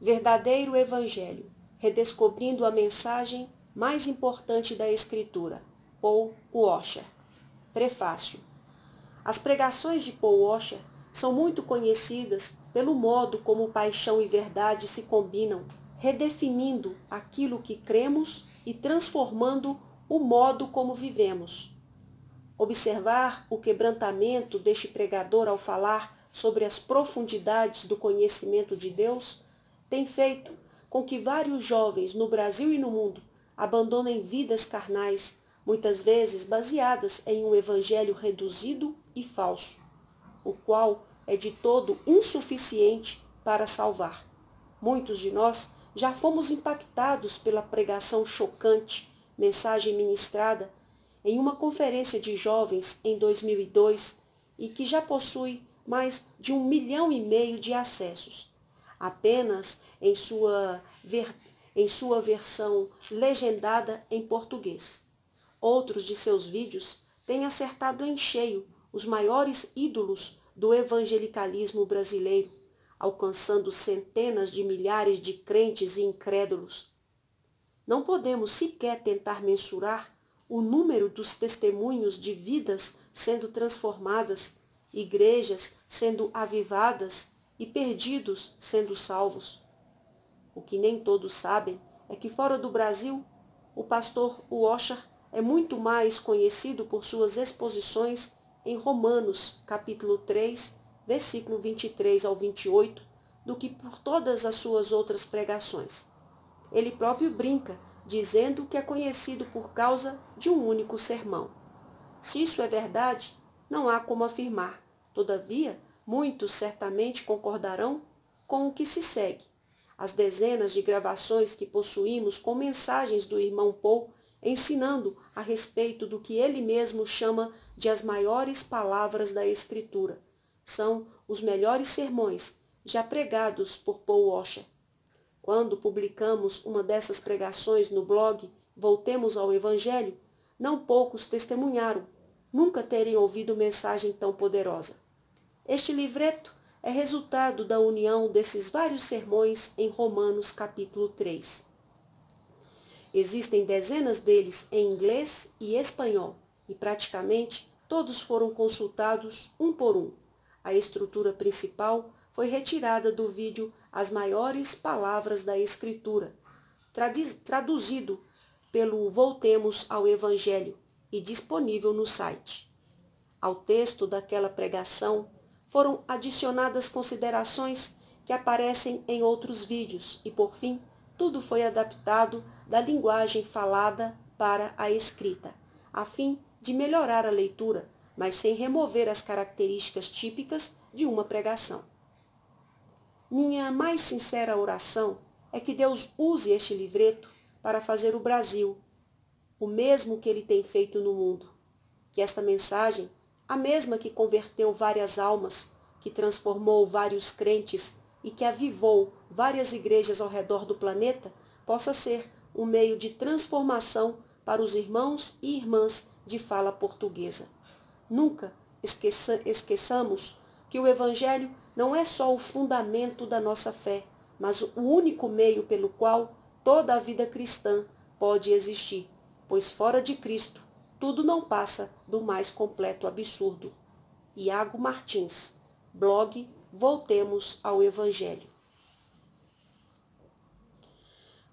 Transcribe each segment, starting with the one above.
verdadeiro evangelho, redescobrindo a mensagem mais importante da Escritura, Paul Washer. Prefácio. As pregações de Paul Washer são muito conhecidas pelo modo como paixão e verdade se combinam, redefinindo aquilo que cremos e transformando o modo como vivemos. Observar o quebrantamento deste pregador ao falar sobre as profundidades do conhecimento de Deus tem feito com que vários jovens no Brasil e no mundo abandonem vidas carnais, muitas vezes baseadas em um evangelho reduzido e falso, o qual é de todo insuficiente para salvar. Muitos de nós já fomos impactados pela pregação chocante, mensagem ministrada em uma conferência de jovens em 2002 e que já possui mais de um milhão e meio de acessos apenas em sua, ver, em sua versão legendada em português. Outros de seus vídeos têm acertado em cheio os maiores ídolos do evangelicalismo brasileiro, alcançando centenas de milhares de crentes e incrédulos. Não podemos sequer tentar mensurar o número dos testemunhos de vidas sendo transformadas, igrejas sendo avivadas e perdidos sendo salvos. O que nem todos sabem é que fora do Brasil, o pastor Washer é muito mais conhecido por suas exposições em Romanos, capítulo 3, versículo 23 ao 28, do que por todas as suas outras pregações. Ele próprio brinca, dizendo que é conhecido por causa de um único sermão. Se isso é verdade, não há como afirmar. Todavia, Muitos certamente concordarão com o que se segue. As dezenas de gravações que possuímos com mensagens do irmão Paul ensinando a respeito do que ele mesmo chama de as maiores palavras da Escritura. São os melhores sermões já pregados por Paul Washer. Quando publicamos uma dessas pregações no blog Voltemos ao Evangelho, não poucos testemunharam, nunca terem ouvido mensagem tão poderosa. Este livreto é resultado da união desses vários sermões em Romanos capítulo 3. Existem dezenas deles em inglês e espanhol, e praticamente todos foram consultados um por um. A estrutura principal foi retirada do vídeo As Maiores Palavras da Escritura, traduzido pelo Voltemos ao Evangelho e disponível no site. Ao texto daquela pregação, foram adicionadas considerações que aparecem em outros vídeos e, por fim, tudo foi adaptado da linguagem falada para a escrita, a fim de melhorar a leitura, mas sem remover as características típicas de uma pregação. Minha mais sincera oração é que Deus use este livreto para fazer o Brasil o mesmo que ele tem feito no mundo. Que esta mensagem a mesma que converteu várias almas, que transformou vários crentes e que avivou várias igrejas ao redor do planeta, possa ser um meio de transformação para os irmãos e irmãs de fala portuguesa. Nunca esqueça, esqueçamos que o Evangelho não é só o fundamento da nossa fé, mas o único meio pelo qual toda a vida cristã pode existir, pois fora de Cristo tudo não passa do mais completo absurdo. Iago Martins, blog Voltemos ao Evangelho.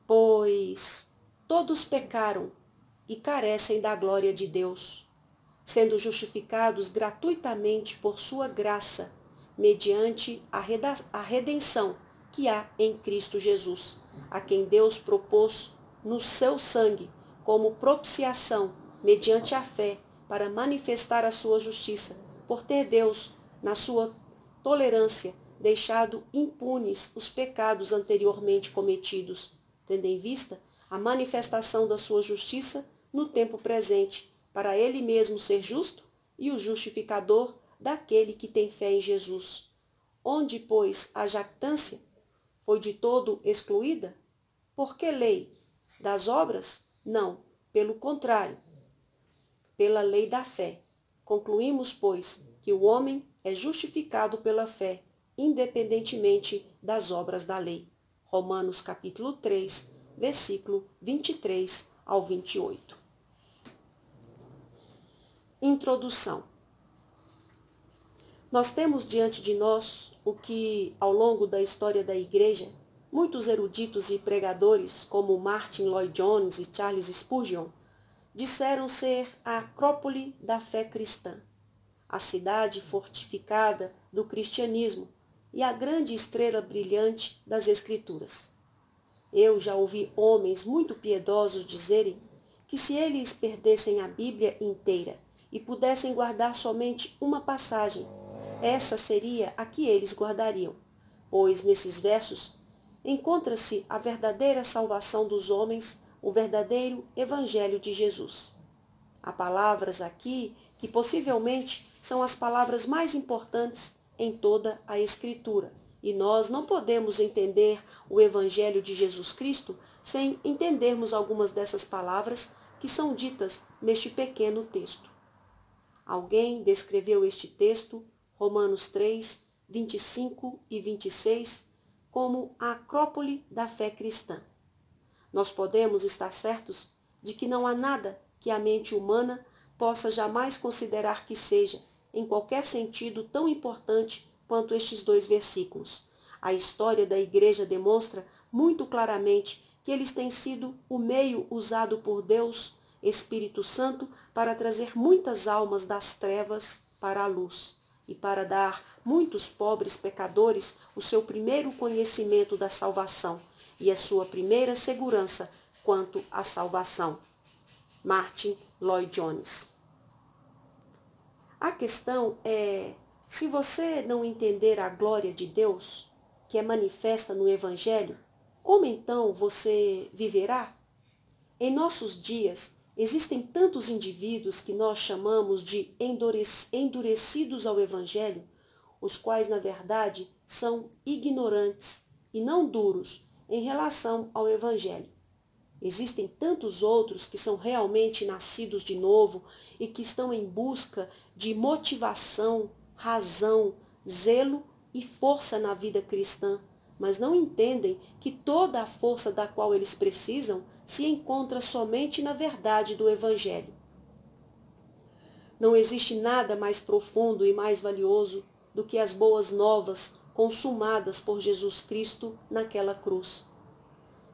Pois todos pecaram e carecem da glória de Deus, sendo justificados gratuitamente por sua graça, mediante a redenção que há em Cristo Jesus, a quem Deus propôs no seu sangue como propiciação mediante a fé, para manifestar a sua justiça, por ter Deus, na sua tolerância, deixado impunes os pecados anteriormente cometidos, tendo em vista a manifestação da sua justiça no tempo presente, para ele mesmo ser justo e o justificador daquele que tem fé em Jesus. Onde, pois, a jactância foi de todo excluída? Por que lei? Das obras? Não, pelo contrário, pela lei da fé. Concluímos, pois, que o homem é justificado pela fé, independentemente das obras da lei. Romanos capítulo 3, versículo 23 ao 28. Introdução. Nós temos diante de nós o que, ao longo da história da Igreja, muitos eruditos e pregadores, como Martin Lloyd Jones e Charles Spurgeon, disseram ser a acrópole da fé cristã, a cidade fortificada do cristianismo e a grande estrela brilhante das Escrituras. Eu já ouvi homens muito piedosos dizerem que se eles perdessem a Bíblia inteira e pudessem guardar somente uma passagem, essa seria a que eles guardariam, pois nesses versos encontra-se a verdadeira salvação dos homens o verdadeiro Evangelho de Jesus. Há palavras aqui que possivelmente são as palavras mais importantes em toda a Escritura, e nós não podemos entender o Evangelho de Jesus Cristo sem entendermos algumas dessas palavras que são ditas neste pequeno texto. Alguém descreveu este texto, Romanos 3, 25 e 26, como a acrópole da fé cristã. Nós podemos estar certos de que não há nada que a mente humana possa jamais considerar que seja, em qualquer sentido, tão importante quanto estes dois versículos. A história da Igreja demonstra muito claramente que eles têm sido o meio usado por Deus, Espírito Santo, para trazer muitas almas das trevas para a luz e para dar muitos pobres pecadores o seu primeiro conhecimento da salvação e é sua primeira segurança quanto à salvação. Martin Lloyd Jones. A questão é: se você não entender a glória de Deus, que é manifesta no Evangelho, como então você viverá? Em nossos dias, existem tantos indivíduos que nós chamamos de endurecidos ao Evangelho, os quais, na verdade, são ignorantes e não duros, em relação ao Evangelho. Existem tantos outros que são realmente nascidos de novo e que estão em busca de motivação, razão, zelo e força na vida cristã, mas não entendem que toda a força da qual eles precisam se encontra somente na verdade do Evangelho. Não existe nada mais profundo e mais valioso do que as boas novas consumadas por Jesus Cristo naquela cruz.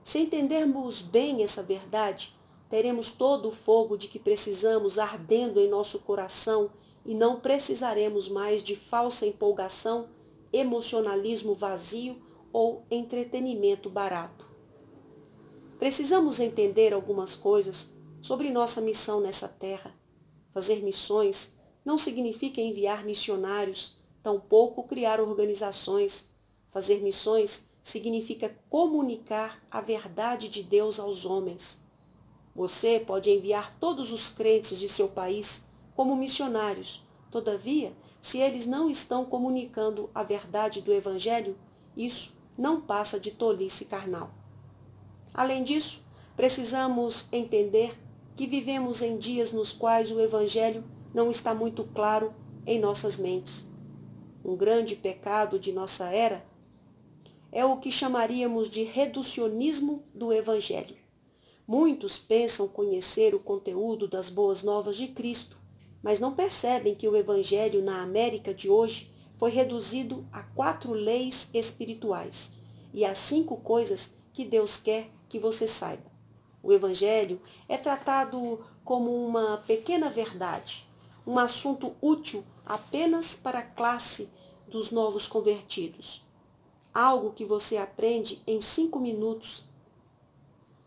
Se entendermos bem essa verdade, teremos todo o fogo de que precisamos ardendo em nosso coração e não precisaremos mais de falsa empolgação, emocionalismo vazio ou entretenimento barato. Precisamos entender algumas coisas sobre nossa missão nessa terra. Fazer missões não significa enviar missionários, Tampouco criar organizações. Fazer missões significa comunicar a verdade de Deus aos homens. Você pode enviar todos os crentes de seu país como missionários. Todavia, se eles não estão comunicando a verdade do Evangelho, isso não passa de tolice carnal. Além disso, precisamos entender que vivemos em dias nos quais o Evangelho não está muito claro em nossas mentes um grande pecado de nossa era, é o que chamaríamos de reducionismo do Evangelho. Muitos pensam conhecer o conteúdo das boas novas de Cristo, mas não percebem que o Evangelho na América de hoje foi reduzido a quatro leis espirituais e a cinco coisas que Deus quer que você saiba. O Evangelho é tratado como uma pequena verdade, um assunto útil apenas para a classe dos novos convertidos. Algo que você aprende em cinco minutos.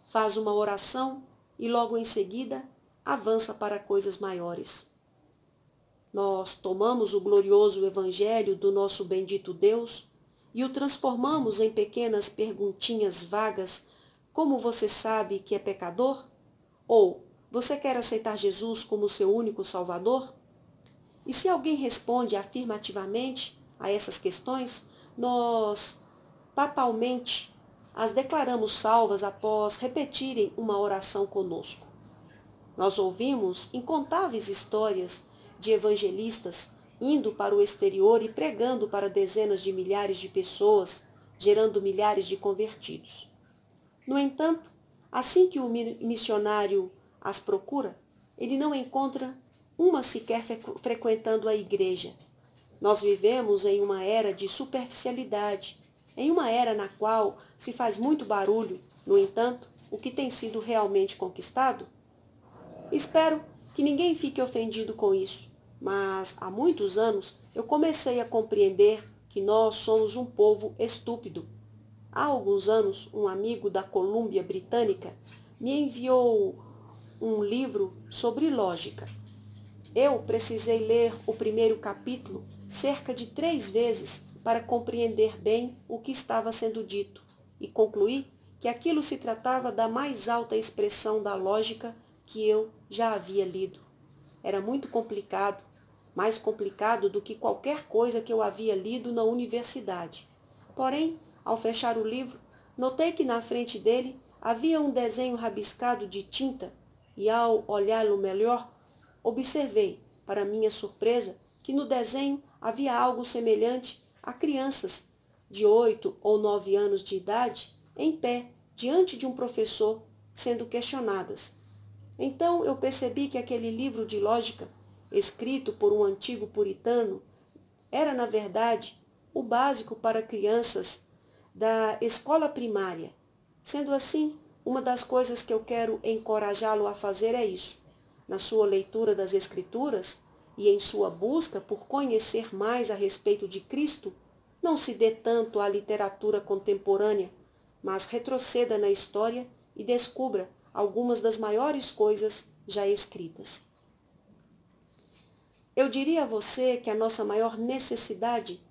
Faz uma oração e logo em seguida avança para coisas maiores. Nós tomamos o glorioso Evangelho do nosso bendito Deus e o transformamos em pequenas perguntinhas vagas, como você sabe que é pecador? Ou você quer aceitar Jesus como seu único Salvador? E se alguém responde afirmativamente a essas questões, nós papalmente as declaramos salvas após repetirem uma oração conosco. Nós ouvimos incontáveis histórias de evangelistas indo para o exterior e pregando para dezenas de milhares de pessoas, gerando milhares de convertidos. No entanto, assim que o missionário as procura, ele não encontra uma sequer frequentando a igreja. Nós vivemos em uma era de superficialidade, em uma era na qual se faz muito barulho, no entanto, o que tem sido realmente conquistado? Espero que ninguém fique ofendido com isso, mas há muitos anos eu comecei a compreender que nós somos um povo estúpido. Há alguns anos, um amigo da Colômbia Britânica me enviou um livro sobre lógica. Eu precisei ler o primeiro capítulo cerca de três vezes para compreender bem o que estava sendo dito e concluí que aquilo se tratava da mais alta expressão da lógica que eu já havia lido. Era muito complicado, mais complicado do que qualquer coisa que eu havia lido na universidade. Porém, ao fechar o livro, notei que na frente dele havia um desenho rabiscado de tinta e, ao olhá-lo melhor, observei, para minha surpresa, que no desenho havia algo semelhante a crianças de oito ou nove anos de idade em pé diante de um professor sendo questionadas. Então eu percebi que aquele livro de lógica, escrito por um antigo puritano, era, na verdade, o básico para crianças da escola primária. Sendo assim, uma das coisas que eu quero encorajá-lo a fazer é isso na sua leitura das Escrituras e em sua busca por conhecer mais a respeito de Cristo, não se dê tanto à literatura contemporânea, mas retroceda na história e descubra algumas das maiores coisas já escritas. Eu diria a você que a nossa maior necessidade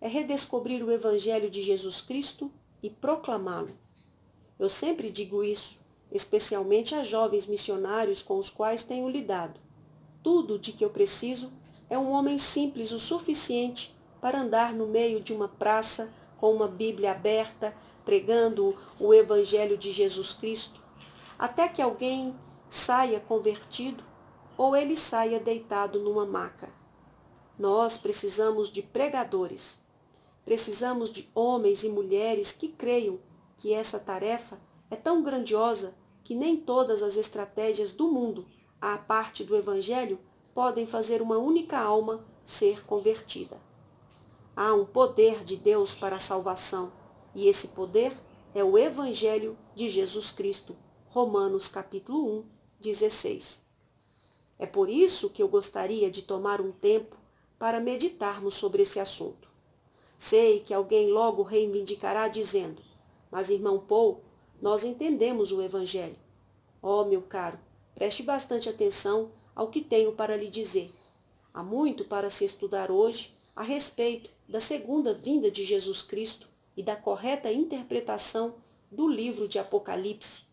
é redescobrir o Evangelho de Jesus Cristo e proclamá-lo. Eu sempre digo isso, especialmente a jovens missionários com os quais tenho lidado. Tudo de que eu preciso é um homem simples o suficiente para andar no meio de uma praça com uma Bíblia aberta, pregando o Evangelho de Jesus Cristo, até que alguém saia convertido ou ele saia deitado numa maca. Nós precisamos de pregadores. Precisamos de homens e mulheres que creiam que essa tarefa é tão grandiosa que nem todas as estratégias do mundo, à parte do Evangelho, podem fazer uma única alma ser convertida. Há um poder de Deus para a salvação, e esse poder é o Evangelho de Jesus Cristo. Romanos capítulo 1, 16. É por isso que eu gostaria de tomar um tempo para meditarmos sobre esse assunto. Sei que alguém logo reivindicará dizendo: "Mas irmão Paul, nós entendemos o Evangelho. Ó, oh, meu caro, preste bastante atenção ao que tenho para lhe dizer. Há muito para se estudar hoje a respeito da segunda vinda de Jesus Cristo e da correta interpretação do livro de Apocalipse.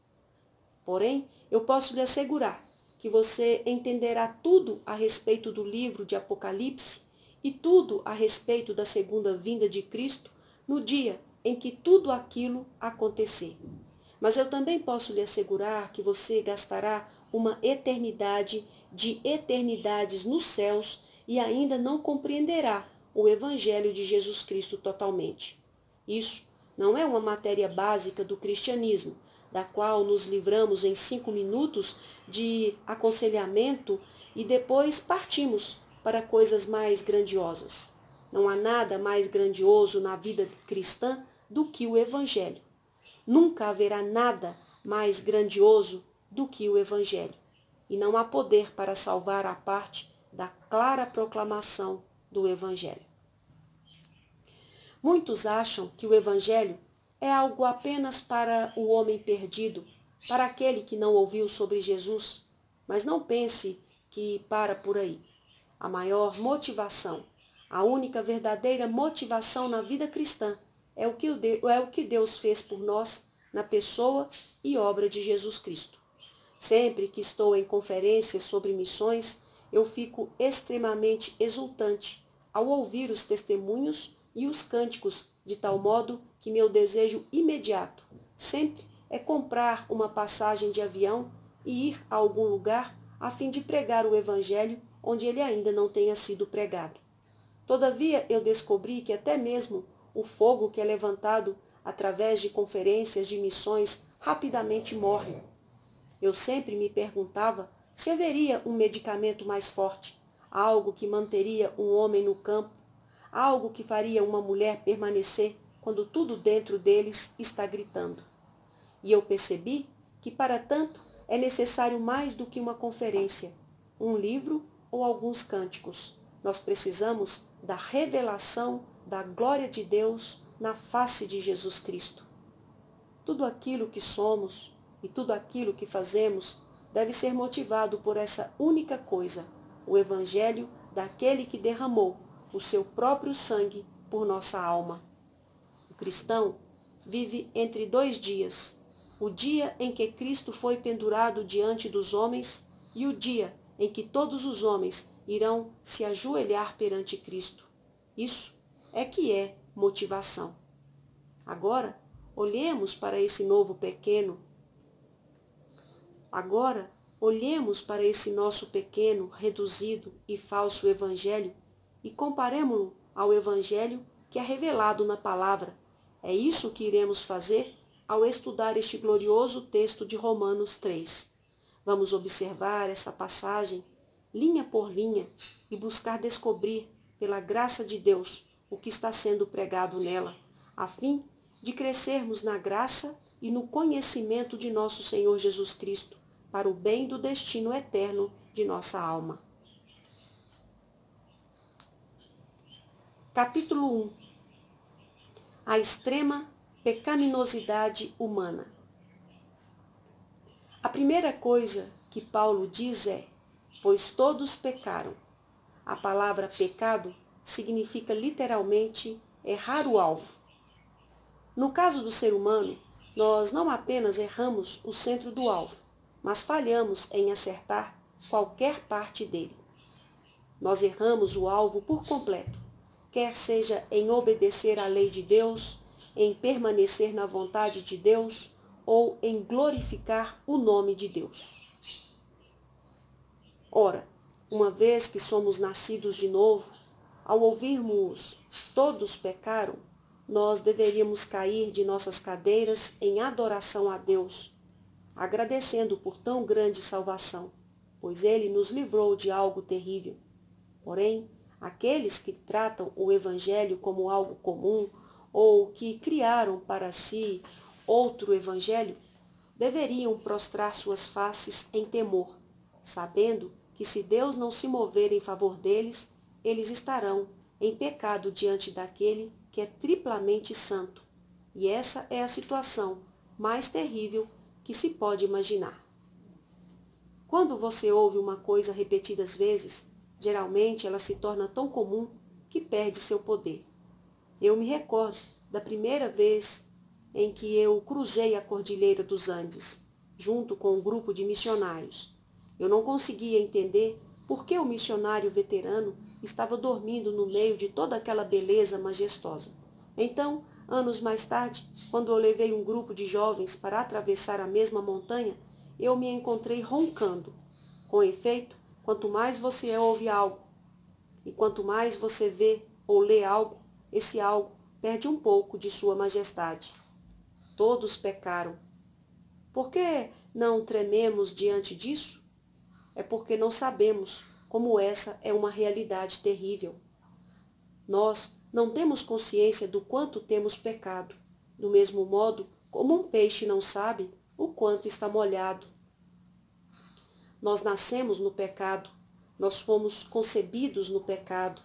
Porém, eu posso lhe assegurar que você entenderá tudo a respeito do livro de Apocalipse e tudo a respeito da segunda vinda de Cristo no dia em que tudo aquilo acontecer. Mas eu também posso lhe assegurar que você gastará uma eternidade de eternidades nos céus e ainda não compreenderá o Evangelho de Jesus Cristo totalmente. Isso não é uma matéria básica do cristianismo, da qual nos livramos em cinco minutos de aconselhamento e depois partimos para coisas mais grandiosas. Não há nada mais grandioso na vida cristã do que o Evangelho. Nunca haverá nada mais grandioso do que o Evangelho, e não há poder para salvar a parte da clara proclamação do Evangelho. Muitos acham que o Evangelho é algo apenas para o homem perdido, para aquele que não ouviu sobre Jesus, mas não pense que para por aí. A maior motivação, a única verdadeira motivação na vida cristã é o que, Deus é o que Deus fez por nós na pessoa e obra de Jesus Cristo. Sempre que estou em conferências sobre missões, eu fico extremamente exultante ao ouvir os testemunhos e os cânticos, de tal modo que meu desejo imediato sempre é comprar uma passagem de avião e ir a algum lugar a fim de pregar o Evangelho onde ele ainda não tenha sido pregado. Todavia, eu descobri que até mesmo o fogo que é levantado através de conferências de missões rapidamente morre. Eu sempre me perguntava se haveria um medicamento mais forte, algo que manteria um homem no campo, algo que faria uma mulher permanecer quando tudo dentro deles está gritando. E eu percebi que, para tanto, é necessário mais do que uma conferência, um livro ou alguns cânticos. Nós precisamos da revelação da glória de Deus na face de Jesus Cristo. Tudo aquilo que somos e tudo aquilo que fazemos deve ser motivado por essa única coisa, o Evangelho daquele que derramou o seu próprio sangue por nossa alma. O cristão vive entre dois dias, o dia em que Cristo foi pendurado diante dos homens e o dia em que todos os homens irão se ajoelhar perante Cristo. Isso é que é motivação. Agora, olhemos para esse novo pequeno. Agora, olhemos para esse nosso pequeno, reduzido e falso evangelho e comparemos-lo ao evangelho que é revelado na palavra. É isso que iremos fazer ao estudar este glorioso texto de Romanos 3. Vamos observar essa passagem linha por linha e buscar descobrir, pela graça de Deus, o que está sendo pregado nela, a fim de crescermos na graça e no conhecimento de nosso Senhor Jesus Cristo, para o bem do destino eterno de nossa alma. Capítulo 1 A extrema pecaminosidade humana. A primeira coisa que Paulo diz é: Pois todos pecaram. A palavra pecado significa literalmente errar o alvo. No caso do ser humano, nós não apenas erramos o centro do alvo, mas falhamos em acertar qualquer parte dele. Nós erramos o alvo por completo, quer seja em obedecer à lei de Deus, em permanecer na vontade de Deus ou em glorificar o nome de Deus. Ora, uma vez que somos nascidos de novo, ao ouvirmos todos pecaram, nós deveríamos cair de nossas cadeiras em adoração a Deus, agradecendo por tão grande salvação, pois ele nos livrou de algo terrível. Porém, aqueles que tratam o evangelho como algo comum ou que criaram para si outro evangelho deveriam prostrar suas faces em temor, sabendo que se Deus não se mover em favor deles, eles estarão em pecado diante daquele que é triplamente santo. E essa é a situação mais terrível que se pode imaginar. Quando você ouve uma coisa repetidas vezes, geralmente ela se torna tão comum que perde seu poder. Eu me recordo da primeira vez em que eu cruzei a Cordilheira dos Andes, junto com um grupo de missionários. Eu não conseguia entender por que o missionário veterano estava dormindo no meio de toda aquela beleza majestosa. Então, anos mais tarde, quando eu levei um grupo de jovens para atravessar a mesma montanha, eu me encontrei roncando. Com efeito, quanto mais você ouve algo e quanto mais você vê ou lê algo, esse algo perde um pouco de sua majestade. Todos pecaram. Por que não trememos diante disso? É porque não sabemos como essa é uma realidade terrível. Nós não temos consciência do quanto temos pecado, do mesmo modo como um peixe não sabe o quanto está molhado. Nós nascemos no pecado, nós fomos concebidos no pecado,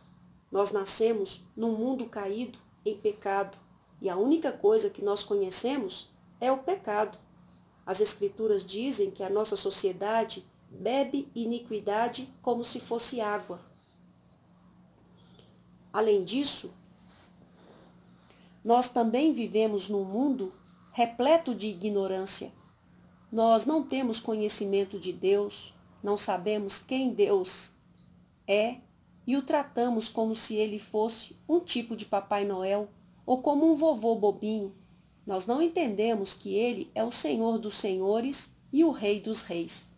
nós nascemos num mundo caído em pecado, e a única coisa que nós conhecemos é o pecado. As Escrituras dizem que a nossa sociedade bebe iniquidade como se fosse água. Além disso, nós também vivemos num mundo repleto de ignorância. Nós não temos conhecimento de Deus, não sabemos quem Deus é e o tratamos como se ele fosse um tipo de Papai Noel ou como um vovô bobinho. Nós não entendemos que ele é o Senhor dos Senhores e o Rei dos Reis.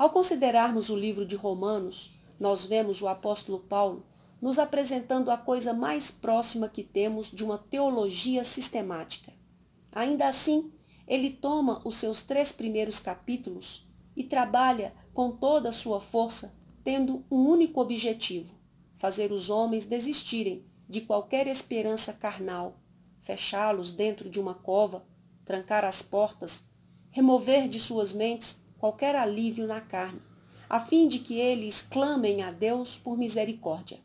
Ao considerarmos o livro de Romanos, nós vemos o apóstolo Paulo nos apresentando a coisa mais próxima que temos de uma teologia sistemática. Ainda assim, ele toma os seus três primeiros capítulos e trabalha com toda a sua força, tendo um único objetivo: fazer os homens desistirem de qualquer esperança carnal, fechá-los dentro de uma cova, trancar as portas, remover de suas mentes qualquer alívio na carne, a fim de que eles clamem a Deus por misericórdia.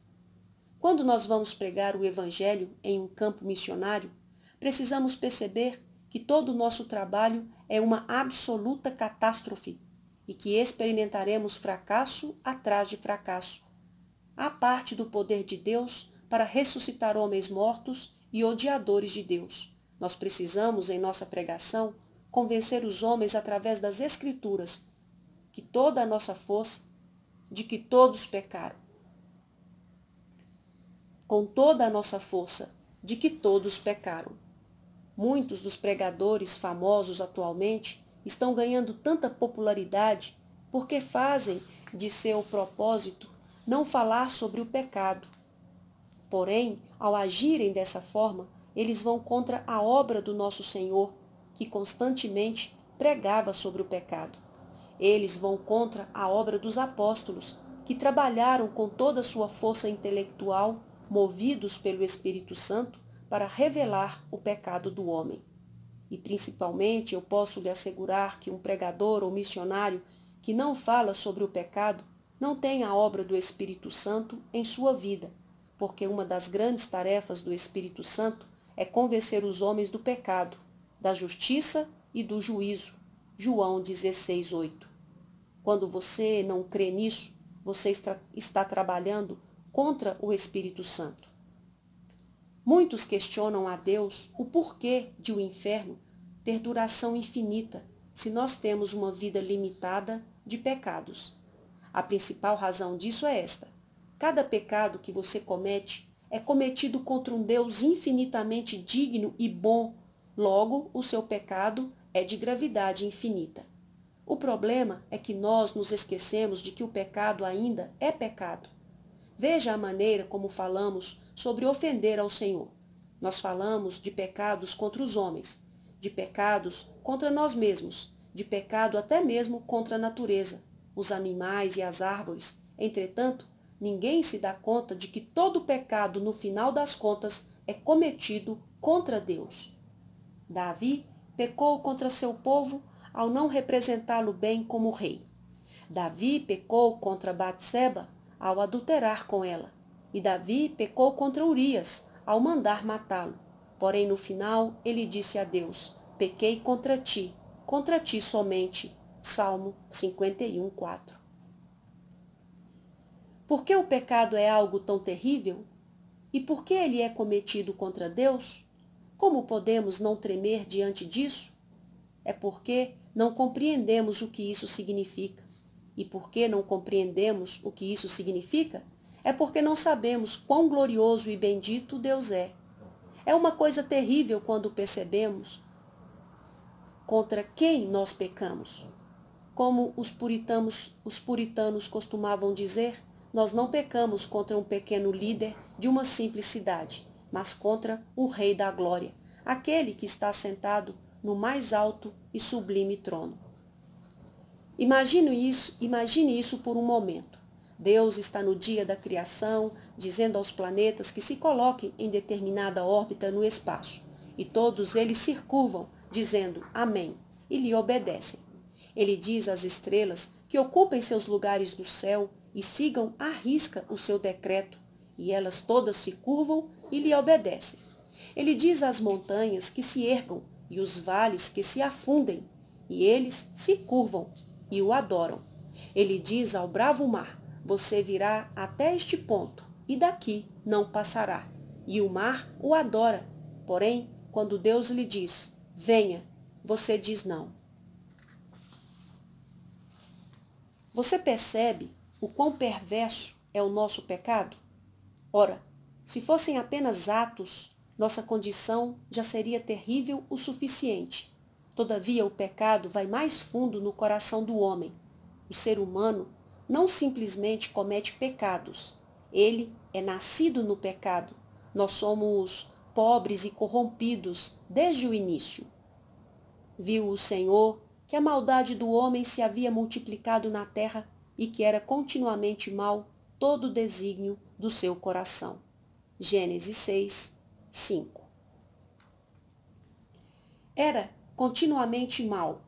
Quando nós vamos pregar o Evangelho em um campo missionário, precisamos perceber que todo o nosso trabalho é uma absoluta catástrofe e que experimentaremos fracasso atrás de fracasso. Há parte do poder de Deus para ressuscitar homens mortos e odiadores de Deus. Nós precisamos, em nossa pregação, convencer os homens através das Escrituras que toda a nossa força, de que todos pecaram. Com toda a nossa força, de que todos pecaram. Muitos dos pregadores famosos atualmente estão ganhando tanta popularidade porque fazem de seu propósito não falar sobre o pecado. Porém, ao agirem dessa forma, eles vão contra a obra do nosso Senhor que constantemente pregava sobre o pecado. Eles vão contra a obra dos apóstolos, que trabalharam com toda a sua força intelectual, movidos pelo Espírito Santo, para revelar o pecado do homem. E principalmente eu posso lhe assegurar que um pregador ou missionário que não fala sobre o pecado não tem a obra do Espírito Santo em sua vida, porque uma das grandes tarefas do Espírito Santo é convencer os homens do pecado, da justiça e do juízo. João 16, 8. Quando você não crê nisso, você está trabalhando contra o Espírito Santo. Muitos questionam a Deus o porquê de o inferno ter duração infinita se nós temos uma vida limitada de pecados. A principal razão disso é esta: cada pecado que você comete é cometido contra um Deus infinitamente digno e bom Logo, o seu pecado é de gravidade infinita. O problema é que nós nos esquecemos de que o pecado ainda é pecado. Veja a maneira como falamos sobre ofender ao Senhor. Nós falamos de pecados contra os homens, de pecados contra nós mesmos, de pecado até mesmo contra a natureza, os animais e as árvores. Entretanto, ninguém se dá conta de que todo pecado, no final das contas, é cometido contra Deus. Davi pecou contra seu povo ao não representá-lo bem como rei. Davi pecou contra Batseba ao adulterar com ela. E Davi pecou contra Urias ao mandar matá-lo. Porém, no final, ele disse a Deus: Pequei contra ti, contra ti somente. Salmo 51, 4. Por que o pecado é algo tão terrível? E por que ele é cometido contra Deus? Como podemos não tremer diante disso? É porque não compreendemos o que isso significa. E porque não compreendemos o que isso significa? É porque não sabemos quão glorioso e bendito Deus é. É uma coisa terrível quando percebemos contra quem nós pecamos. Como os puritanos, os puritanos costumavam dizer, nós não pecamos contra um pequeno líder de uma simples cidade mas contra o Rei da Glória, aquele que está sentado no mais alto e sublime trono. Imagine isso, imagine isso por um momento. Deus está no dia da criação, dizendo aos planetas que se coloquem em determinada órbita no espaço, e todos eles se curvam, dizendo Amém, e lhe obedecem. Ele diz às estrelas que ocupem seus lugares no céu e sigam à risca o seu decreto, e elas todas se curvam e lhe obedecem. Ele diz às montanhas que se ergam e os vales que se afundem, e eles se curvam e o adoram. Ele diz ao bravo mar: Você virá até este ponto, e daqui não passará. E o mar o adora. Porém, quando Deus lhe diz: Venha, você diz não. Você percebe o quão perverso é o nosso pecado? Ora, se fossem apenas atos, nossa condição já seria terrível o suficiente. Todavia, o pecado vai mais fundo no coração do homem. O ser humano não simplesmente comete pecados, ele é nascido no pecado. Nós somos pobres e corrompidos desde o início. Viu o Senhor que a maldade do homem se havia multiplicado na terra e que era continuamente mal todo o desígnio do seu coração. Gênesis 6, 5. Era continuamente mal.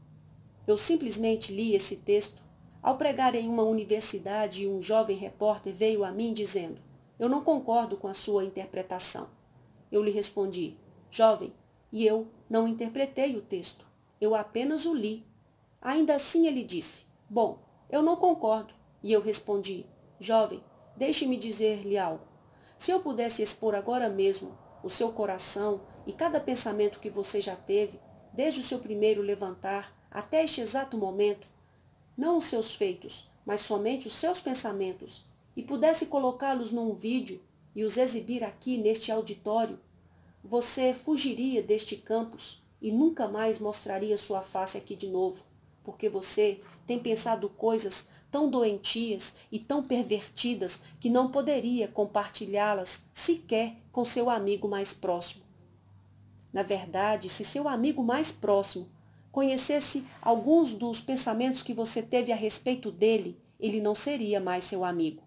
Eu simplesmente li esse texto ao pregar em uma universidade e um jovem repórter veio a mim dizendo: Eu não concordo com a sua interpretação. Eu lhe respondi: Jovem, e eu não interpretei o texto. Eu apenas o li. Ainda assim ele disse: Bom, eu não concordo. E eu respondi: Jovem, deixe-me dizer-lhe algo. Se eu pudesse expor agora mesmo o seu coração e cada pensamento que você já teve, desde o seu primeiro levantar até este exato momento, não os seus feitos, mas somente os seus pensamentos, e pudesse colocá-los num vídeo e os exibir aqui neste auditório, você fugiria deste campus e nunca mais mostraria sua face aqui de novo, porque você tem pensado coisas tão doentias e tão pervertidas que não poderia compartilhá-las sequer com seu amigo mais próximo. Na verdade, se seu amigo mais próximo conhecesse alguns dos pensamentos que você teve a respeito dele, ele não seria mais seu amigo.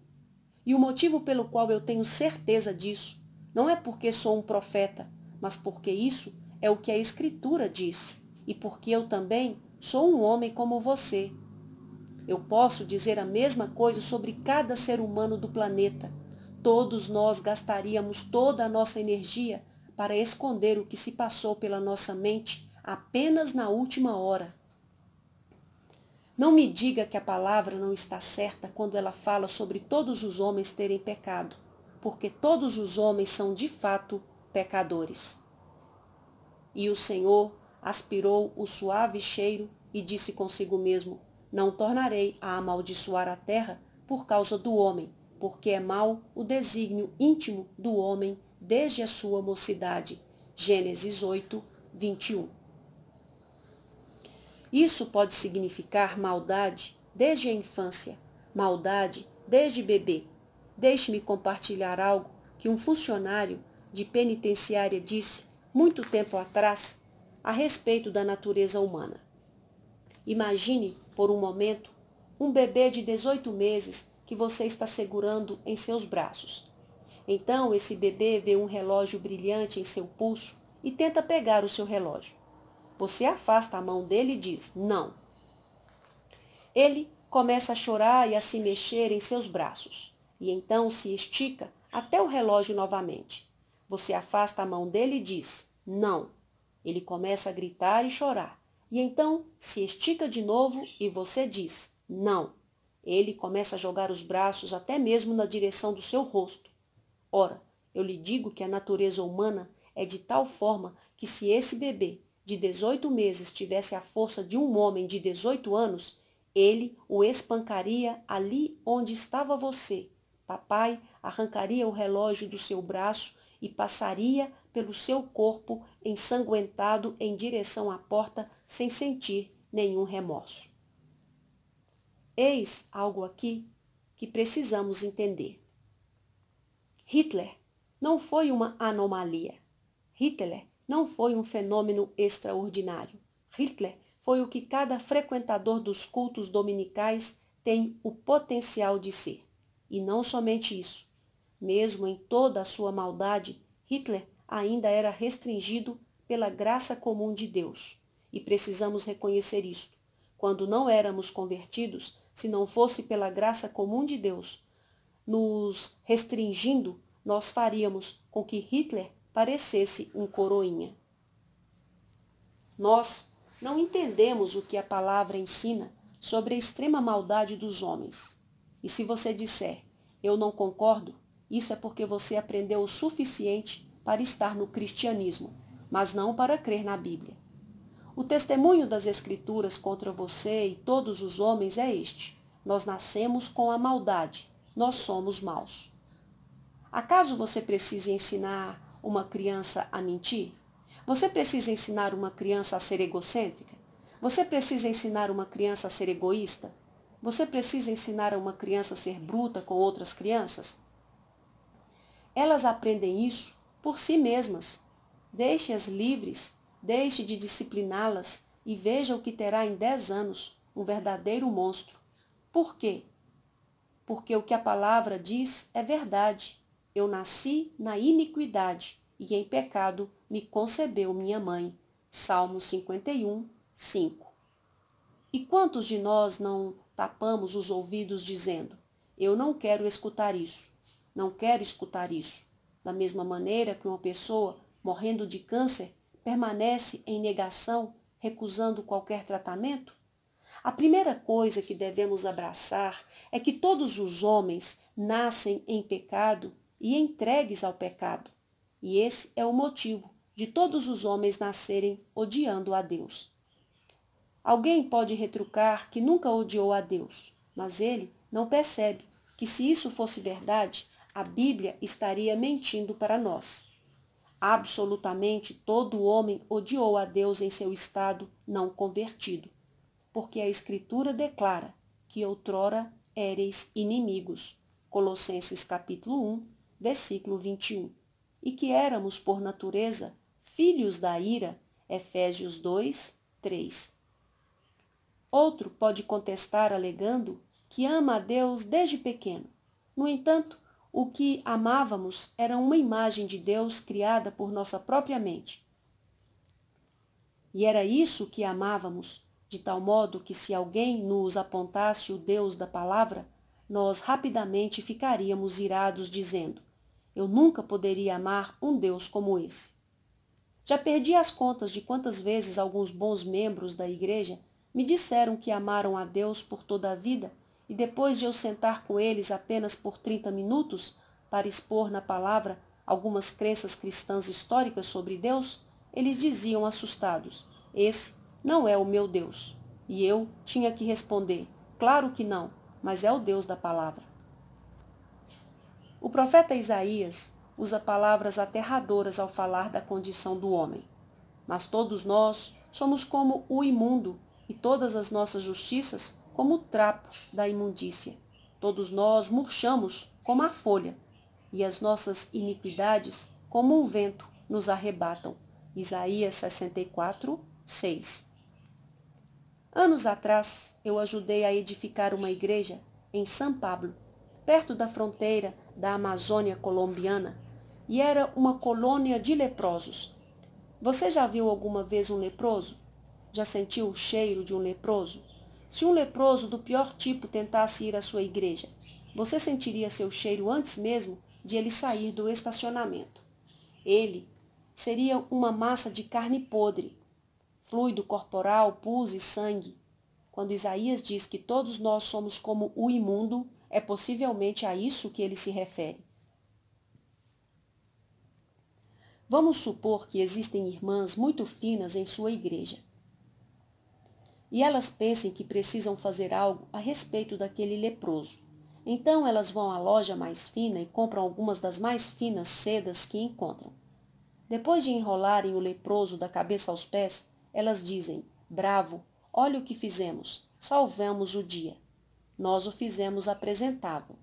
E o motivo pelo qual eu tenho certeza disso não é porque sou um profeta, mas porque isso é o que a Escritura diz e porque eu também sou um homem como você, eu posso dizer a mesma coisa sobre cada ser humano do planeta. Todos nós gastaríamos toda a nossa energia para esconder o que se passou pela nossa mente apenas na última hora. Não me diga que a palavra não está certa quando ela fala sobre todos os homens terem pecado, porque todos os homens são de fato pecadores. E o Senhor aspirou o suave cheiro e disse consigo mesmo: não tornarei a amaldiçoar a terra por causa do homem, porque é mau o desígnio íntimo do homem desde a sua mocidade. Gênesis 8, 21. Isso pode significar maldade desde a infância, maldade desde bebê. Deixe-me compartilhar algo que um funcionário de penitenciária disse muito tempo atrás a respeito da natureza humana. Imagine por um momento, um bebê de 18 meses que você está segurando em seus braços. Então, esse bebê vê um relógio brilhante em seu pulso e tenta pegar o seu relógio. Você afasta a mão dele e diz: Não. Ele começa a chorar e a se mexer em seus braços, e então se estica até o relógio novamente. Você afasta a mão dele e diz: Não. Ele começa a gritar e chorar. E então se estica de novo e você diz: Não. Ele começa a jogar os braços até mesmo na direção do seu rosto. Ora, eu lhe digo que a natureza humana é de tal forma que se esse bebê de 18 meses tivesse a força de um homem de 18 anos, ele o espancaria ali onde estava você. Papai arrancaria o relógio do seu braço e passaria pelo seu corpo ensanguentado em direção à porta sem sentir nenhum remorso. Eis algo aqui que precisamos entender. Hitler não foi uma anomalia. Hitler não foi um fenômeno extraordinário. Hitler foi o que cada frequentador dos cultos dominicais tem o potencial de ser. E não somente isso. Mesmo em toda a sua maldade, Hitler ainda era restringido pela graça comum de Deus. E precisamos reconhecer isto. Quando não éramos convertidos, se não fosse pela graça comum de Deus, nos restringindo, nós faríamos com que Hitler parecesse um coroinha. Nós não entendemos o que a palavra ensina sobre a extrema maldade dos homens. E se você disser, eu não concordo, isso é porque você aprendeu o suficiente para estar no cristianismo, mas não para crer na Bíblia. O testemunho das Escrituras contra você e todos os homens é este: nós nascemos com a maldade, nós somos maus. Acaso você precisa ensinar uma criança a mentir? Você precisa ensinar uma criança a ser egocêntrica? Você precisa ensinar uma criança a ser egoísta? Você precisa ensinar a uma criança a ser bruta com outras crianças? Elas aprendem isso por si mesmas. Deixe-as livres, deixe de discipliná-las e veja o que terá em dez anos um verdadeiro monstro. Por quê? Porque o que a palavra diz é verdade. Eu nasci na iniquidade e em pecado me concebeu minha mãe. Salmo 51, 5. E quantos de nós não tapamos os ouvidos dizendo: Eu não quero escutar isso, não quero escutar isso, da mesma maneira que uma pessoa morrendo de câncer permanece em negação, recusando qualquer tratamento? A primeira coisa que devemos abraçar é que todos os homens nascem em pecado e entregues ao pecado. E esse é o motivo de todos os homens nascerem odiando a Deus. Alguém pode retrucar que nunca odiou a Deus, mas ele não percebe que se isso fosse verdade, a Bíblia estaria mentindo para nós. Absolutamente todo homem odiou a Deus em seu estado não convertido, porque a Escritura declara que outrora éreis inimigos. Colossenses capítulo 1, versículo 21. E que éramos por natureza filhos da ira. Efésios 2, 3. Outro pode contestar alegando que ama a Deus desde pequeno. No entanto, o que amávamos era uma imagem de Deus criada por nossa própria mente. E era isso que amávamos, de tal modo que se alguém nos apontasse o Deus da palavra, nós rapidamente ficaríamos irados dizendo: Eu nunca poderia amar um Deus como esse. Já perdi as contas de quantas vezes alguns bons membros da igreja me disseram que amaram a Deus por toda a vida e depois de eu sentar com eles apenas por 30 minutos para expor na palavra algumas crenças cristãs históricas sobre Deus, eles diziam assustados: Esse não é o meu Deus. E eu tinha que responder: Claro que não, mas é o Deus da palavra. O profeta Isaías usa palavras aterradoras ao falar da condição do homem. Mas todos nós somos como o imundo e todas as nossas justiças como o trapo da imundícia. Todos nós murchamos como a folha, e as nossas iniquidades, como um vento, nos arrebatam. Isaías 64, 6. Anos atrás, eu ajudei a edificar uma igreja em São Pablo, perto da fronteira da Amazônia colombiana, e era uma colônia de leprosos. Você já viu alguma vez um leproso? Já sentiu o cheiro de um leproso? Se um leproso do pior tipo tentasse ir à sua igreja, você sentiria seu cheiro antes mesmo de ele sair do estacionamento. Ele seria uma massa de carne podre, fluido corporal, pus e sangue. Quando Isaías diz que todos nós somos como o imundo, é possivelmente a isso que ele se refere. Vamos supor que existem irmãs muito finas em sua igreja e elas pensem que precisam fazer algo a respeito daquele leproso. Então elas vão à loja mais fina e compram algumas das mais finas sedas que encontram. Depois de enrolarem o leproso da cabeça aos pés, elas dizem: Bravo, olha o que fizemos, salvamos o dia. Nós o fizemos apresentável.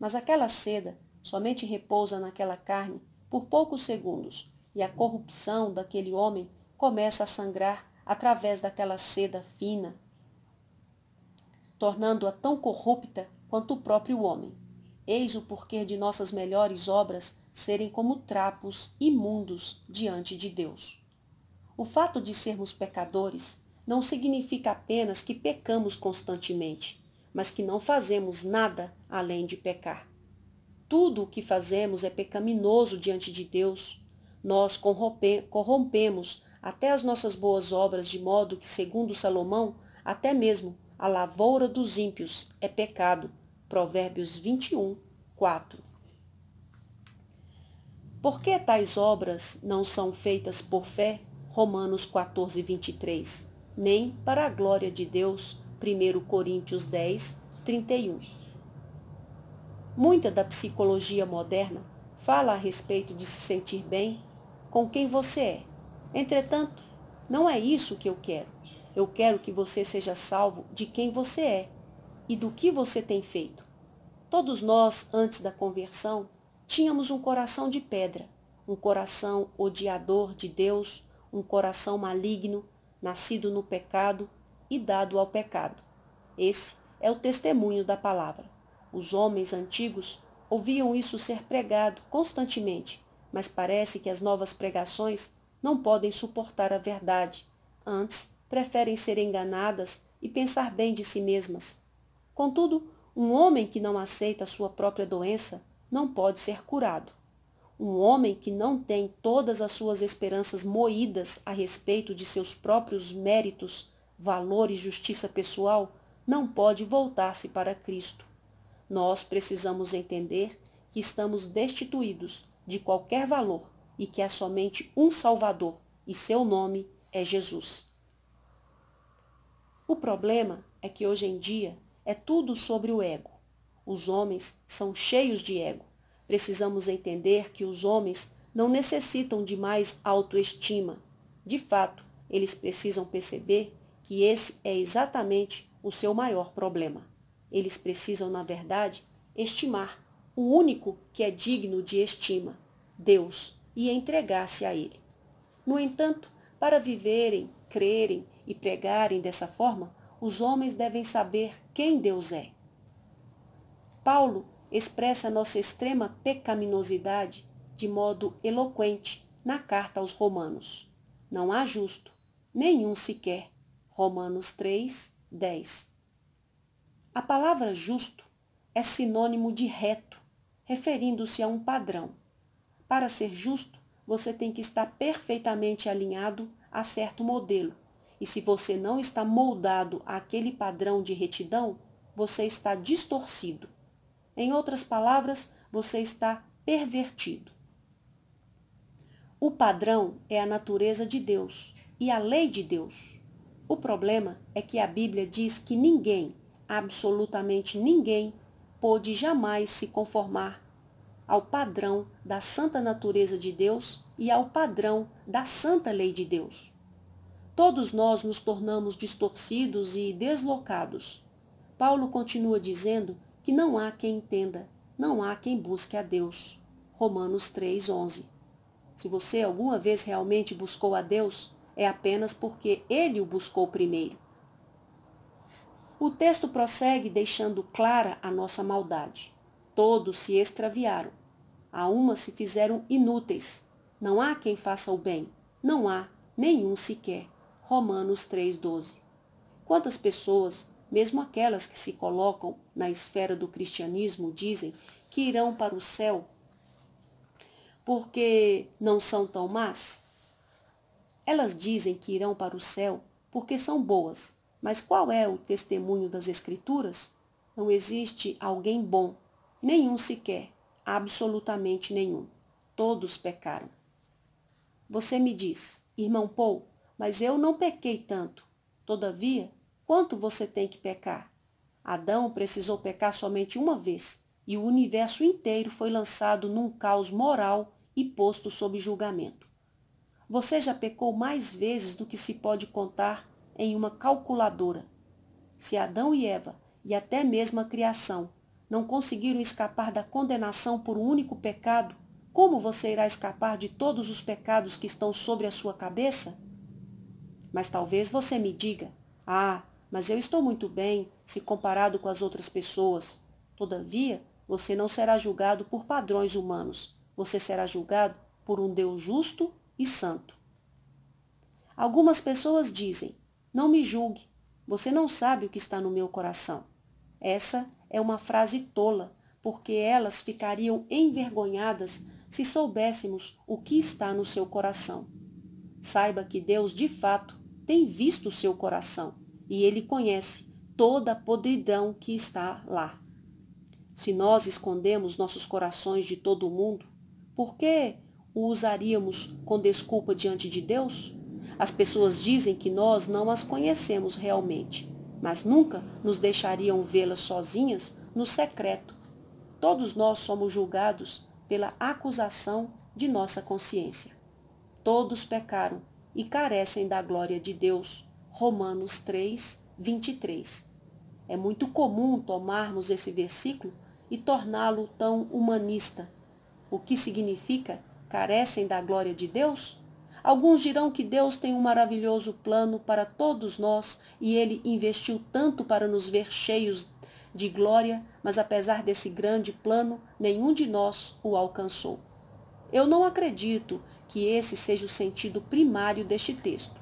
Mas aquela seda somente repousa naquela carne por poucos segundos, e a corrupção daquele homem começa a sangrar através daquela seda fina, tornando-a tão corrupta quanto o próprio homem. Eis o porquê de nossas melhores obras serem como trapos imundos diante de Deus. O fato de sermos pecadores não significa apenas que pecamos constantemente, mas que não fazemos nada além de pecar. Tudo o que fazemos é pecaminoso diante de Deus. Nós corrompemos até as nossas boas obras, de modo que, segundo Salomão, até mesmo a lavoura dos ímpios é pecado. Provérbios 21, 4. Por que tais obras não são feitas por fé? Romanos 14, 23. Nem para a glória de Deus. 1 Coríntios 10, 31. Muita da psicologia moderna fala a respeito de se sentir bem com quem você é Entretanto, não é isso que eu quero. Eu quero que você seja salvo de quem você é e do que você tem feito. Todos nós, antes da conversão, tínhamos um coração de pedra, um coração odiador de Deus, um coração maligno, nascido no pecado e dado ao pecado. Esse é o testemunho da palavra. Os homens antigos ouviam isso ser pregado constantemente, mas parece que as novas pregações não podem suportar a verdade. Antes, preferem ser enganadas e pensar bem de si mesmas. Contudo, um homem que não aceita sua própria doença não pode ser curado. Um homem que não tem todas as suas esperanças moídas a respeito de seus próprios méritos, valor e justiça pessoal não pode voltar-se para Cristo. Nós precisamos entender que estamos destituídos de qualquer valor e que há é somente um Salvador, e seu nome é Jesus. O problema é que hoje em dia é tudo sobre o ego. Os homens são cheios de ego. Precisamos entender que os homens não necessitam de mais autoestima. De fato, eles precisam perceber que esse é exatamente o seu maior problema. Eles precisam, na verdade, estimar o único que é digno de estima, Deus, e entregar-se a ele. No entanto, para viverem, crerem e pregarem dessa forma, os homens devem saber quem Deus é. Paulo expressa nossa extrema pecaminosidade de modo eloquente na carta aos Romanos. Não há justo, nenhum sequer. Romanos 3, 10. A palavra justo é sinônimo de reto, referindo-se a um padrão. Para ser justo, você tem que estar perfeitamente alinhado a certo modelo. E se você não está moldado àquele padrão de retidão, você está distorcido. Em outras palavras, você está pervertido. O padrão é a natureza de Deus e a lei de Deus. O problema é que a Bíblia diz que ninguém, absolutamente ninguém, pôde jamais se conformar ao padrão da santa natureza de Deus e ao padrão da santa lei de Deus. Todos nós nos tornamos distorcidos e deslocados. Paulo continua dizendo que não há quem entenda, não há quem busque a Deus. Romanos 3:11. Se você alguma vez realmente buscou a Deus, é apenas porque ele o buscou primeiro. O texto prossegue deixando clara a nossa maldade. Todos se extraviaram, a uma se fizeram inúteis. Não há quem faça o bem. Não há, nenhum sequer. Romanos 3,12. Quantas pessoas, mesmo aquelas que se colocam na esfera do cristianismo, dizem que irão para o céu porque não são tão más? Elas dizem que irão para o céu porque são boas, mas qual é o testemunho das Escrituras? Não existe alguém bom, nenhum sequer absolutamente nenhum. Todos pecaram. Você me diz, irmão Paul, mas eu não pequei tanto. Todavia, quanto você tem que pecar? Adão precisou pecar somente uma vez, e o universo inteiro foi lançado num caos moral e posto sob julgamento. Você já pecou mais vezes do que se pode contar em uma calculadora. Se Adão e Eva, e até mesmo a criação, não conseguiram escapar da condenação por um único pecado, como você irá escapar de todos os pecados que estão sobre a sua cabeça? Mas talvez você me diga: Ah, mas eu estou muito bem se comparado com as outras pessoas. Todavia, você não será julgado por padrões humanos. Você será julgado por um Deus justo e santo. Algumas pessoas dizem: Não me julgue, você não sabe o que está no meu coração. Essa é uma frase tola, porque elas ficariam envergonhadas se soubéssemos o que está no seu coração. Saiba que Deus, de fato, tem visto o seu coração e ele conhece toda a podridão que está lá. Se nós escondemos nossos corações de todo o mundo, por que o usaríamos com desculpa diante de Deus? As pessoas dizem que nós não as conhecemos realmente mas nunca nos deixariam vê-las sozinhas no secreto. Todos nós somos julgados pela acusação de nossa consciência. Todos pecaram e carecem da glória de Deus. Romanos 3, 23. É muito comum tomarmos esse versículo e torná-lo tão humanista. O que significa carecem da glória de Deus? Alguns dirão que Deus tem um maravilhoso plano para todos nós e ele investiu tanto para nos ver cheios de glória, mas apesar desse grande plano, nenhum de nós o alcançou. Eu não acredito que esse seja o sentido primário deste texto.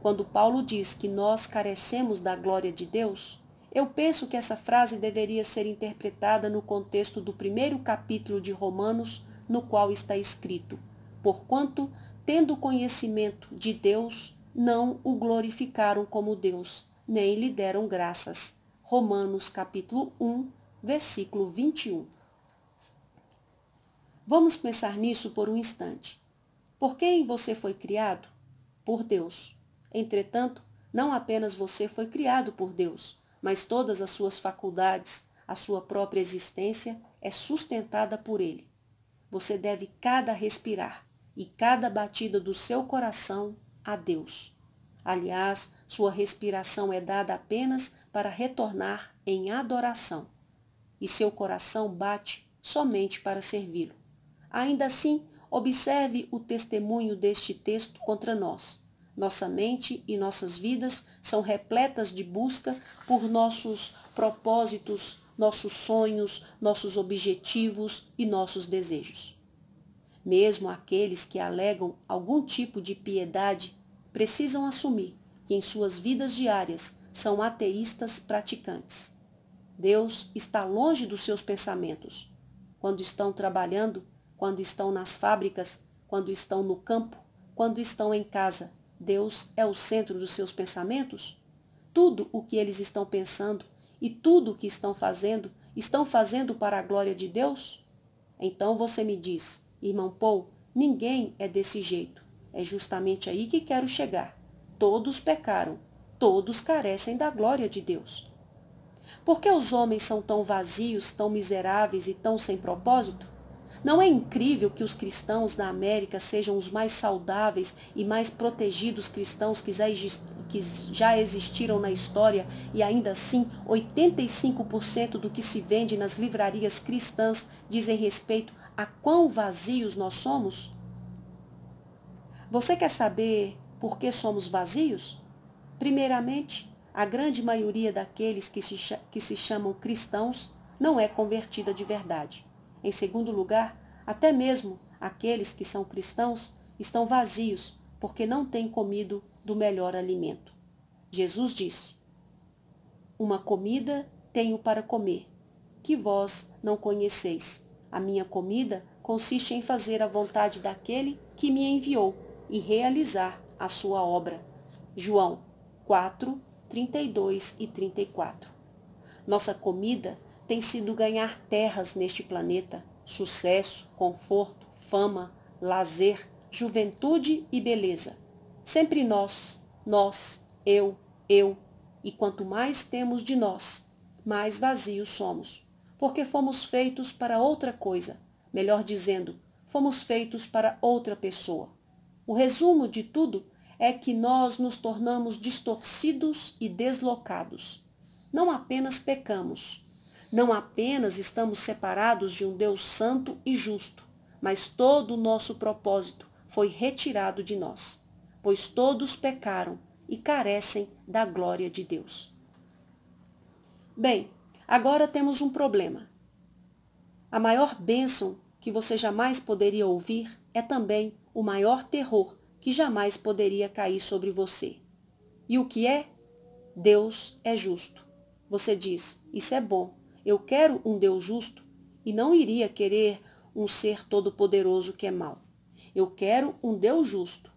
Quando Paulo diz que nós carecemos da glória de Deus, eu penso que essa frase deveria ser interpretada no contexto do primeiro capítulo de Romanos, no qual está escrito: Porquanto tendo conhecimento de Deus, não o glorificaram como Deus, nem lhe deram graças. Romanos capítulo 1, versículo 21. Vamos pensar nisso por um instante. Por quem você foi criado? Por Deus. Entretanto, não apenas você foi criado por Deus, mas todas as suas faculdades, a sua própria existência é sustentada por Ele. Você deve cada respirar, e cada batida do seu coração a Deus. Aliás, sua respiração é dada apenas para retornar em adoração, e seu coração bate somente para servi-lo. Ainda assim, observe o testemunho deste texto contra nós. Nossa mente e nossas vidas são repletas de busca por nossos propósitos, nossos sonhos, nossos objetivos e nossos desejos. Mesmo aqueles que alegam algum tipo de piedade precisam assumir que em suas vidas diárias são ateístas praticantes. Deus está longe dos seus pensamentos. Quando estão trabalhando, quando estão nas fábricas, quando estão no campo, quando estão em casa, Deus é o centro dos seus pensamentos? Tudo o que eles estão pensando e tudo o que estão fazendo, estão fazendo para a glória de Deus? Então você me diz, Irmão Paul, ninguém é desse jeito. É justamente aí que quero chegar. Todos pecaram, todos carecem da glória de Deus. Por que os homens são tão vazios, tão miseráveis e tão sem propósito? Não é incrível que os cristãos na América sejam os mais saudáveis e mais protegidos cristãos que já existiram na história e ainda assim 85% do que se vende nas livrarias cristãs dizem respeito a quão vazios nós somos? Você quer saber por que somos vazios? Primeiramente, a grande maioria daqueles que se, que se chamam cristãos não é convertida de verdade. Em segundo lugar, até mesmo aqueles que são cristãos estão vazios porque não têm comido do melhor alimento. Jesus disse: Uma comida tenho para comer, que vós não conheceis. A minha comida consiste em fazer a vontade daquele que me enviou e realizar a sua obra. João 4, 32 e 34. Nossa comida tem sido ganhar terras neste planeta, sucesso, conforto, fama, lazer, juventude e beleza. Sempre nós, nós, eu, eu, e quanto mais temos de nós, mais vazios somos porque fomos feitos para outra coisa, melhor dizendo, fomos feitos para outra pessoa. O resumo de tudo é que nós nos tornamos distorcidos e deslocados. Não apenas pecamos, não apenas estamos separados de um Deus santo e justo, mas todo o nosso propósito foi retirado de nós, pois todos pecaram e carecem da glória de Deus. Bem, Agora temos um problema. A maior bênção que você jamais poderia ouvir é também o maior terror que jamais poderia cair sobre você. E o que é? Deus é justo. Você diz: Isso é bom. Eu quero um Deus justo e não iria querer um ser todo-poderoso que é mau. Eu quero um Deus justo.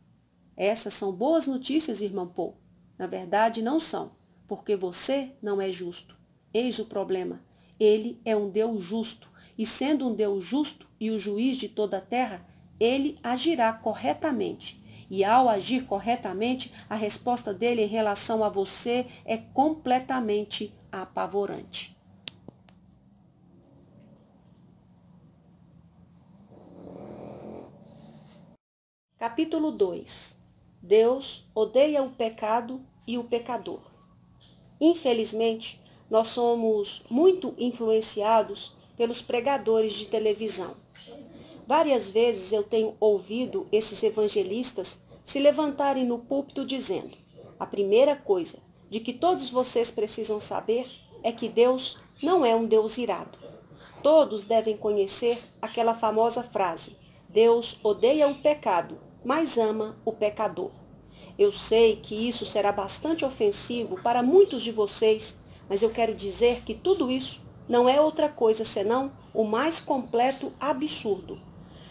Essas são boas notícias, irmão Paul. Na verdade, não são, porque você não é justo. Eis o problema. Ele é um Deus justo, e sendo um Deus justo e o juiz de toda a terra, ele agirá corretamente. E ao agir corretamente, a resposta dele em relação a você é completamente apavorante. Capítulo 2 Deus odeia o pecado e o pecador. Infelizmente, nós somos muito influenciados pelos pregadores de televisão. Várias vezes eu tenho ouvido esses evangelistas se levantarem no púlpito dizendo: a primeira coisa de que todos vocês precisam saber é que Deus não é um Deus irado. Todos devem conhecer aquela famosa frase: Deus odeia o pecado, mas ama o pecador. Eu sei que isso será bastante ofensivo para muitos de vocês mas eu quero dizer que tudo isso não é outra coisa senão o mais completo absurdo.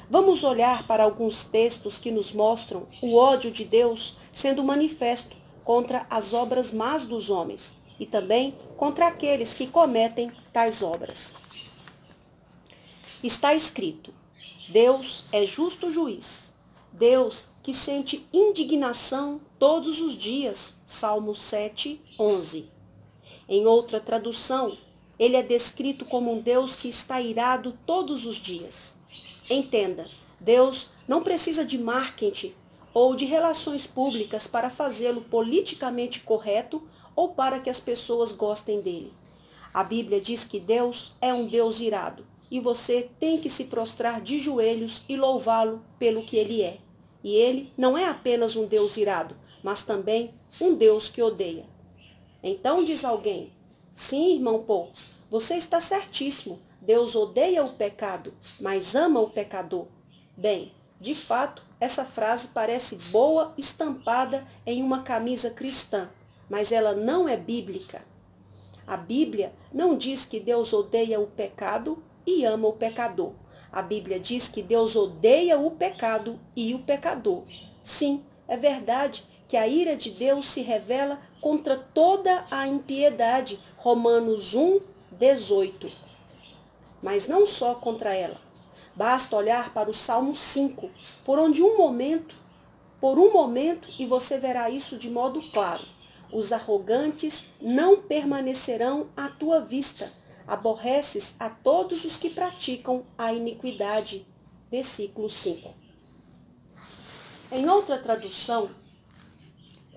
Vamos olhar para alguns textos que nos mostram o ódio de Deus sendo manifesto contra as obras más dos homens e também contra aqueles que cometem tais obras. Está escrito: Deus é justo juiz. Deus que sente indignação todos os dias. Salmo 7, 11. Em outra tradução, ele é descrito como um Deus que está irado todos os dias. Entenda, Deus não precisa de marketing ou de relações públicas para fazê-lo politicamente correto ou para que as pessoas gostem dele. A Bíblia diz que Deus é um Deus irado e você tem que se prostrar de joelhos e louvá-lo pelo que ele é. E ele não é apenas um Deus irado, mas também um Deus que odeia. Então diz alguém: Sim, irmão Paul, você está certíssimo. Deus odeia o pecado, mas ama o pecador. Bem, de fato, essa frase parece boa estampada em uma camisa cristã, mas ela não é bíblica. A Bíblia não diz que Deus odeia o pecado e ama o pecador. A Bíblia diz que Deus odeia o pecado e o pecador. Sim, é verdade que a ira de Deus se revela contra toda a impiedade. Romanos 1, 18. Mas não só contra ela. Basta olhar para o Salmo 5, por onde um momento, por um momento, e você verá isso de modo claro. Os arrogantes não permanecerão à tua vista. Aborreces a todos os que praticam a iniquidade. Versículo 5. Em outra tradução,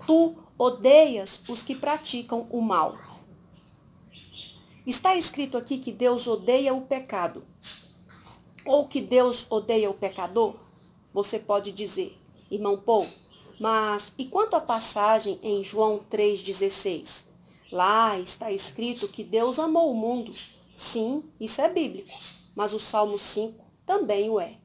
Tu odeias os que praticam o mal. Está escrito aqui que Deus odeia o pecado. Ou que Deus odeia o pecador? Você pode dizer, irmão Paul, mas e quanto à passagem em João 3,16? Lá está escrito que Deus amou o mundo. Sim, isso é bíblico, mas o Salmo 5 também o é.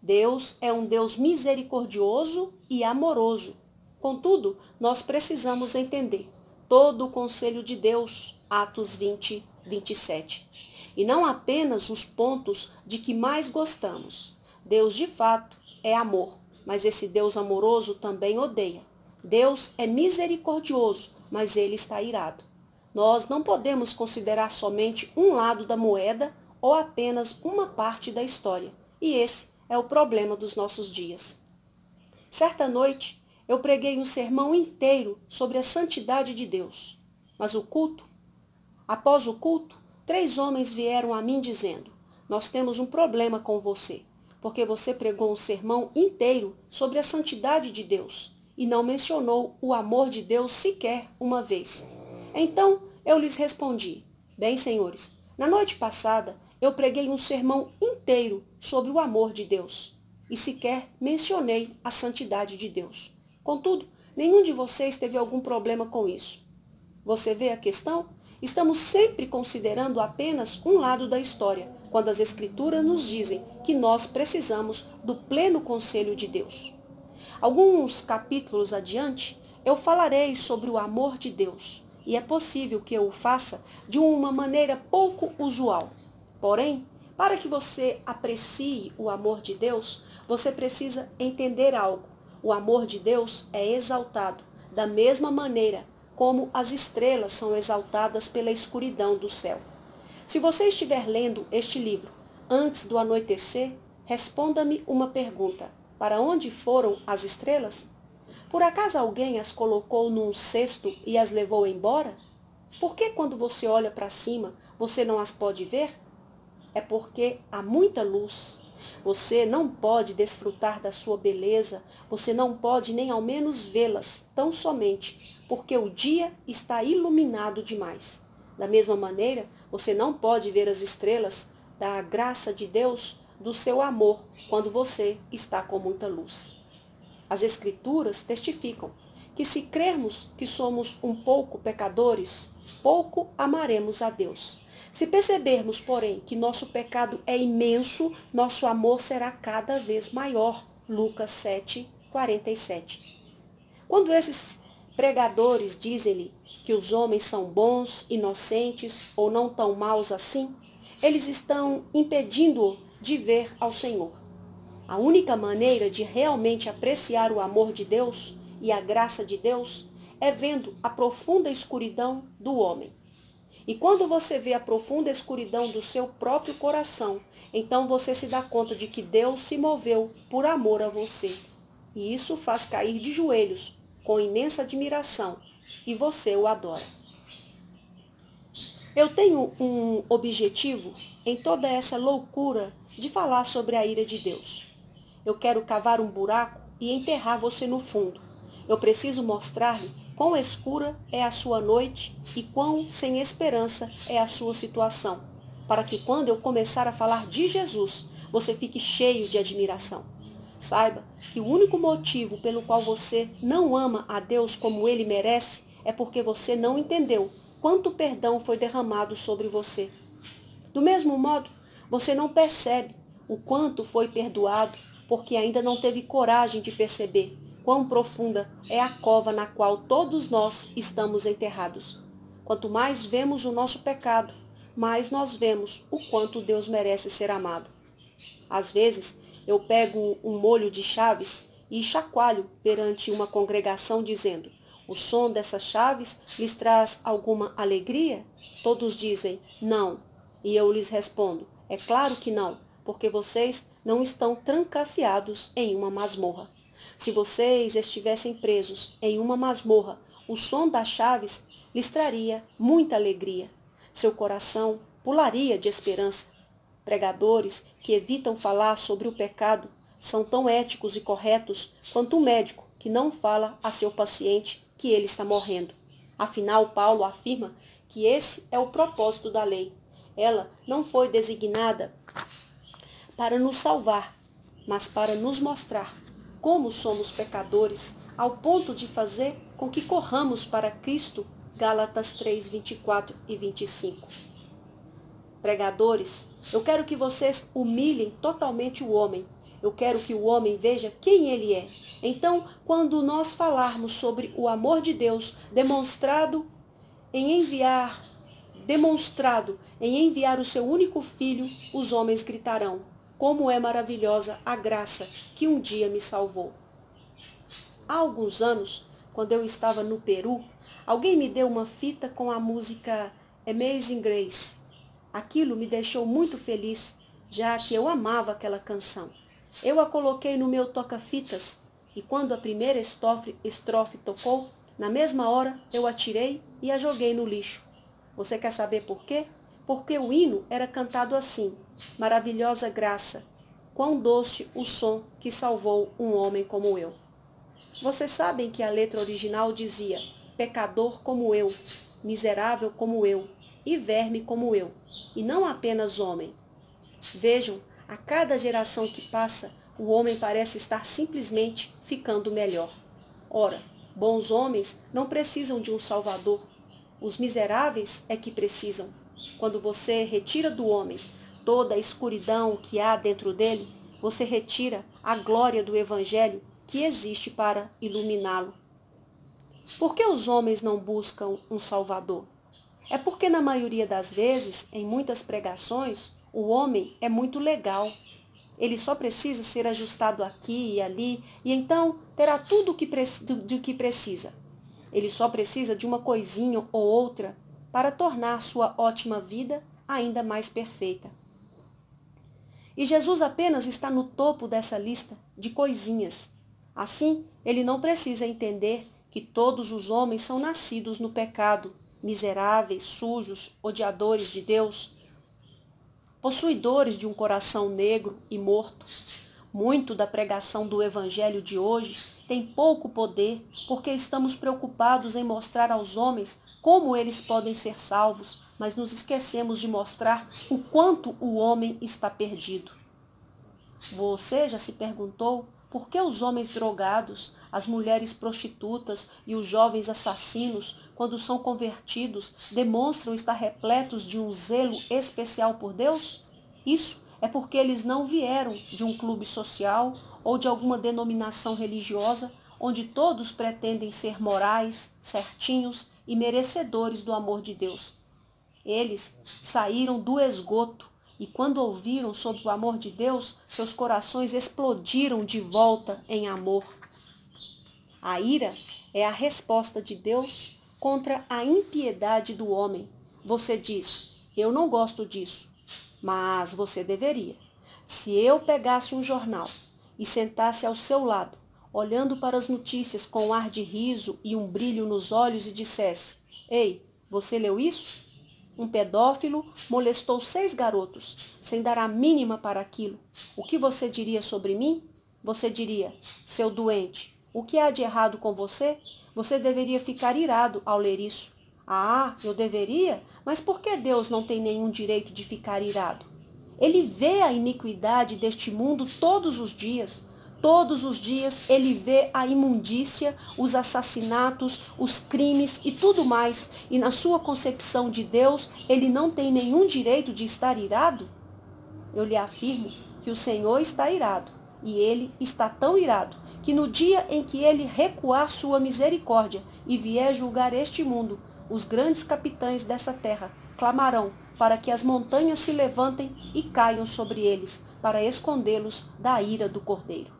Deus é um Deus misericordioso e amoroso, Contudo, nós precisamos entender todo o conselho de Deus, Atos 20, 27. E não apenas os pontos de que mais gostamos. Deus, de fato, é amor, mas esse Deus amoroso também odeia. Deus é misericordioso, mas ele está irado. Nós não podemos considerar somente um lado da moeda ou apenas uma parte da história. E esse é o problema dos nossos dias. Certa noite, eu preguei um sermão inteiro sobre a santidade de Deus. Mas o culto, após o culto, três homens vieram a mim dizendo: Nós temos um problema com você, porque você pregou um sermão inteiro sobre a santidade de Deus e não mencionou o amor de Deus sequer uma vez. Então eu lhes respondi: Bem, senhores, na noite passada eu preguei um sermão inteiro sobre o amor de Deus e sequer mencionei a santidade de Deus. Contudo, nenhum de vocês teve algum problema com isso. Você vê a questão? Estamos sempre considerando apenas um lado da história, quando as Escrituras nos dizem que nós precisamos do pleno conselho de Deus. Alguns capítulos adiante, eu falarei sobre o amor de Deus, e é possível que eu o faça de uma maneira pouco usual. Porém, para que você aprecie o amor de Deus, você precisa entender algo o amor de Deus é exaltado da mesma maneira como as estrelas são exaltadas pela escuridão do céu. Se você estiver lendo este livro antes do anoitecer, responda-me uma pergunta: para onde foram as estrelas? Por acaso alguém as colocou num cesto e as levou embora? Por que quando você olha para cima você não as pode ver? É porque há muita luz, você não pode desfrutar da sua beleza, você não pode nem ao menos vê-las, tão somente, porque o dia está iluminado demais. Da mesma maneira, você não pode ver as estrelas da graça de Deus, do seu amor, quando você está com muita luz. As Escrituras testificam que se crermos que somos um pouco pecadores, pouco amaremos a Deus. Se percebermos, porém, que nosso pecado é imenso, nosso amor será cada vez maior. Lucas 7, 47. Quando esses pregadores dizem-lhe que os homens são bons, inocentes ou não tão maus assim, eles estão impedindo-o de ver ao Senhor. A única maneira de realmente apreciar o amor de Deus e a graça de Deus é vendo a profunda escuridão do homem. E quando você vê a profunda escuridão do seu próprio coração, então você se dá conta de que Deus se moveu por amor a você. E isso faz cair de joelhos, com imensa admiração, e você o adora. Eu tenho um objetivo em toda essa loucura de falar sobre a ira de Deus. Eu quero cavar um buraco e enterrar você no fundo. Eu preciso mostrar-lhe quão escura é a sua noite e quão sem esperança é a sua situação, para que quando eu começar a falar de Jesus, você fique cheio de admiração. Saiba que o único motivo pelo qual você não ama a Deus como ele merece é porque você não entendeu quanto perdão foi derramado sobre você. Do mesmo modo, você não percebe o quanto foi perdoado porque ainda não teve coragem de perceber quão profunda é a cova na qual todos nós estamos enterrados. Quanto mais vemos o nosso pecado, mais nós vemos o quanto Deus merece ser amado. Às vezes, eu pego um molho de chaves e chacoalho perante uma congregação dizendo: O som dessas chaves lhes traz alguma alegria? Todos dizem: Não. E eu lhes respondo: É claro que não, porque vocês não estão trancafiados em uma masmorra. Se vocês estivessem presos em uma masmorra, o som das chaves lhes traria muita alegria. Seu coração pularia de esperança. Pregadores que evitam falar sobre o pecado são tão éticos e corretos quanto o médico que não fala a seu paciente que ele está morrendo. Afinal, Paulo afirma que esse é o propósito da lei. Ela não foi designada para nos salvar, mas para nos mostrar como somos pecadores, ao ponto de fazer com que corramos para Cristo. Gálatas 3, 24 e 25. Pregadores, eu quero que vocês humilhem totalmente o homem. Eu quero que o homem veja quem ele é. Então, quando nós falarmos sobre o amor de Deus demonstrado em enviar, demonstrado em enviar o seu único filho, os homens gritarão: como é maravilhosa a graça que um dia me salvou. Há alguns anos, quando eu estava no Peru, alguém me deu uma fita com a música Amazing Grace. Aquilo me deixou muito feliz, já que eu amava aquela canção. Eu a coloquei no meu toca-fitas e quando a primeira estrofe, estrofe tocou, na mesma hora eu a tirei e a joguei no lixo. Você quer saber por quê? porque o hino era cantado assim: Maravilhosa graça, quão doce o som que salvou um homem como eu. Vocês sabem que a letra original dizia: Pecador como eu, miserável como eu, e verme como eu, e não apenas homem. Vejam, a cada geração que passa, o homem parece estar simplesmente ficando melhor. Ora, bons homens não precisam de um salvador, os miseráveis é que precisam. Quando você retira do homem toda a escuridão que há dentro dele, você retira a glória do Evangelho que existe para iluminá-lo. Por que os homens não buscam um Salvador? É porque, na maioria das vezes, em muitas pregações, o homem é muito legal. Ele só precisa ser ajustado aqui e ali, e então terá tudo o que, do que precisa. Ele só precisa de uma coisinha ou outra para tornar sua ótima vida ainda mais perfeita. E Jesus apenas está no topo dessa lista de coisinhas. Assim, ele não precisa entender que todos os homens são nascidos no pecado, miseráveis, sujos, odiadores de Deus, possuidores de um coração negro e morto. Muito da pregação do Evangelho de hoje tem pouco poder porque estamos preocupados em mostrar aos homens como eles podem ser salvos, mas nos esquecemos de mostrar o quanto o homem está perdido. Você já se perguntou por que os homens drogados, as mulheres prostitutas e os jovens assassinos, quando são convertidos, demonstram estar repletos de um zelo especial por Deus? Isso é porque eles não vieram de um clube social ou de alguma denominação religiosa onde todos pretendem ser morais, certinhos e merecedores do amor de Deus. Eles saíram do esgoto e, quando ouviram sobre o amor de Deus, seus corações explodiram de volta em amor. A ira é a resposta de Deus contra a impiedade do homem. Você diz: Eu não gosto disso, mas você deveria. Se eu pegasse um jornal e sentasse ao seu lado olhando para as notícias com um ar de riso e um brilho nos olhos e dissesse: Ei, você leu isso? Um pedófilo molestou seis garotos, sem dar a mínima para aquilo. O que você diria sobre mim? Você diria: Seu doente, o que há de errado com você? Você deveria ficar irado ao ler isso. Ah, eu deveria? Mas por que Deus não tem nenhum direito de ficar irado? Ele vê a iniquidade deste mundo todos os dias Todos os dias ele vê a imundícia, os assassinatos, os crimes e tudo mais, e na sua concepção de Deus, ele não tem nenhum direito de estar irado? Eu lhe afirmo que o Senhor está irado, e ele está tão irado que no dia em que ele recuar sua misericórdia e vier julgar este mundo, os grandes capitães dessa terra clamarão para que as montanhas se levantem e caiam sobre eles, para escondê-los da ira do cordeiro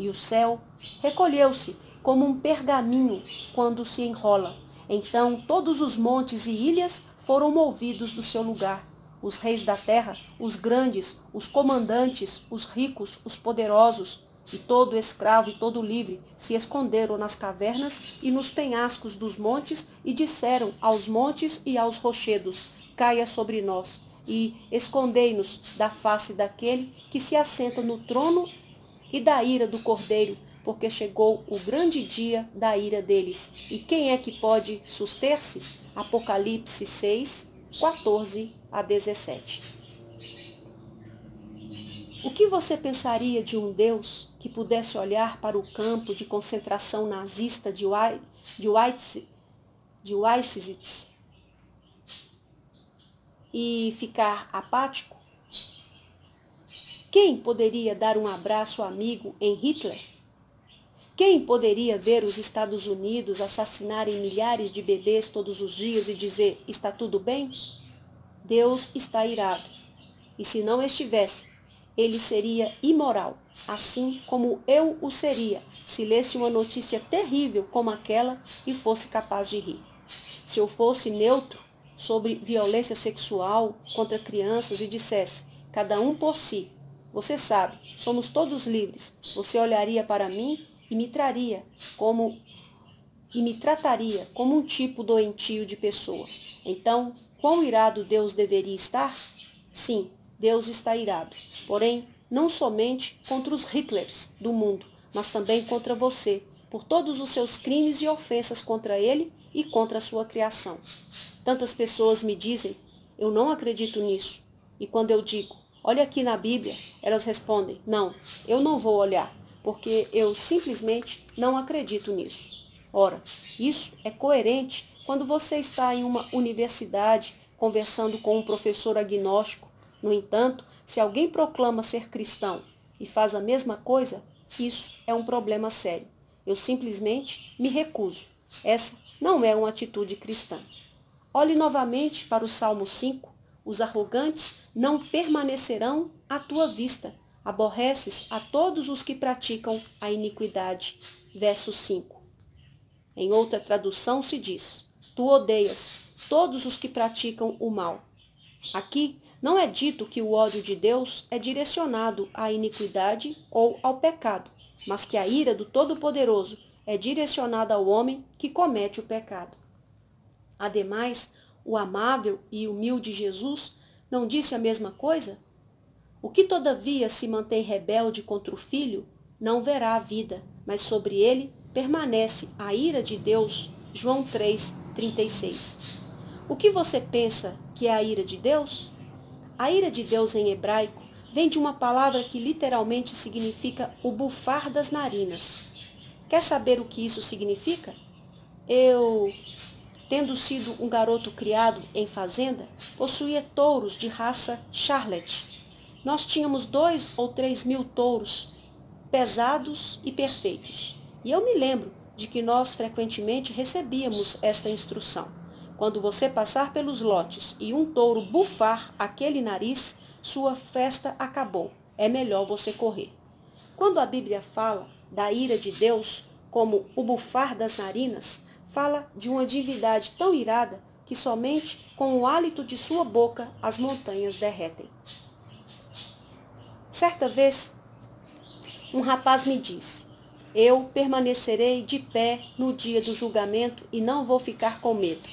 e o céu recolheu-se como um pergaminho quando se enrola. Então todos os montes e ilhas foram movidos do seu lugar. Os reis da terra, os grandes, os comandantes, os ricos, os poderosos, e todo escravo e todo livre se esconderam nas cavernas e nos penhascos dos montes e disseram aos montes e aos rochedos: Caia sobre nós, e escondei-nos da face daquele que se assenta no trono e da ira do cordeiro, porque chegou o grande dia da ira deles. E quem é que pode suster-se? Apocalipse 6, 14 a 17. O que você pensaria de um Deus que pudesse olhar para o campo de concentração nazista de Auschwitz, de Auschwitz e ficar apático? Quem poderia dar um abraço amigo em Hitler? Quem poderia ver os Estados Unidos assassinarem milhares de bebês todos os dias e dizer: está tudo bem? Deus está irado. E se não estivesse, ele seria imoral, assim como eu o seria se lesse uma notícia terrível como aquela e fosse capaz de rir. Se eu fosse neutro sobre violência sexual contra crianças e dissesse: cada um por si, você sabe, somos todos livres. Você olharia para mim e me traria como e me trataria como um tipo doentio de pessoa. Então, quão irado Deus deveria estar? Sim, Deus está irado. Porém, não somente contra os Hitlers do mundo, mas também contra você, por todos os seus crimes e ofensas contra ele e contra a sua criação. Tantas pessoas me dizem, eu não acredito nisso. E quando eu digo, Olha aqui na Bíblia, elas respondem: Não, eu não vou olhar, porque eu simplesmente não acredito nisso. Ora, isso é coerente quando você está em uma universidade conversando com um professor agnóstico. No entanto, se alguém proclama ser cristão e faz a mesma coisa, isso é um problema sério. Eu simplesmente me recuso. Essa não é uma atitude cristã. Olhe novamente para o Salmo 5, os arrogantes não permanecerão à tua vista. Aborreces a todos os que praticam a iniquidade. Verso 5. Em outra tradução se diz: Tu odeias todos os que praticam o mal. Aqui não é dito que o ódio de Deus é direcionado à iniquidade ou ao pecado, mas que a ira do Todo-Poderoso é direcionada ao homem que comete o pecado. Ademais, o amável e humilde Jesus não disse a mesma coisa? O que todavia se mantém rebelde contra o filho, não verá a vida, mas sobre ele permanece a ira de Deus. João 3, 36. O que você pensa que é a ira de Deus? A ira de Deus em hebraico vem de uma palavra que literalmente significa o bufar das narinas. Quer saber o que isso significa? Eu Tendo sido um garoto criado em fazenda, possuía touros de raça Charlotte. Nós tínhamos dois ou três mil touros, pesados e perfeitos. E eu me lembro de que nós frequentemente recebíamos esta instrução. Quando você passar pelos lotes e um touro bufar aquele nariz, sua festa acabou. É melhor você correr. Quando a Bíblia fala da ira de Deus como o bufar das narinas, fala de uma divindade tão irada que somente com o hálito de sua boca as montanhas derretem. Certa vez, um rapaz me disse: Eu permanecerei de pé no dia do julgamento e não vou ficar com medo.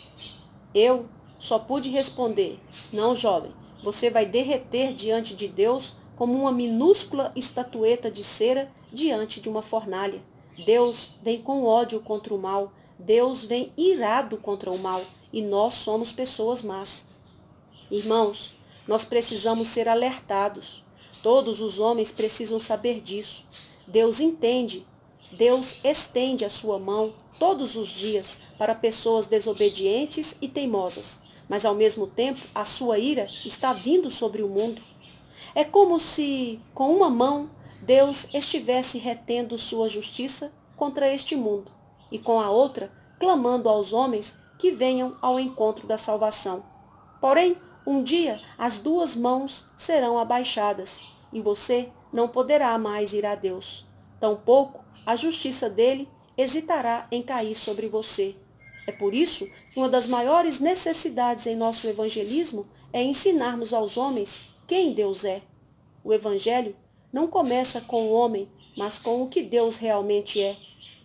Eu só pude responder: Não, jovem, você vai derreter diante de Deus como uma minúscula estatueta de cera diante de uma fornalha. Deus vem com ódio contra o mal, Deus vem irado contra o mal e nós somos pessoas más. Irmãos, nós precisamos ser alertados. Todos os homens precisam saber disso. Deus entende. Deus estende a sua mão todos os dias para pessoas desobedientes e teimosas, mas ao mesmo tempo a sua ira está vindo sobre o mundo. É como se, com uma mão, Deus estivesse retendo sua justiça contra este mundo e com a outra, clamando aos homens que venham ao encontro da salvação. Porém, um dia as duas mãos serão abaixadas, e você não poderá mais ir a Deus. Tampouco a justiça dele hesitará em cair sobre você. É por isso que uma das maiores necessidades em nosso evangelismo é ensinarmos aos homens quem Deus é. O evangelho não começa com o homem, mas com o que Deus realmente é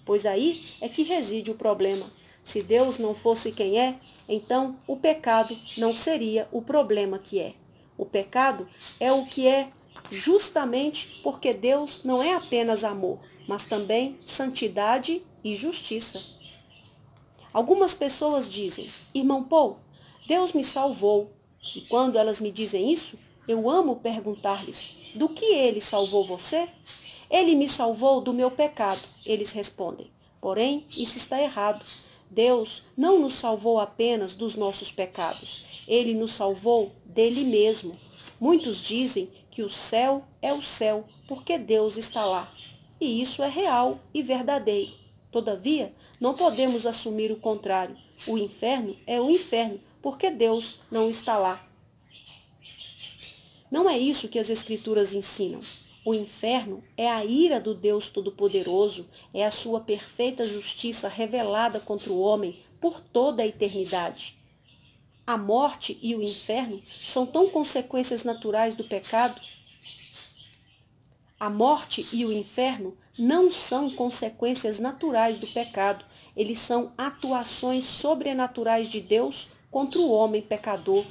pois aí é que reside o problema. Se Deus não fosse quem é, então o pecado não seria o problema que é. O pecado é o que é justamente porque Deus não é apenas amor, mas também santidade e justiça. Algumas pessoas dizem, irmão Paul, Deus me salvou. E quando elas me dizem isso, eu amo perguntar-lhes, do que ele salvou você? Ele me salvou do meu pecado, eles respondem. Porém, isso está errado. Deus não nos salvou apenas dos nossos pecados, ele nos salvou dele mesmo. Muitos dizem que o céu é o céu porque Deus está lá. E isso é real e verdadeiro. Todavia, não podemos assumir o contrário. O inferno é o inferno porque Deus não está lá. Não é isso que as Escrituras ensinam. O inferno é a ira do Deus Todo-Poderoso, é a sua perfeita justiça revelada contra o homem por toda a eternidade. A morte e o inferno são tão consequências naturais do pecado. A morte e o inferno não são consequências naturais do pecado, eles são atuações sobrenaturais de Deus contra o homem pecador.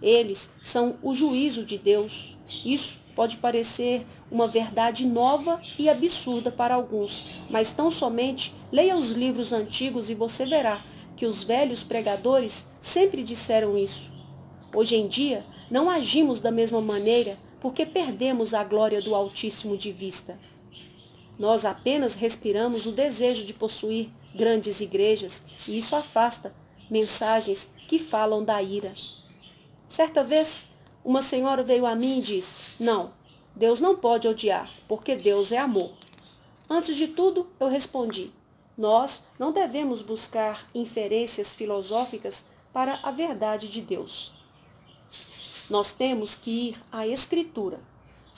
Eles são o juízo de Deus. Isso pode parecer uma verdade nova e absurda para alguns, mas tão somente leia os livros antigos e você verá que os velhos pregadores sempre disseram isso. Hoje em dia, não agimos da mesma maneira porque perdemos a glória do Altíssimo de vista. Nós apenas respiramos o desejo de possuir grandes igrejas e isso afasta mensagens que falam da ira. Certa vez, uma senhora veio a mim e disse: Não, Deus não pode odiar, porque Deus é amor. Antes de tudo, eu respondi: nós não devemos buscar inferências filosóficas para a verdade de Deus. Nós temos que ir à Escritura.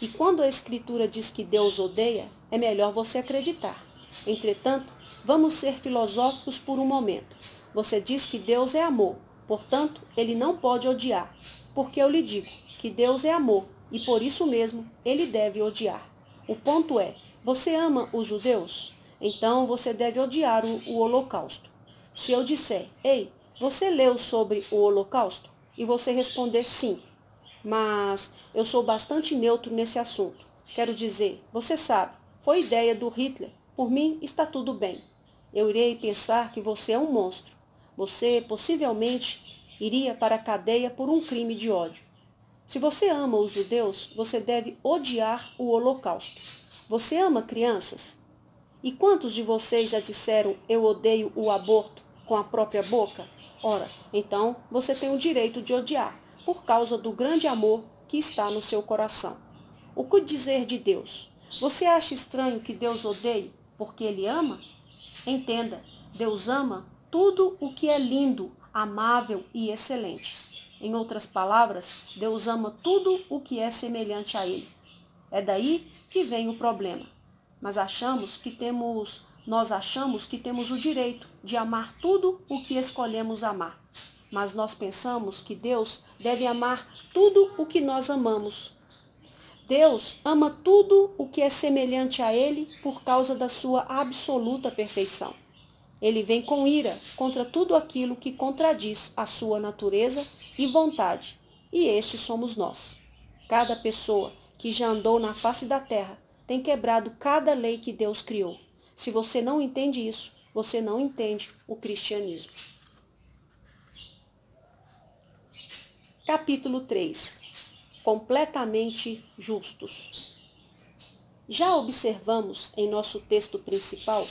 E quando a Escritura diz que Deus odeia, é melhor você acreditar. Entretanto, vamos ser filosóficos por um momento. Você diz que Deus é amor, portanto, ele não pode odiar. Porque eu lhe digo que Deus é amor e por isso mesmo ele deve odiar. O ponto é: você ama os judeus? Então você deve odiar o, o Holocausto. Se eu disser, ei, você leu sobre o Holocausto? E você responder sim, mas eu sou bastante neutro nesse assunto. Quero dizer, você sabe, foi ideia do Hitler. Por mim está tudo bem. Eu irei pensar que você é um monstro. Você possivelmente iria para a cadeia por um crime de ódio. Se você ama os judeus, você deve odiar o Holocausto. Você ama crianças? E quantos de vocês já disseram eu odeio o aborto com a própria boca? Ora, então você tem o direito de odiar, por causa do grande amor que está no seu coração. O que dizer de Deus? Você acha estranho que Deus odeie porque ele ama? Entenda, Deus ama tudo o que é lindo, amável e excelente. Em outras palavras, Deus ama tudo o que é semelhante a Ele. É daí que vem o problema. Mas achamos que temos, nós achamos que temos o direito de amar tudo o que escolhemos amar. Mas nós pensamos que Deus deve amar tudo o que nós amamos. Deus ama tudo o que é semelhante a Ele por causa da sua absoluta perfeição. Ele vem com ira contra tudo aquilo que contradiz a sua natureza e vontade, e estes somos nós. Cada pessoa que já andou na face da terra tem quebrado cada lei que Deus criou. Se você não entende isso, você não entende o cristianismo. Capítulo 3 Completamente justos. Já observamos em nosso texto principal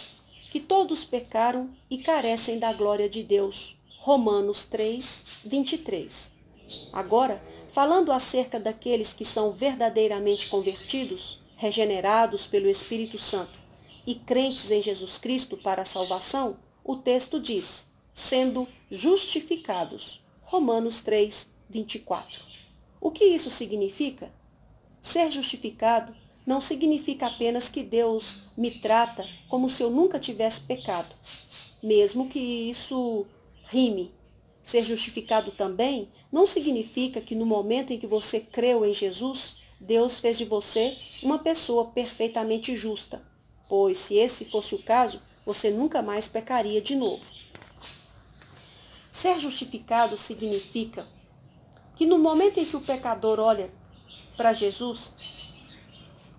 que todos pecaram e carecem da glória de Deus. Romanos 3, 23. Agora, falando acerca daqueles que são verdadeiramente convertidos, regenerados pelo Espírito Santo e crentes em Jesus Cristo para a salvação, o texto diz: sendo justificados. Romanos 3, 24. O que isso significa? Ser justificado não significa apenas que Deus me trata como se eu nunca tivesse pecado, mesmo que isso rime. Ser justificado também não significa que no momento em que você creu em Jesus, Deus fez de você uma pessoa perfeitamente justa, pois se esse fosse o caso, você nunca mais pecaria de novo. Ser justificado significa que no momento em que o pecador olha para Jesus,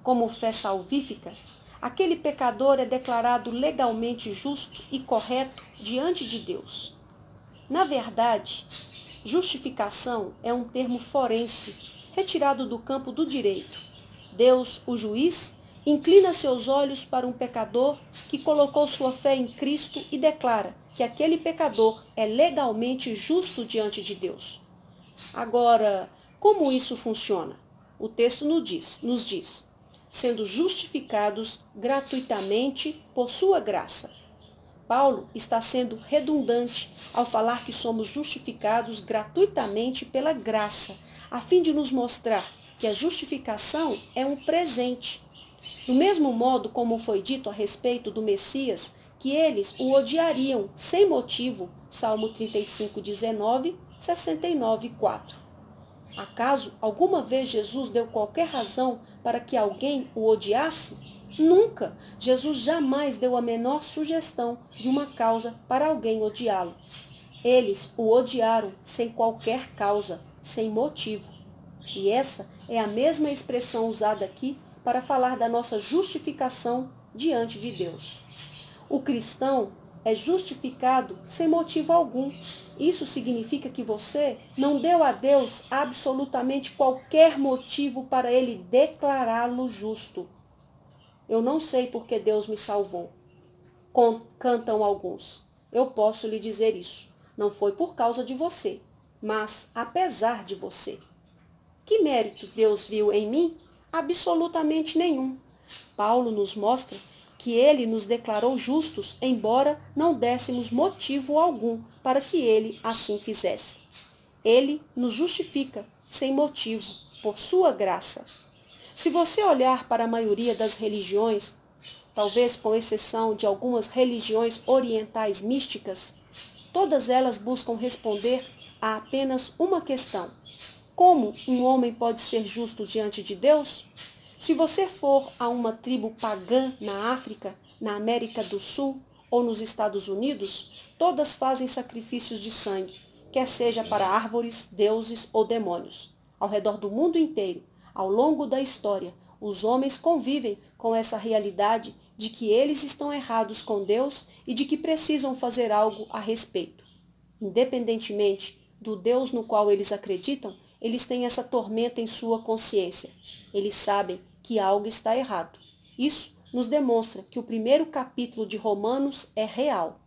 como fé salvífica, aquele pecador é declarado legalmente justo e correto diante de Deus. Na verdade, justificação é um termo forense retirado do campo do direito. Deus, o juiz, inclina seus olhos para um pecador que colocou sua fé em Cristo e declara que aquele pecador é legalmente justo diante de Deus. Agora, como isso funciona? O texto nos diz, nos diz sendo justificados gratuitamente por sua graça. Paulo está sendo redundante ao falar que somos justificados gratuitamente pela graça, a fim de nos mostrar que a justificação é um presente. Do mesmo modo como foi dito a respeito do Messias, que eles o odiariam sem motivo, Salmo 35, 19, 69, 4. Acaso alguma vez Jesus deu qualquer razão para que alguém o odiasse? Nunca! Jesus jamais deu a menor sugestão de uma causa para alguém odiá-lo. Eles o odiaram sem qualquer causa, sem motivo. E essa é a mesma expressão usada aqui para falar da nossa justificação diante de Deus. O cristão é justificado sem motivo algum. Isso significa que você não deu a Deus absolutamente qualquer motivo para ele declará-lo justo. Eu não sei porque Deus me salvou. Cantam alguns. Eu posso lhe dizer isso. Não foi por causa de você, mas apesar de você. Que mérito Deus viu em mim? Absolutamente nenhum. Paulo nos mostra que ele nos declarou justos, embora não dessemos motivo algum para que ele assim fizesse. Ele nos justifica, sem motivo, por sua graça. Se você olhar para a maioria das religiões, talvez com exceção de algumas religiões orientais místicas, todas elas buscam responder a apenas uma questão: como um homem pode ser justo diante de Deus? Se você for a uma tribo pagã na África, na América do Sul ou nos Estados Unidos, todas fazem sacrifícios de sangue, quer seja para árvores, deuses ou demônios. Ao redor do mundo inteiro, ao longo da história, os homens convivem com essa realidade de que eles estão errados com Deus e de que precisam fazer algo a respeito. Independentemente do Deus no qual eles acreditam, eles têm essa tormenta em sua consciência. Eles sabem que algo está errado. Isso nos demonstra que o primeiro capítulo de Romanos é real.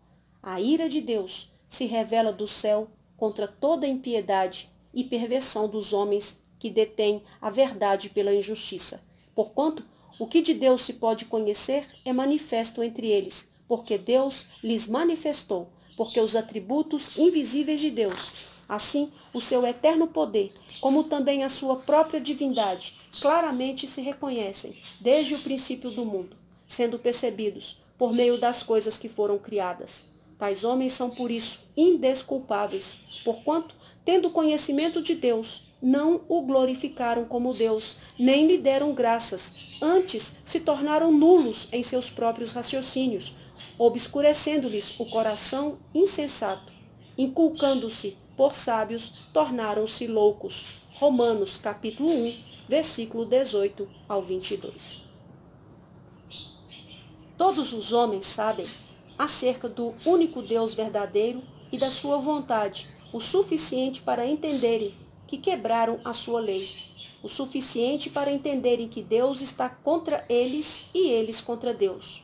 A ira de Deus se revela do céu contra toda impiedade e perversão dos homens que detêm a verdade pela injustiça. Porquanto, o que de Deus se pode conhecer é manifesto entre eles, porque Deus lhes manifestou, porque os atributos invisíveis de Deus, assim o seu eterno poder como também a sua própria divindade, claramente se reconhecem desde o princípio do mundo, sendo percebidos por meio das coisas que foram criadas. Tais homens são por isso indesculpáveis, porquanto, tendo conhecimento de Deus, não o glorificaram como Deus, nem lhe deram graças, antes se tornaram nulos em seus próprios raciocínios, obscurecendo-lhes o coração insensato, inculcando-se por sábios tornaram-se loucos. Romanos capítulo 1, versículo 18 ao 22. Todos os homens sabem acerca do único Deus verdadeiro e da sua vontade, o suficiente para entenderem que quebraram a sua lei, o suficiente para entenderem que Deus está contra eles e eles contra Deus.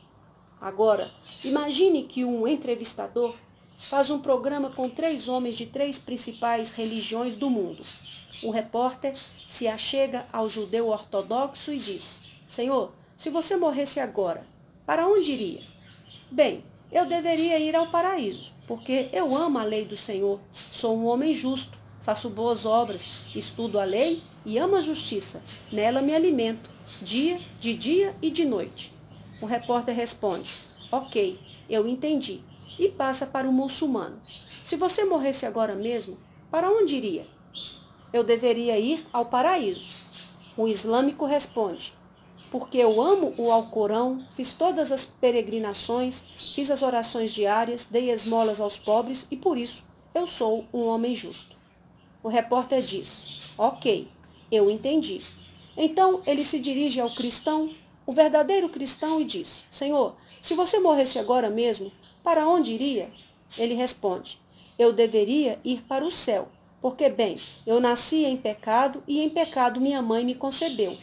Agora, imagine que um entrevistador faz um programa com três homens de três principais religiões do mundo. O repórter se achega ao judeu ortodoxo e diz: Senhor, se você morresse agora, para onde iria? Bem, eu deveria ir ao paraíso, porque eu amo a lei do Senhor, sou um homem justo, faço boas obras, estudo a lei e amo a justiça. Nela me alimento, dia, de dia e de noite. O repórter responde: Ok, eu entendi e passa para o muçulmano. Se você morresse agora mesmo, para onde iria? Eu deveria ir ao paraíso. O islâmico responde: Porque eu amo o Alcorão, fiz todas as peregrinações, fiz as orações diárias, dei esmolas aos pobres e por isso eu sou um homem justo. O repórter diz: Ok, eu entendi. Então ele se dirige ao cristão, o verdadeiro cristão, e diz: Senhor, se você morresse agora mesmo, para onde iria? Ele responde: Eu deveria ir para o céu, porque, bem, eu nasci em pecado e em pecado minha mãe me concebeu.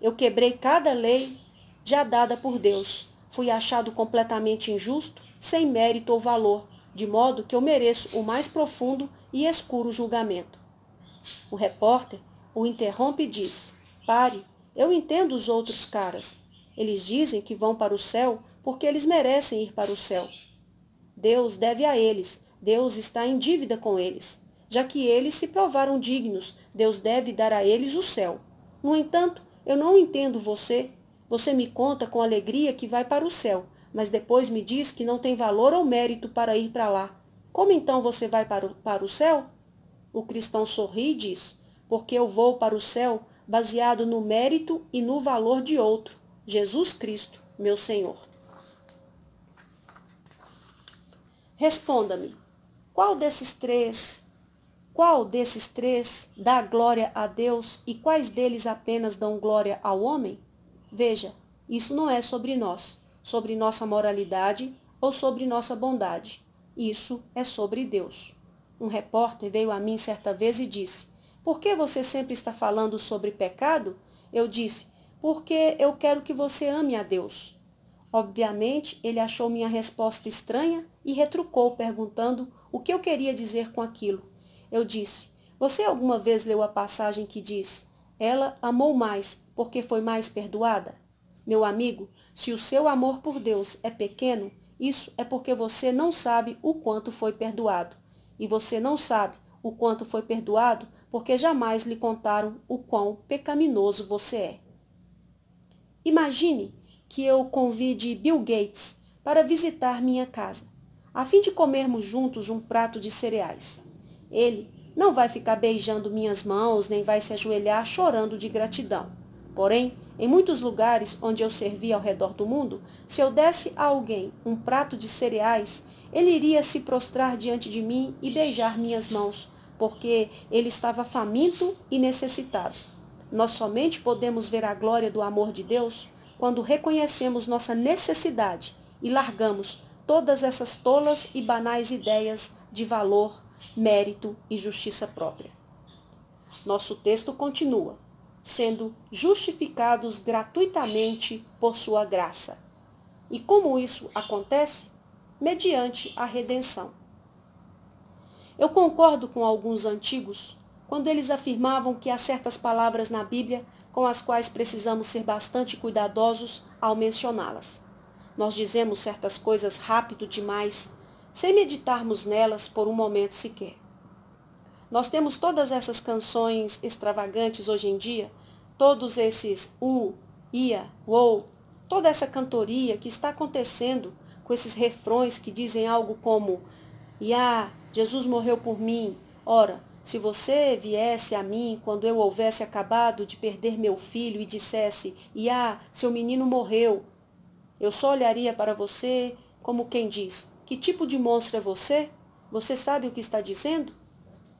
Eu quebrei cada lei já dada por Deus. Fui achado completamente injusto, sem mérito ou valor, de modo que eu mereço o mais profundo e escuro julgamento. O repórter o interrompe e diz: Pare, eu entendo os outros caras. Eles dizem que vão para o céu porque eles merecem ir para o céu. Deus deve a eles, Deus está em dívida com eles. Já que eles se provaram dignos, Deus deve dar a eles o céu. No entanto, eu não entendo você. Você me conta com alegria que vai para o céu, mas depois me diz que não tem valor ou mérito para ir para lá. Como então você vai para o, para o céu? O cristão sorri e diz: Porque eu vou para o céu baseado no mérito e no valor de outro, Jesus Cristo, meu Senhor. Responda-me, qual desses três, qual desses três dá glória a Deus e quais deles apenas dão glória ao homem? Veja, isso não é sobre nós, sobre nossa moralidade ou sobre nossa bondade. Isso é sobre Deus. Um repórter veio a mim certa vez e disse: Por que você sempre está falando sobre pecado? Eu disse: Porque eu quero que você ame a Deus. Obviamente, ele achou minha resposta estranha e retrucou perguntando o que eu queria dizer com aquilo. Eu disse: Você alguma vez leu a passagem que diz: Ela amou mais porque foi mais perdoada? Meu amigo, se o seu amor por Deus é pequeno, isso é porque você não sabe o quanto foi perdoado. E você não sabe o quanto foi perdoado porque jamais lhe contaram o quão pecaminoso você é. Imagine que eu convide Bill Gates para visitar minha casa a fim de comermos juntos um prato de cereais. Ele não vai ficar beijando minhas mãos, nem vai se ajoelhar chorando de gratidão. Porém, em muitos lugares onde eu servia ao redor do mundo, se eu desse a alguém um prato de cereais, ele iria se prostrar diante de mim e beijar minhas mãos, porque ele estava faminto e necessitado. Nós somente podemos ver a glória do amor de Deus quando reconhecemos nossa necessidade e largamos todas essas tolas e banais ideias de valor, mérito e justiça própria. Nosso texto continua, sendo justificados gratuitamente por sua graça. E como isso acontece? Mediante a redenção. Eu concordo com alguns antigos quando eles afirmavam que há certas palavras na Bíblia com as quais precisamos ser bastante cuidadosos ao mencioná-las. Nós dizemos certas coisas rápido demais, sem meditarmos nelas por um momento sequer. Nós temos todas essas canções extravagantes hoje em dia, todos esses u, ia, ou, toda essa cantoria que está acontecendo com esses refrões que dizem algo como: Iá, Jesus morreu por mim. Ora, se você viesse a mim quando eu houvesse acabado de perder meu filho e dissesse: Iá, seu menino morreu, eu só olharia para você como quem diz: Que tipo de monstro é você? Você sabe o que está dizendo?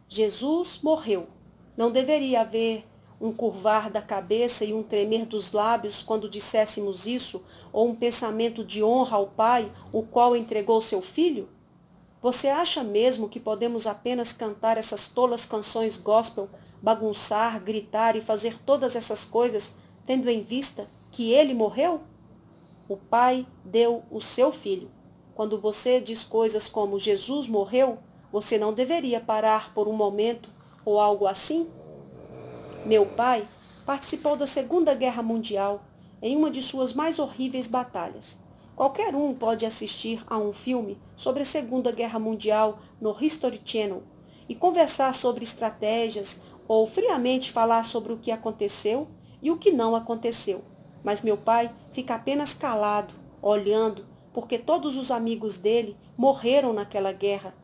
Jesus morreu. Não deveria haver um curvar da cabeça e um tremer dos lábios quando disséssemos isso, ou um pensamento de honra ao Pai, o qual entregou seu filho? Você acha mesmo que podemos apenas cantar essas tolas canções gospel, bagunçar, gritar e fazer todas essas coisas, tendo em vista que ele morreu? O Pai deu o seu Filho. Quando você diz coisas como Jesus morreu, você não deveria parar por um momento ou algo assim? Meu pai participou da Segunda Guerra Mundial em uma de suas mais horríveis batalhas. Qualquer um pode assistir a um filme sobre a Segunda Guerra Mundial no History Channel e conversar sobre estratégias ou friamente falar sobre o que aconteceu e o que não aconteceu. Mas meu pai fica apenas calado, olhando, porque todos os amigos dele morreram naquela guerra.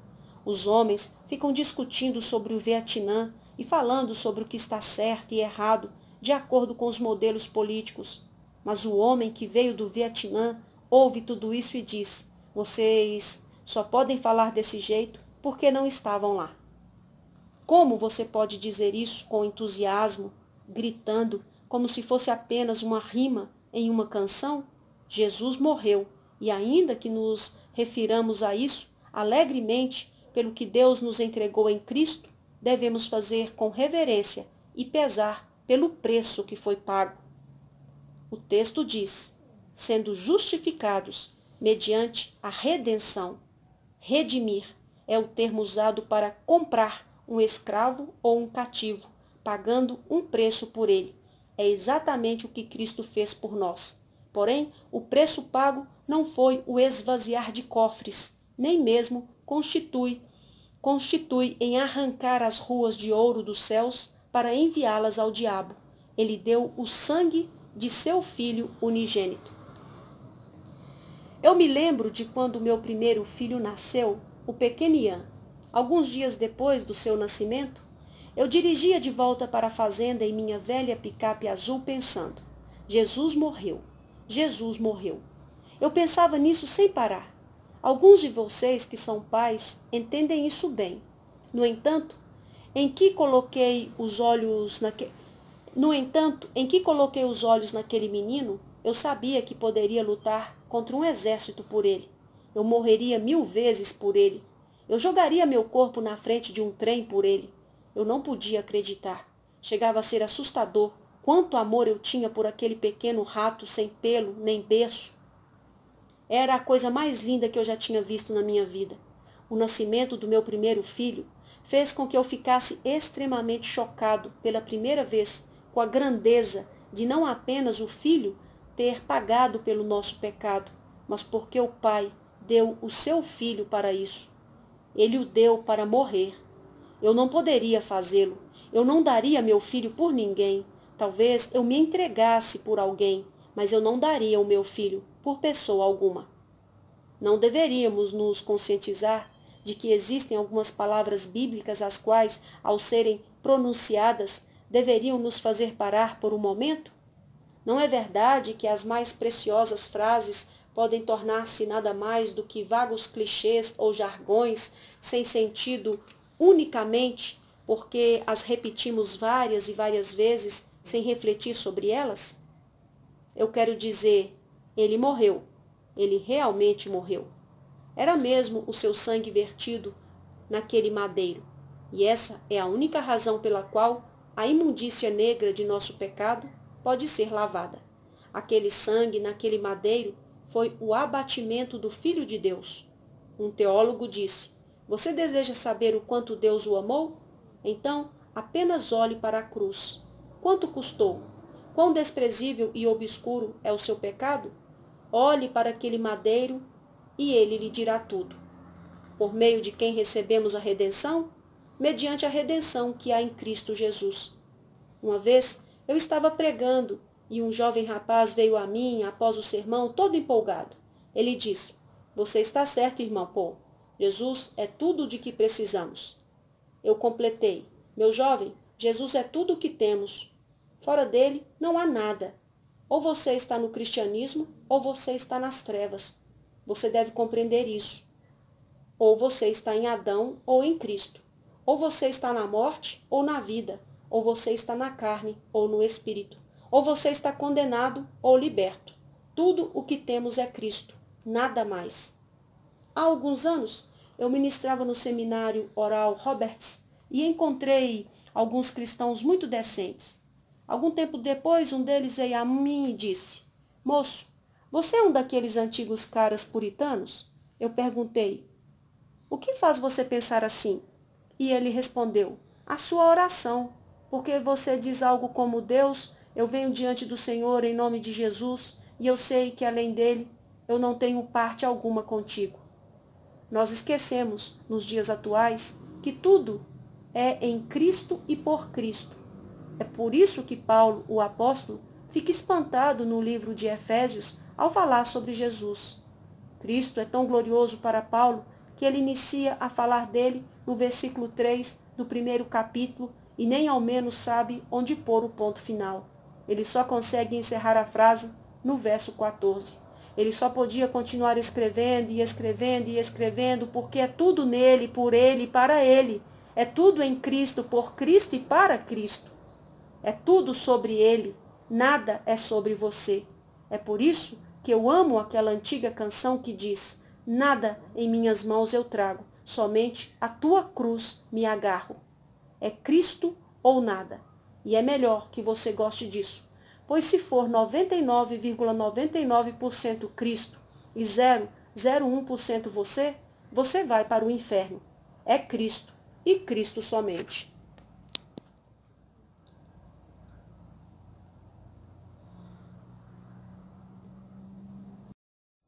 Os homens ficam discutindo sobre o Vietnã e falando sobre o que está certo e errado, de acordo com os modelos políticos. Mas o homem que veio do Vietnã ouve tudo isso e diz: Vocês só podem falar desse jeito porque não estavam lá. Como você pode dizer isso com entusiasmo, gritando, como se fosse apenas uma rima em uma canção, Jesus morreu, e ainda que nos refiramos a isso alegremente pelo que Deus nos entregou em Cristo, devemos fazer com reverência e pesar pelo preço que foi pago. O texto diz: sendo justificados mediante a redenção. Redimir é o termo usado para comprar um escravo ou um cativo, pagando um preço por ele é exatamente o que Cristo fez por nós. Porém, o preço pago não foi o esvaziar de cofres, nem mesmo constitui constitui em arrancar as ruas de ouro dos céus para enviá-las ao diabo. Ele deu o sangue de seu filho unigênito. Eu me lembro de quando meu primeiro filho nasceu, o pequeno Ian. Alguns dias depois do seu nascimento, eu dirigia de volta para a fazenda em minha velha picape azul pensando: Jesus morreu. Jesus morreu. Eu pensava nisso sem parar. Alguns de vocês que são pais entendem isso bem. No entanto, em que coloquei os olhos naque... No entanto, em que coloquei os olhos naquele menino, eu sabia que poderia lutar contra um exército por ele. Eu morreria mil vezes por ele. Eu jogaria meu corpo na frente de um trem por ele. Eu não podia acreditar. Chegava a ser assustador quanto amor eu tinha por aquele pequeno rato sem pelo nem berço. Era a coisa mais linda que eu já tinha visto na minha vida. O nascimento do meu primeiro filho fez com que eu ficasse extremamente chocado pela primeira vez com a grandeza de não apenas o filho ter pagado pelo nosso pecado, mas porque o Pai deu o seu filho para isso. Ele o deu para morrer eu não poderia fazê-lo. Eu não daria meu filho por ninguém. Talvez eu me entregasse por alguém, mas eu não daria o meu filho por pessoa alguma. Não deveríamos nos conscientizar de que existem algumas palavras bíblicas as quais, ao serem pronunciadas, deveriam nos fazer parar por um momento? Não é verdade que as mais preciosas frases podem tornar-se nada mais do que vagos clichês ou jargões sem sentido unicamente porque as repetimos várias e várias vezes sem refletir sobre elas? Eu quero dizer, ele morreu. Ele realmente morreu. Era mesmo o seu sangue vertido naquele madeiro. E essa é a única razão pela qual a imundícia negra de nosso pecado pode ser lavada. Aquele sangue naquele madeiro foi o abatimento do Filho de Deus. Um teólogo disse: você deseja saber o quanto Deus o amou? Então, apenas olhe para a cruz. Quanto custou? Quão desprezível e obscuro é o seu pecado? Olhe para aquele madeiro e ele lhe dirá tudo. Por meio de quem recebemos a redenção? Mediante a redenção que há em Cristo Jesus. Uma vez eu estava pregando e um jovem rapaz veio a mim após o sermão todo empolgado. Ele disse: Você está certo, irmão Paul. Jesus é tudo de que precisamos. Eu completei. Meu jovem, Jesus é tudo o que temos. Fora dele não há nada. Ou você está no cristianismo ou você está nas trevas. Você deve compreender isso. Ou você está em Adão ou em Cristo. Ou você está na morte ou na vida. Ou você está na carne ou no espírito. Ou você está condenado ou liberto. Tudo o que temos é Cristo, nada mais. Há alguns anos eu ministrava no seminário oral Roberts e encontrei alguns cristãos muito decentes. Algum tempo depois, um deles veio a mim e disse: Moço, você é um daqueles antigos caras puritanos? Eu perguntei: O que faz você pensar assim? E ele respondeu: A sua oração, porque você diz algo como Deus, eu venho diante do Senhor em nome de Jesus, e eu sei que além dele eu não tenho parte alguma contigo. Nós esquecemos, nos dias atuais, que tudo é em Cristo e por Cristo. É por isso que Paulo, o apóstolo, fica espantado no livro de Efésios ao falar sobre Jesus. Cristo é tão glorioso para Paulo que ele inicia a falar dele no versículo 3 do primeiro capítulo e nem ao menos sabe onde pôr o ponto final. Ele só consegue encerrar a frase no verso 14. Ele só podia continuar escrevendo e escrevendo e escrevendo, porque é tudo nele, por ele, e para ele. É tudo em Cristo, por Cristo e para Cristo. É tudo sobre ele, nada é sobre você. É por isso que eu amo aquela antiga canção que diz: Nada em minhas mãos eu trago, somente a tua cruz me agarro. É Cristo ou nada. E é melhor que você goste disso, Pois se for 99,99% ,99 Cristo e 0,01% você, você vai para o inferno. É Cristo e Cristo somente.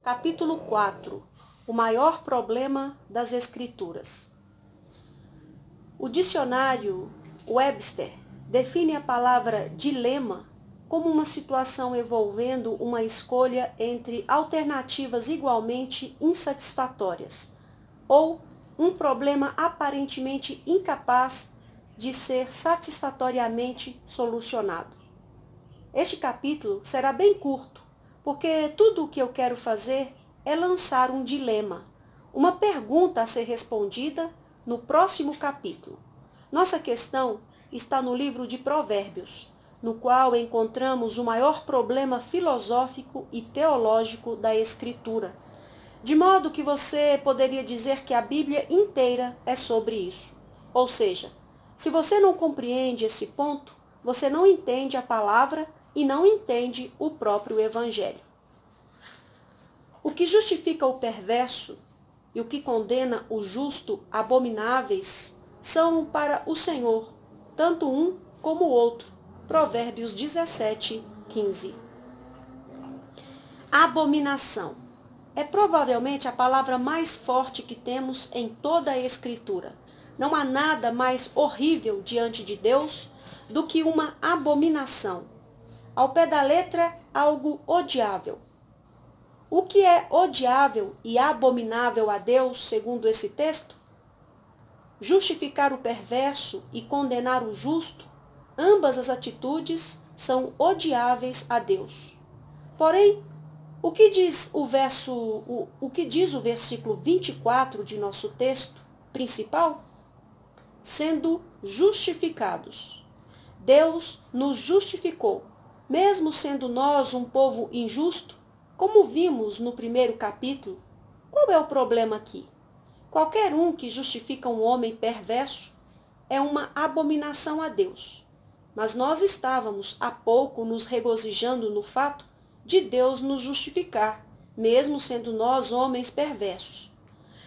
Capítulo 4 O maior problema das Escrituras. O dicionário Webster define a palavra dilema como uma situação envolvendo uma escolha entre alternativas igualmente insatisfatórias, ou um problema aparentemente incapaz de ser satisfatoriamente solucionado. Este capítulo será bem curto, porque tudo o que eu quero fazer é lançar um dilema, uma pergunta a ser respondida no próximo capítulo. Nossa questão está no livro de Provérbios, no qual encontramos o maior problema filosófico e teológico da Escritura. De modo que você poderia dizer que a Bíblia inteira é sobre isso. Ou seja, se você não compreende esse ponto, você não entende a palavra e não entende o próprio Evangelho. O que justifica o perverso e o que condena o justo abomináveis são para o Senhor, tanto um como o outro, Provérbios 17, 15. Abominação é provavelmente a palavra mais forte que temos em toda a Escritura. Não há nada mais horrível diante de Deus do que uma abominação. Ao pé da letra, algo odiável. O que é odiável e abominável a Deus, segundo esse texto? Justificar o perverso e condenar o justo Ambas as atitudes são odiáveis a Deus. Porém, o que diz o verso o, o que diz o versículo 24 de nosso texto principal? Sendo justificados. Deus nos justificou, mesmo sendo nós um povo injusto, como vimos no primeiro capítulo. Qual é o problema aqui? Qualquer um que justifica um homem perverso é uma abominação a Deus. Mas nós estávamos há pouco nos regozijando no fato de Deus nos justificar, mesmo sendo nós homens perversos.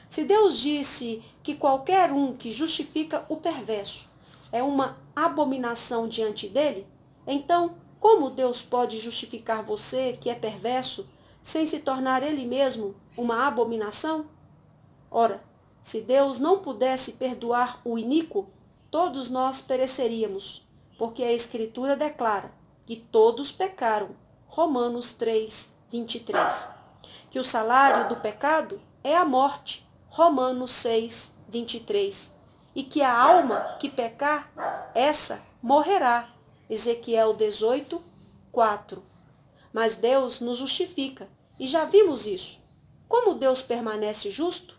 Se Deus disse que qualquer um que justifica o perverso é uma abominação diante dele, então como Deus pode justificar você que é perverso sem se tornar ele mesmo uma abominação? Ora, se Deus não pudesse perdoar o iníquo, todos nós pereceríamos porque a Escritura declara que todos pecaram. Romanos 3, 23. Que o salário do pecado é a morte. Romanos 6, 23. E que a alma que pecar, essa morrerá. Ezequiel 18, 4. Mas Deus nos justifica, e já vimos isso. Como Deus permanece justo?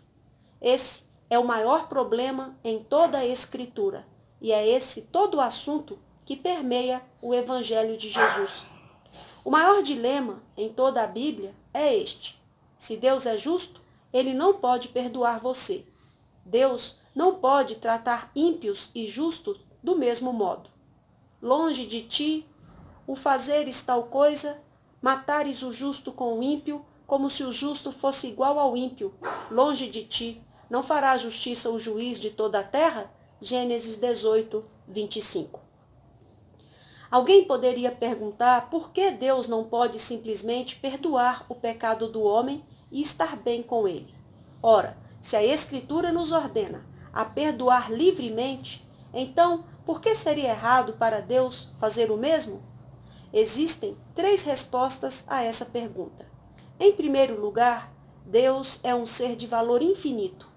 Esse é o maior problema em toda a Escritura. E é esse todo o assunto que permeia o Evangelho de Jesus. O maior dilema em toda a Bíblia é este: se Deus é justo, ele não pode perdoar você. Deus não pode tratar ímpios e justos do mesmo modo. Longe de ti o fazeres tal coisa, matares o justo com o ímpio, como se o justo fosse igual ao ímpio. Longe de ti, não fará justiça o juiz de toda a terra? Gênesis 18, 25. Alguém poderia perguntar por que Deus não pode simplesmente perdoar o pecado do homem e estar bem com ele. Ora, se a Escritura nos ordena a perdoar livremente, então por que seria errado para Deus fazer o mesmo? Existem três respostas a essa pergunta. Em primeiro lugar, Deus é um ser de valor infinito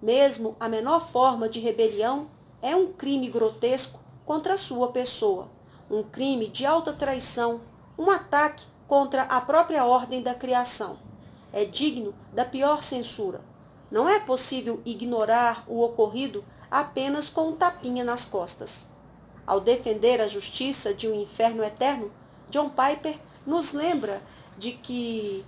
mesmo a menor forma de rebelião é um crime grotesco contra a sua pessoa, um crime de alta traição, um ataque contra a própria ordem da criação. É digno da pior censura. Não é possível ignorar o ocorrido apenas com um tapinha nas costas. Ao defender a justiça de um inferno eterno, John Piper nos lembra de que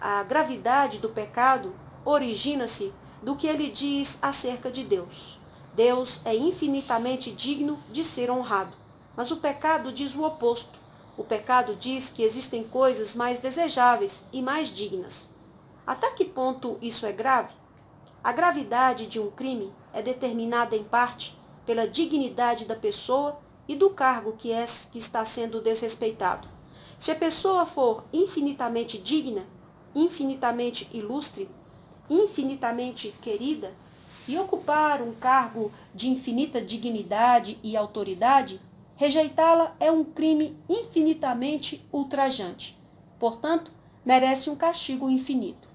a gravidade do pecado origina-se do que ele diz acerca de Deus. Deus é infinitamente digno de ser honrado, mas o pecado diz o oposto. O pecado diz que existem coisas mais desejáveis e mais dignas. Até que ponto isso é grave? A gravidade de um crime é determinada em parte pela dignidade da pessoa e do cargo que, é, que está sendo desrespeitado. Se a pessoa for infinitamente digna, infinitamente ilustre, infinitamente querida, e ocupar um cargo de infinita dignidade e autoridade, rejeitá-la é um crime infinitamente ultrajante. Portanto, merece um castigo infinito.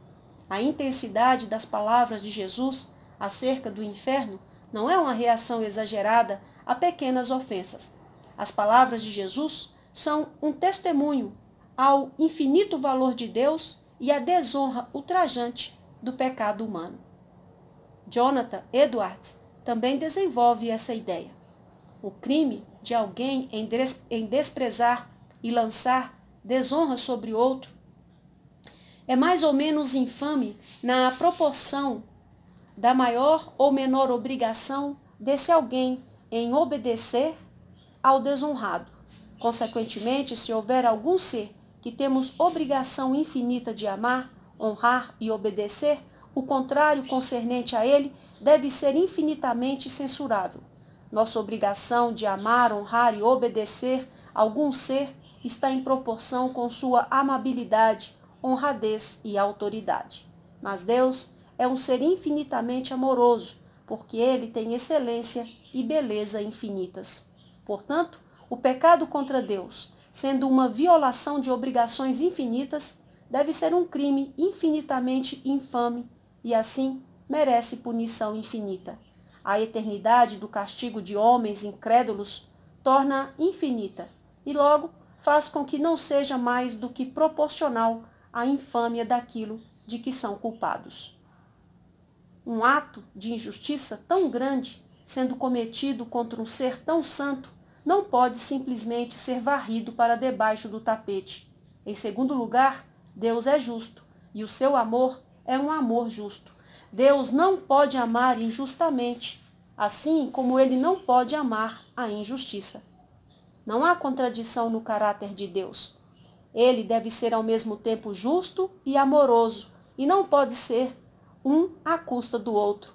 A intensidade das palavras de Jesus acerca do inferno não é uma reação exagerada a pequenas ofensas. As palavras de Jesus são um testemunho ao infinito valor de Deus e à desonra ultrajante do pecado humano. Jonathan Edwards também desenvolve essa ideia. O crime de alguém em desprezar e lançar desonra sobre outro é mais ou menos infame na proporção da maior ou menor obrigação desse alguém em obedecer ao desonrado. Consequentemente, se houver algum ser que temos obrigação infinita de amar, honrar e obedecer, o contrário concernente a ele deve ser infinitamente censurável. Nossa obrigação de amar, honrar e obedecer algum ser está em proporção com sua amabilidade, honradez e autoridade. Mas Deus é um ser infinitamente amoroso, porque ele tem excelência e beleza infinitas. Portanto, o pecado contra Deus, sendo uma violação de obrigações infinitas, deve ser um crime infinitamente infame e assim merece punição infinita. A eternidade do castigo de homens incrédulos torna infinita e logo faz com que não seja mais do que proporcional à infâmia daquilo de que são culpados. Um ato de injustiça tão grande, sendo cometido contra um ser tão santo, não pode simplesmente ser varrido para debaixo do tapete. Em segundo lugar, Deus é justo e o seu amor é um amor justo. Deus não pode amar injustamente, assim como ele não pode amar a injustiça. Não há contradição no caráter de Deus. Ele deve ser ao mesmo tempo justo e amoroso, e não pode ser um à custa do outro.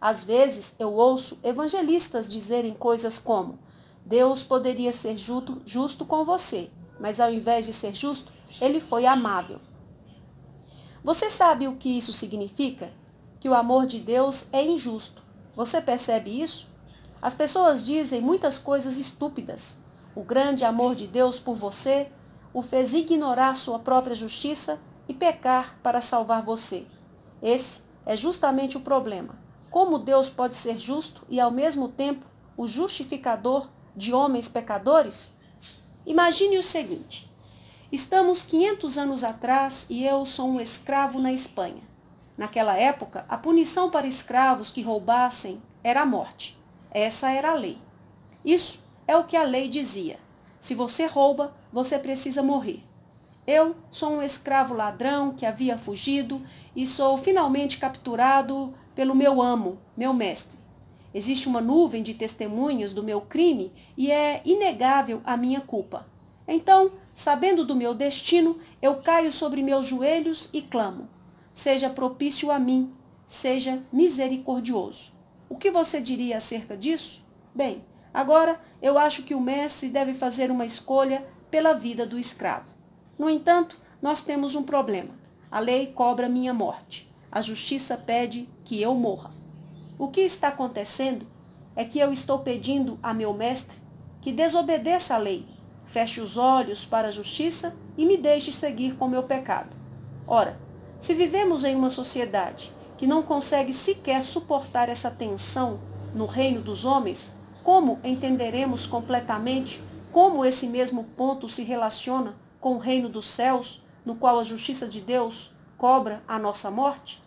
Às vezes eu ouço evangelistas dizerem coisas como: Deus poderia ser justo, justo com você, mas ao invés de ser justo, ele foi amável. Você sabe o que isso significa? Que o amor de Deus é injusto. Você percebe isso? As pessoas dizem muitas coisas estúpidas. O grande amor de Deus por você o fez ignorar sua própria justiça e pecar para salvar você. Esse é justamente o problema. Como Deus pode ser justo e ao mesmo tempo o justificador de homens pecadores? Imagine o seguinte: Estamos 500 anos atrás e eu sou um escravo na Espanha. Naquela época, a punição para escravos que roubassem era a morte. Essa era a lei. Isso é o que a lei dizia. Se você rouba, você precisa morrer. Eu sou um escravo ladrão que havia fugido e sou finalmente capturado pelo meu amo, meu mestre. Existe uma nuvem de testemunhas do meu crime e é inegável a minha culpa. Então, Sabendo do meu destino, eu caio sobre meus joelhos e clamo: Seja propício a mim, seja misericordioso. O que você diria acerca disso? Bem, agora eu acho que o mestre deve fazer uma escolha pela vida do escravo. No entanto, nós temos um problema. A lei cobra minha morte. A justiça pede que eu morra. O que está acontecendo é que eu estou pedindo a meu mestre que desobedeça a lei Feche os olhos para a justiça e me deixe seguir com meu pecado. Ora, se vivemos em uma sociedade que não consegue sequer suportar essa tensão no reino dos homens, como entenderemos completamente como esse mesmo ponto se relaciona com o reino dos céus, no qual a justiça de Deus cobra a nossa morte?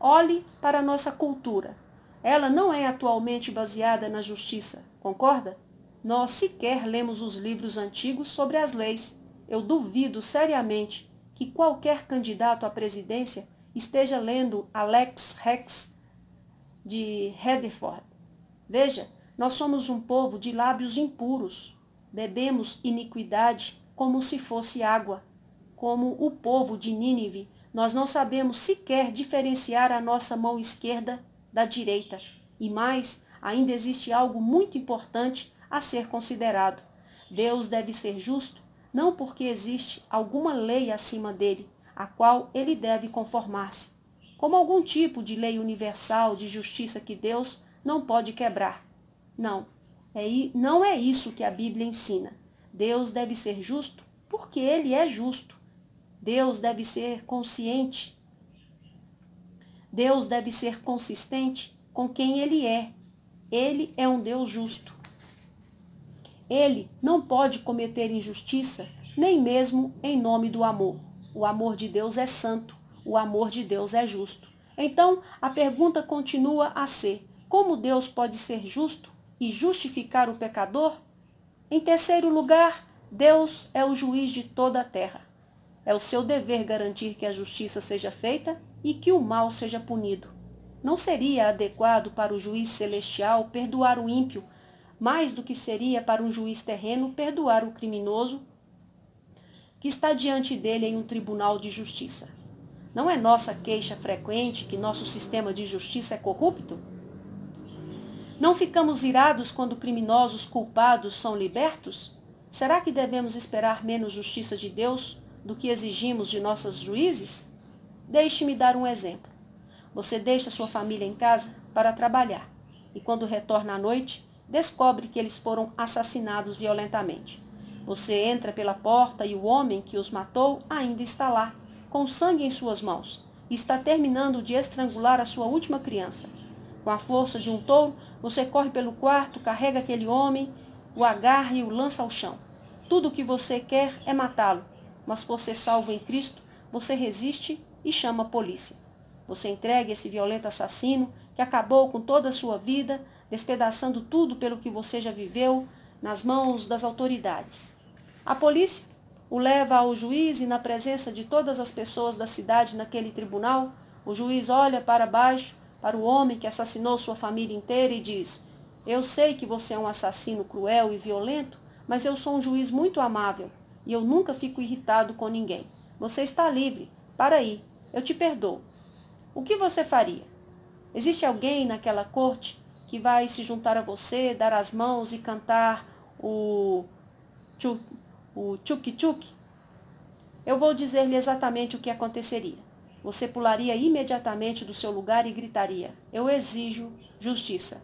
Olhe para a nossa cultura. Ela não é atualmente baseada na justiça, concorda? Nós sequer lemos os livros antigos sobre as leis. Eu duvido seriamente que qualquer candidato à presidência esteja lendo Alex Rex de Redford. Veja, nós somos um povo de lábios impuros. Bebemos iniquidade como se fosse água. Como o povo de Nínive, nós não sabemos sequer diferenciar a nossa mão esquerda da direita. E mais, ainda existe algo muito importante a ser considerado. Deus deve ser justo, não porque existe alguma lei acima dele, a qual ele deve conformar-se, como algum tipo de lei universal de justiça que Deus não pode quebrar. Não, é, não é isso que a Bíblia ensina. Deus deve ser justo porque ele é justo. Deus deve ser consciente. Deus deve ser consistente com quem ele é. Ele é um Deus justo. Ele não pode cometer injustiça, nem mesmo em nome do amor. O amor de Deus é santo, o amor de Deus é justo. Então, a pergunta continua a ser: como Deus pode ser justo e justificar o pecador? Em terceiro lugar, Deus é o juiz de toda a terra. É o seu dever garantir que a justiça seja feita e que o mal seja punido. Não seria adequado para o juiz celestial perdoar o ímpio mais do que seria para um juiz terreno perdoar o criminoso que está diante dele em um tribunal de justiça. Não é nossa queixa frequente que nosso sistema de justiça é corrupto? Não ficamos irados quando criminosos culpados são libertos? Será que devemos esperar menos justiça de Deus do que exigimos de nossos juízes? Deixe-me dar um exemplo. Você deixa sua família em casa para trabalhar e quando retorna à noite, descobre que eles foram assassinados violentamente. Você entra pela porta e o homem que os matou ainda está lá, com sangue em suas mãos. Está terminando de estrangular a sua última criança. Com a força de um touro, você corre pelo quarto, carrega aquele homem, o agarra e o lança ao chão. Tudo o que você quer é matá-lo, mas por ser salvo em Cristo, você resiste e chama a polícia. Você entrega esse violento assassino que acabou com toda a sua vida despedaçando tudo pelo que você já viveu nas mãos das autoridades. A polícia o leva ao juiz e, na presença de todas as pessoas da cidade naquele tribunal, o juiz olha para baixo, para o homem que assassinou sua família inteira e diz: Eu sei que você é um assassino cruel e violento, mas eu sou um juiz muito amável e eu nunca fico irritado com ninguém. Você está livre. Para aí. Eu te perdoo. O que você faria? Existe alguém naquela corte que vai se juntar a você, dar as mãos e cantar o tchuk, o tchuk tchuk? Eu vou dizer-lhe exatamente o que aconteceria. Você pularia imediatamente do seu lugar e gritaria: Eu exijo justiça.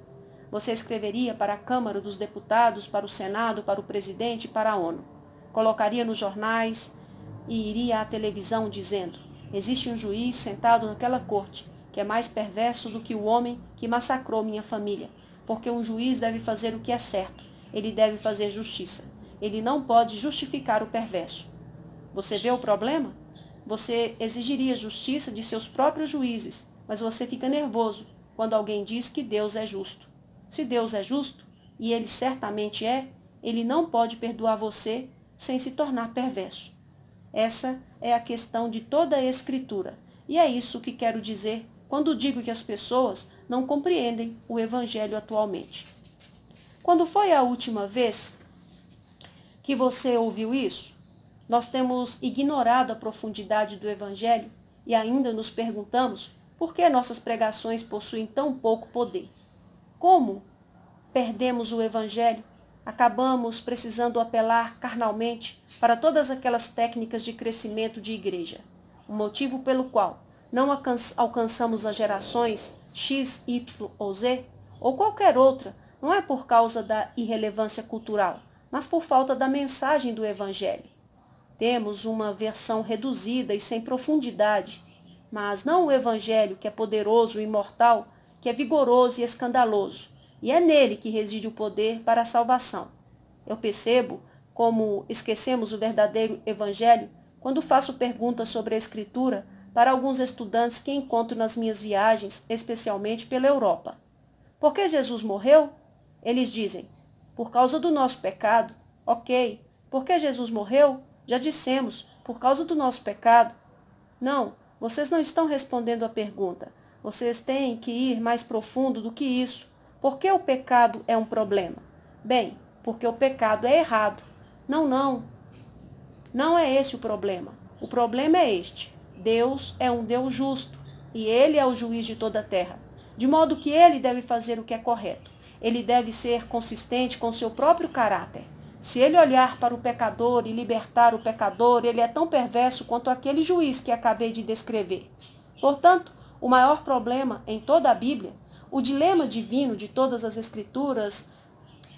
Você escreveria para a Câmara dos Deputados, para o Senado, para o presidente e para a ONU. Colocaria nos jornais e iria à televisão dizendo: Existe um juiz sentado naquela corte que é mais perverso do que o homem que massacrou minha família, porque um juiz deve fazer o que é certo, ele deve fazer justiça. Ele não pode justificar o perverso. Você vê o problema? Você exigiria justiça de seus próprios juízes, mas você fica nervoso quando alguém diz que Deus é justo. Se Deus é justo, e ele certamente é, ele não pode perdoar você sem se tornar perverso. Essa é a questão de toda a Escritura, e é isso que quero dizer quando digo que as pessoas não compreendem o Evangelho atualmente. Quando foi a última vez que você ouviu isso? Nós temos ignorado a profundidade do Evangelho e ainda nos perguntamos por que nossas pregações possuem tão pouco poder. Como perdemos o Evangelho? Acabamos precisando apelar carnalmente para todas aquelas técnicas de crescimento de igreja, o motivo pelo qual não alcançamos as gerações X, Y ou Z, ou qualquer outra, não é por causa da irrelevância cultural, mas por falta da mensagem do Evangelho. Temos uma versão reduzida e sem profundidade, mas não o Evangelho que é poderoso e imortal, que é vigoroso e escandaloso, e é nele que reside o poder para a salvação. Eu percebo como esquecemos o verdadeiro Evangelho quando faço perguntas sobre a Escritura para alguns estudantes que encontro nas minhas viagens, especialmente pela Europa. Por que Jesus morreu? Eles dizem, por causa do nosso pecado. Ok. Por que Jesus morreu? Já dissemos, por causa do nosso pecado. Não, vocês não estão respondendo à pergunta. Vocês têm que ir mais profundo do que isso. Por que o pecado é um problema? Bem, porque o pecado é errado. Não, não. Não é esse o problema. O problema é este. Deus é um Deus justo e ele é o juiz de toda a terra, de modo que ele deve fazer o que é correto. Ele deve ser consistente com seu próprio caráter. Se ele olhar para o pecador e libertar o pecador, ele é tão perverso quanto aquele juiz que acabei de descrever. Portanto, o maior problema em toda a Bíblia, o dilema divino de todas as escrituras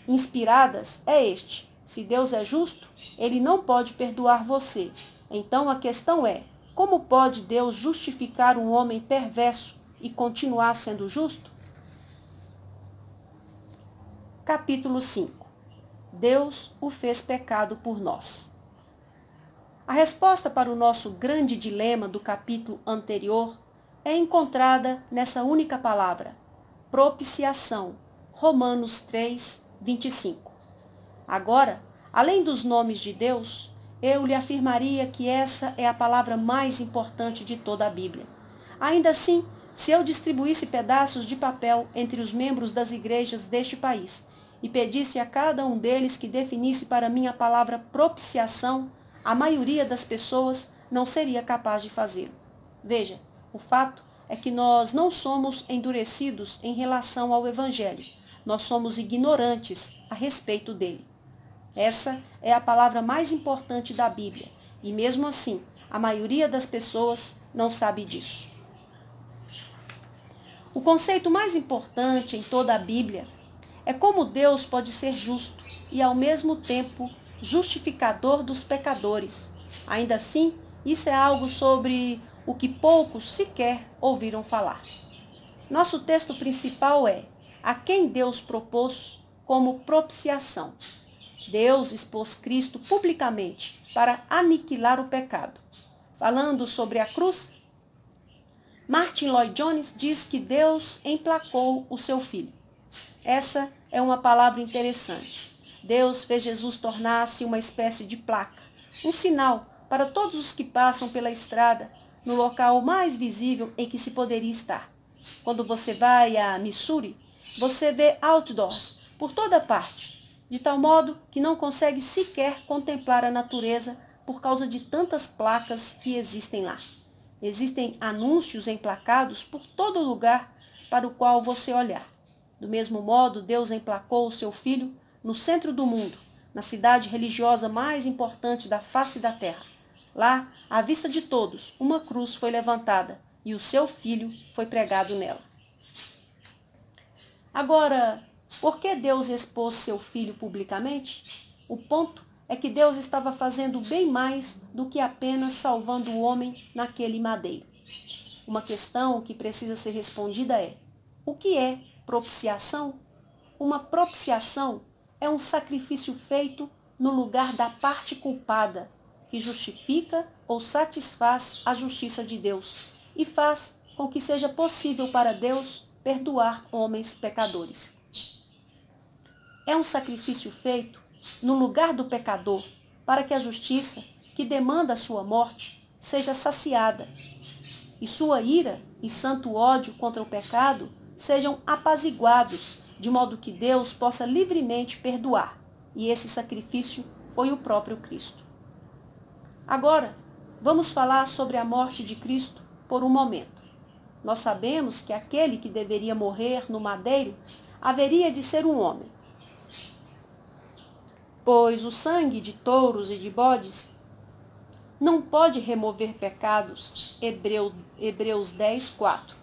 inspiradas é este: se Deus é justo, ele não pode perdoar você. Então a questão é: como pode Deus justificar um homem perverso e continuar sendo justo? Capítulo 5 Deus o fez pecado por nós. A resposta para o nosso grande dilema do capítulo anterior é encontrada nessa única palavra, propiciação, Romanos 3, 25. Agora, além dos nomes de Deus, eu lhe afirmaria que essa é a palavra mais importante de toda a Bíblia. Ainda assim, se eu distribuísse pedaços de papel entre os membros das igrejas deste país e pedisse a cada um deles que definisse para mim a palavra propiciação, a maioria das pessoas não seria capaz de fazê-lo. Veja, o fato é que nós não somos endurecidos em relação ao Evangelho, nós somos ignorantes a respeito dele. Essa é a palavra mais importante da Bíblia, e mesmo assim, a maioria das pessoas não sabe disso. O conceito mais importante em toda a Bíblia é como Deus pode ser justo e ao mesmo tempo justificador dos pecadores. Ainda assim, isso é algo sobre o que poucos sequer ouviram falar. Nosso texto principal é: a quem Deus propôs como propiciação. Deus expôs Cristo publicamente para aniquilar o pecado. Falando sobre a cruz, Martin Lloyd Jones diz que Deus emplacou o seu filho. Essa é uma palavra interessante. Deus fez Jesus tornar-se uma espécie de placa, um sinal para todos os que passam pela estrada, no local mais visível em que se poderia estar. Quando você vai a Missouri, você vê outdoors por toda parte de tal modo que não consegue sequer contemplar a natureza por causa de tantas placas que existem lá. Existem anúncios emplacados por todo lugar para o qual você olhar. Do mesmo modo, Deus emplacou o seu filho no centro do mundo, na cidade religiosa mais importante da face da terra. Lá, à vista de todos, uma cruz foi levantada e o seu filho foi pregado nela. Agora, por que Deus expôs seu filho publicamente? O ponto é que Deus estava fazendo bem mais do que apenas salvando o homem naquele madeiro. Uma questão que precisa ser respondida é: o que é propiciação? Uma propiciação é um sacrifício feito no lugar da parte culpada, que justifica ou satisfaz a justiça de Deus e faz com que seja possível para Deus perdoar homens pecadores é um sacrifício feito no lugar do pecador para que a justiça, que demanda a sua morte, seja saciada e sua ira e santo ódio contra o pecado sejam apaziguados, de modo que Deus possa livremente perdoar. E esse sacrifício foi o próprio Cristo. Agora, vamos falar sobre a morte de Cristo por um momento. Nós sabemos que aquele que deveria morrer no madeiro haveria de ser um homem pois o sangue de touros e de bodes não pode remover pecados. Hebreu, Hebreus 10, 4.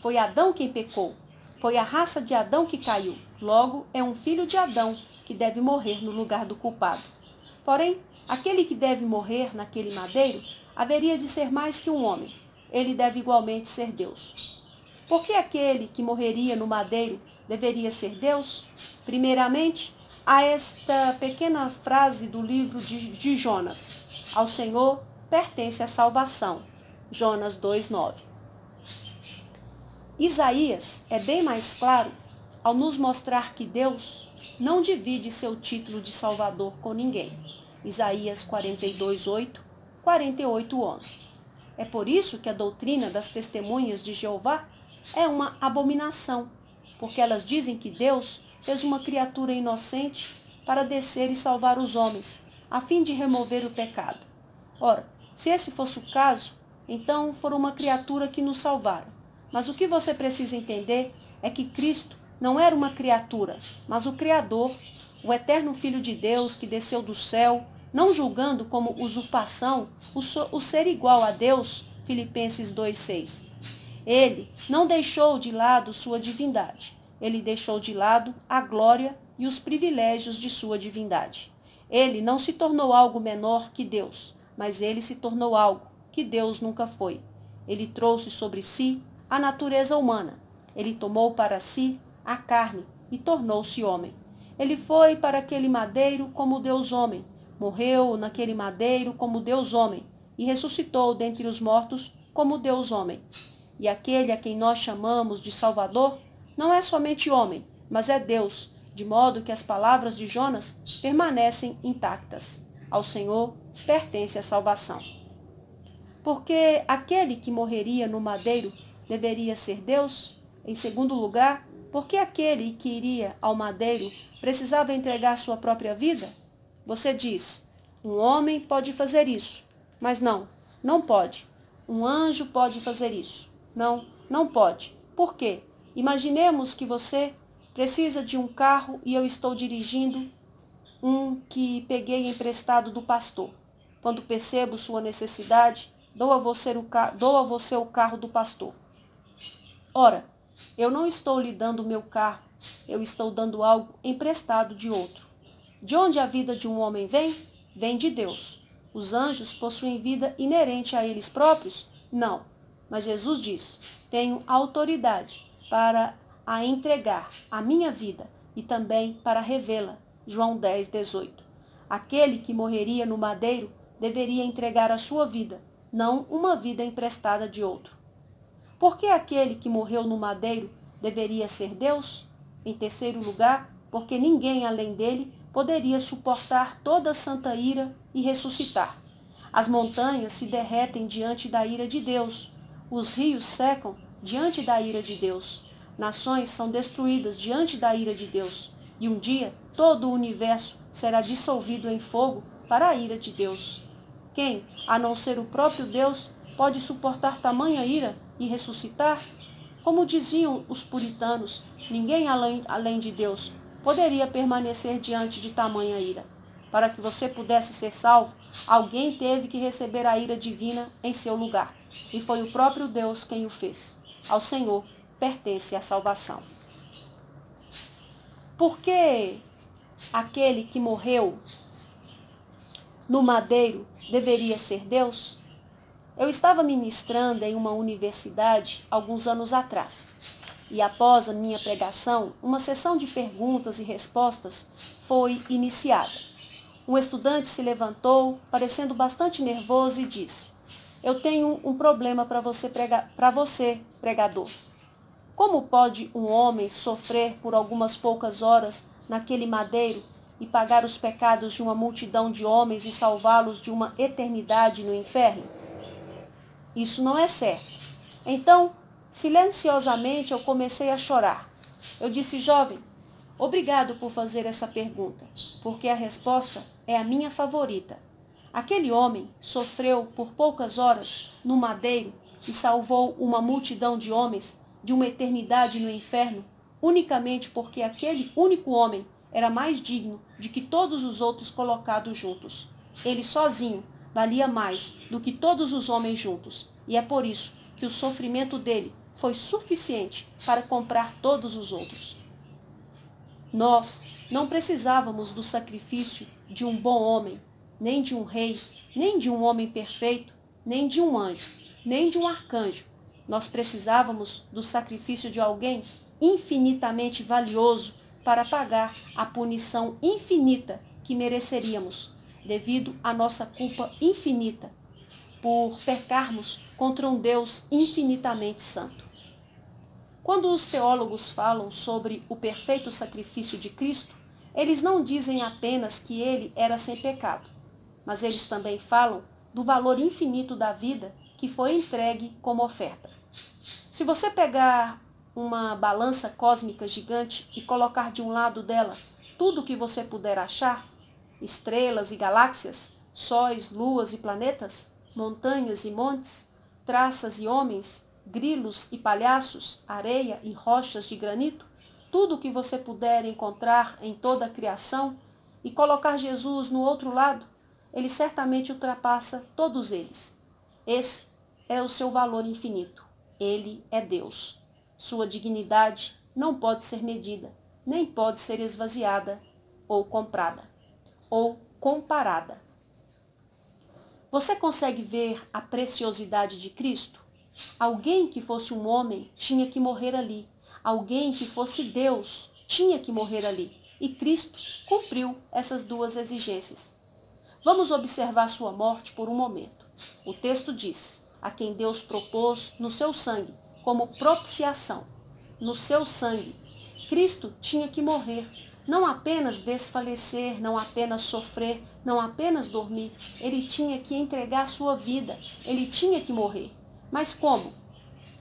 Foi Adão quem pecou, foi a raça de Adão que caiu. Logo, é um filho de Adão que deve morrer no lugar do culpado. Porém, aquele que deve morrer naquele madeiro haveria de ser mais que um homem. Ele deve igualmente ser Deus. Porque aquele que morreria no madeiro deveria ser Deus? Primeiramente, a esta pequena frase do livro de, de Jonas: Ao Senhor pertence a salvação. Jonas 2:9. Isaías é bem mais claro ao nos mostrar que Deus não divide seu título de Salvador com ninguém. Isaías 42:8, 48:11. É por isso que a doutrina das testemunhas de Jeová é uma abominação, porque elas dizem que Deus fez uma criatura inocente para descer e salvar os homens, a fim de remover o pecado. Ora, se esse fosse o caso, então foram uma criatura que nos salvaram. Mas o que você precisa entender é que Cristo não era uma criatura, mas o Criador, o eterno Filho de Deus que desceu do céu, não julgando como usurpação o ser igual a Deus, Filipenses 2,6. Ele não deixou de lado sua divindade, ele deixou de lado a glória e os privilégios de sua divindade. Ele não se tornou algo menor que Deus, mas ele se tornou algo que Deus nunca foi. Ele trouxe sobre si a natureza humana. Ele tomou para si a carne e tornou-se homem. Ele foi para aquele madeiro como Deus homem, morreu naquele madeiro como Deus homem e ressuscitou dentre os mortos como Deus homem. E aquele a quem nós chamamos de Salvador não é somente homem, mas é Deus, de modo que as palavras de Jonas permanecem intactas. Ao Senhor pertence a salvação. Porque aquele que morreria no madeiro deveria ser Deus? Em segundo lugar, porque aquele que iria ao madeiro precisava entregar sua própria vida? Você diz, um homem pode fazer isso. Mas não, não pode. Um anjo pode fazer isso. Não, não pode. Por quê? Imaginemos que você precisa de um carro e eu estou dirigindo um que peguei emprestado do pastor. Quando percebo sua necessidade, dou a você o, ca dou a você o carro do pastor. Ora, eu não estou lhe dando meu carro, eu estou dando algo emprestado de outro. De onde a vida de um homem vem? Vem de Deus. Os anjos possuem vida inerente a eles próprios? Não. Mas Jesus diz: tenho autoridade para a entregar a minha vida e também para revê-la. João 10, 18. Aquele que morreria no madeiro deveria entregar a sua vida, não uma vida emprestada de outro. Por que aquele que morreu no madeiro deveria ser Deus? Em terceiro lugar, porque ninguém além dele poderia suportar toda a santa ira e ressuscitar. As montanhas se derretem diante da ira de Deus, os rios secam diante da ira de Deus. Nações são destruídas diante da ira de Deus. E um dia todo o universo será dissolvido em fogo para a ira de Deus. Quem, a não ser o próprio Deus, pode suportar tamanha ira e ressuscitar? Como diziam os puritanos, ninguém além, além de Deus poderia permanecer diante de tamanha ira. Para que você pudesse ser salvo, alguém teve que receber a ira divina em seu lugar. E foi o próprio Deus quem o fez. Ao Senhor pertence a salvação. Porque aquele que morreu no madeiro deveria ser Deus? Eu estava ministrando em uma universidade alguns anos atrás. E após a minha pregação, uma sessão de perguntas e respostas foi iniciada. Um estudante se levantou, parecendo bastante nervoso, e disse: Eu tenho um problema para você, você pregador. Como pode um homem sofrer por algumas poucas horas naquele madeiro e pagar os pecados de uma multidão de homens e salvá-los de uma eternidade no inferno? Isso não é certo. Então, silenciosamente eu comecei a chorar. Eu disse, jovem, obrigado por fazer essa pergunta, porque a resposta é a minha favorita. Aquele homem sofreu por poucas horas no madeiro e salvou uma multidão de homens de uma eternidade no inferno, unicamente porque aquele único homem era mais digno de que todos os outros colocados juntos. Ele sozinho valia mais do que todos os homens juntos, e é por isso que o sofrimento dele foi suficiente para comprar todos os outros. Nós não precisávamos do sacrifício de um bom homem, nem de um rei, nem de um homem perfeito, nem de um anjo nem de um arcanjo. Nós precisávamos do sacrifício de alguém infinitamente valioso para pagar a punição infinita que mereceríamos, devido à nossa culpa infinita, por pecarmos contra um Deus infinitamente santo. Quando os teólogos falam sobre o perfeito sacrifício de Cristo, eles não dizem apenas que ele era sem pecado, mas eles também falam do valor infinito da vida que foi entregue como oferta. Se você pegar uma balança cósmica gigante e colocar de um lado dela tudo o que você puder achar, estrelas e galáxias, sóis, luas e planetas, montanhas e montes, traças e homens, grilos e palhaços, areia e rochas de granito, tudo o que você puder encontrar em toda a criação e colocar Jesus no outro lado, ele certamente ultrapassa todos eles. Esse é o seu valor infinito. Ele é Deus. Sua dignidade não pode ser medida, nem pode ser esvaziada ou comprada ou comparada. Você consegue ver a preciosidade de Cristo? Alguém que fosse um homem tinha que morrer ali. Alguém que fosse Deus tinha que morrer ali. E Cristo cumpriu essas duas exigências. Vamos observar sua morte por um momento. O texto diz: a quem Deus propôs no seu sangue, como propiciação, no seu sangue. Cristo tinha que morrer, não apenas desfalecer, não apenas sofrer, não apenas dormir. Ele tinha que entregar sua vida, ele tinha que morrer. Mas como?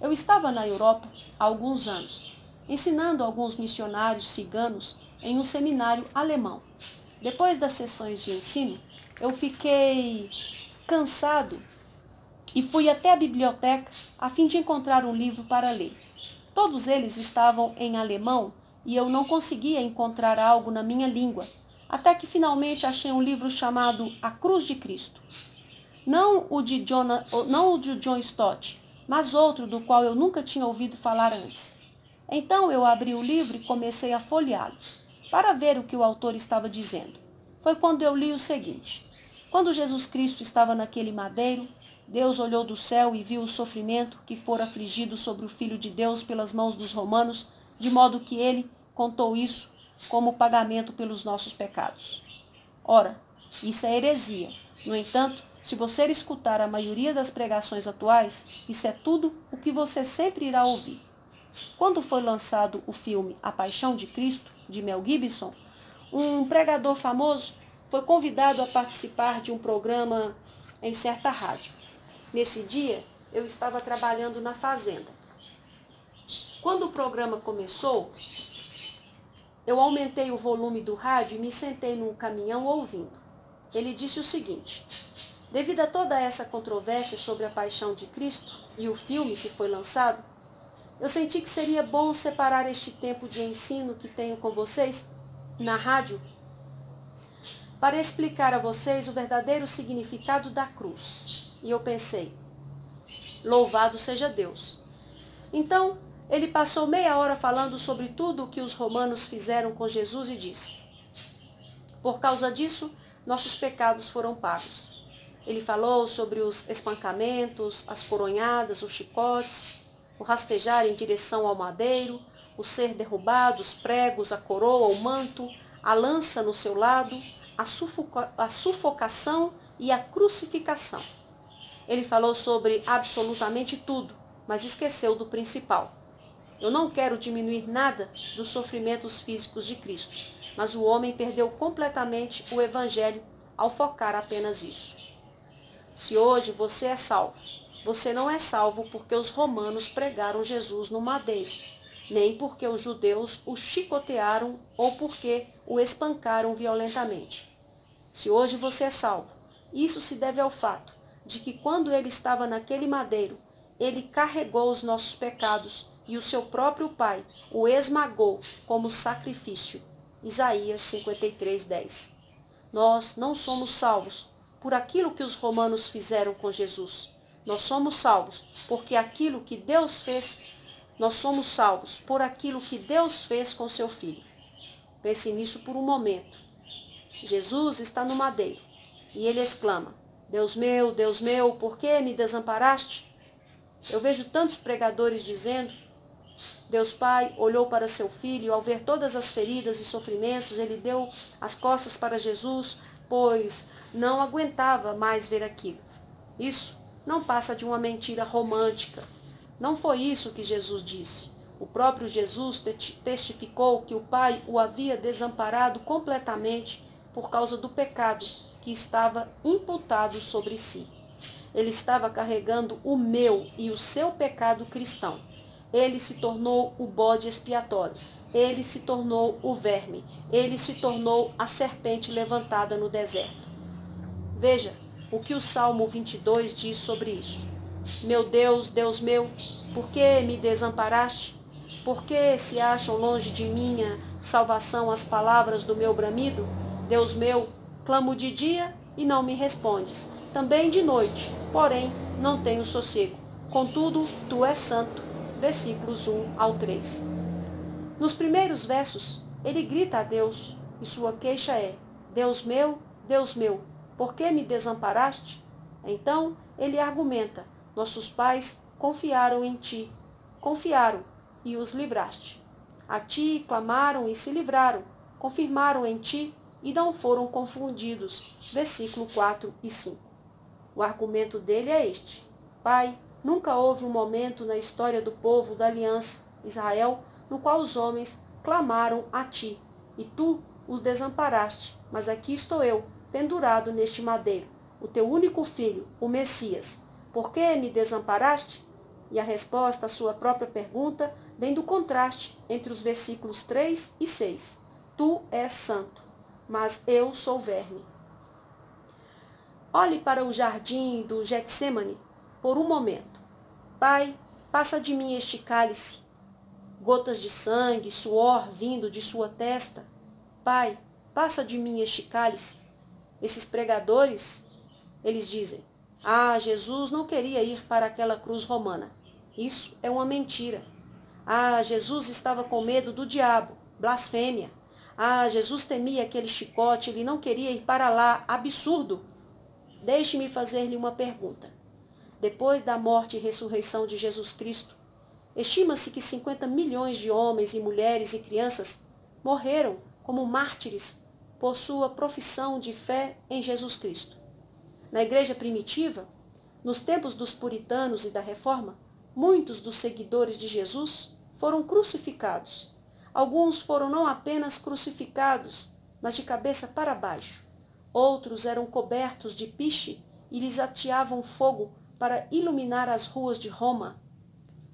Eu estava na Europa há alguns anos, ensinando alguns missionários ciganos em um seminário alemão. Depois das sessões de ensino, eu fiquei cansado, e fui até a biblioteca a fim de encontrar um livro para ler. Todos eles estavam em alemão e eu não conseguia encontrar algo na minha língua, até que finalmente achei um livro chamado A Cruz de Cristo. Não o de John, não o de John Stott, mas outro do qual eu nunca tinha ouvido falar antes. Então eu abri o livro e comecei a folheá-lo, para ver o que o autor estava dizendo. Foi quando eu li o seguinte: quando Jesus Cristo estava naquele madeiro, Deus olhou do céu e viu o sofrimento que fora afligido sobre o Filho de Deus pelas mãos dos romanos, de modo que ele contou isso como pagamento pelos nossos pecados. Ora, isso é heresia. No entanto, se você escutar a maioria das pregações atuais, isso é tudo o que você sempre irá ouvir. Quando foi lançado o filme A Paixão de Cristo, de Mel Gibson, um pregador famoso foi convidado a participar de um programa em certa rádio. Nesse dia, eu estava trabalhando na fazenda. Quando o programa começou, eu aumentei o volume do rádio e me sentei num caminhão ouvindo. Ele disse o seguinte: Devido a toda essa controvérsia sobre a paixão de Cristo e o filme que foi lançado, eu senti que seria bom separar este tempo de ensino que tenho com vocês na rádio para explicar a vocês o verdadeiro significado da cruz. E eu pensei, louvado seja Deus. Então, ele passou meia hora falando sobre tudo o que os romanos fizeram com Jesus e disse: Por causa disso, nossos pecados foram pagos. Ele falou sobre os espancamentos, as coronhadas, os chicotes, o rastejar em direção ao madeiro, o ser derrubado, os pregos, a coroa, o manto, a lança no seu lado, a, sufoca, a sufocação e a crucificação. Ele falou sobre absolutamente tudo, mas esqueceu do principal. Eu não quero diminuir nada dos sofrimentos físicos de Cristo, mas o homem perdeu completamente o Evangelho ao focar apenas isso. Se hoje você é salvo, você não é salvo porque os romanos pregaram Jesus no madeiro, nem porque os judeus o chicotearam ou porque o espancaram violentamente. Se hoje você é salvo, isso se deve ao fato de que quando ele estava naquele madeiro, ele carregou os nossos pecados e o seu próprio Pai o esmagou como sacrifício. Isaías 53, 10. Nós não somos salvos por aquilo que os romanos fizeram com Jesus. Nós somos salvos porque aquilo que Deus fez, nós somos salvos por aquilo que Deus fez com seu filho. Pense nisso por um momento. Jesus está no madeiro e ele exclama: Deus meu, Deus meu, por que me desamparaste? Eu vejo tantos pregadores dizendo: Deus Pai olhou para seu filho, ao ver todas as feridas e sofrimentos, ele deu as costas para Jesus, pois não aguentava mais ver aquilo. Isso não passa de uma mentira romântica. Não foi isso que Jesus disse. O próprio Jesus testificou que o Pai o havia desamparado completamente por causa do pecado que estava imputado sobre si. Ele estava carregando o meu e o seu pecado cristão. Ele se tornou o bode expiatório. Ele se tornou o verme. Ele se tornou a serpente levantada no deserto. Veja o que o Salmo 22 diz sobre isso. Meu Deus, Deus meu, por que me desamparaste? Por que se acham longe de minha salvação as palavras do meu bramido? Deus meu, clamo de dia e não me respondes, também de noite, porém não tenho sossego. Contudo, tu és santo. Versículos 1 ao 3. Nos primeiros versos, ele grita a Deus, e sua queixa é: Deus meu, Deus meu, por que me desamparaste? Então, ele argumenta: Nossos pais confiaram em ti. Confiaram, e os livraste. A ti clamaram e se livraram, confirmaram em ti e não foram confundidos. Versículo 4 e 5. O argumento dele é este: Pai, nunca houve um momento na história do povo da aliança, Israel, no qual os homens clamaram a ti, e tu os desamparaste, mas aqui estou eu, pendurado neste madeiro, o teu único filho, o Messias. Por que me desamparaste? E a resposta à sua própria pergunta vem do contraste entre os versículos 3 e 6. Tu és santo, mas eu sou verme. Olhe para o jardim do Getsemane por um momento. Pai, passa de mim este cálice. Gotas de sangue, suor vindo de sua testa. Pai, passa de mim este cálice. Esses pregadores, eles dizem, ah, Jesus não queria ir para aquela cruz romana. Isso é uma mentira. Ah, Jesus estava com medo do diabo, blasfêmia. Ah, Jesus temia aquele chicote, ele não queria ir para lá, absurdo. Deixe-me fazer-lhe uma pergunta. Depois da morte e ressurreição de Jesus Cristo, estima-se que 50 milhões de homens e mulheres e crianças morreram como mártires por sua profissão de fé em Jesus Cristo. Na igreja primitiva, nos tempos dos puritanos e da reforma, muitos dos seguidores de Jesus foram crucificados. Alguns foram não apenas crucificados, mas de cabeça para baixo. Outros eram cobertos de piche e lhes ateavam fogo para iluminar as ruas de Roma.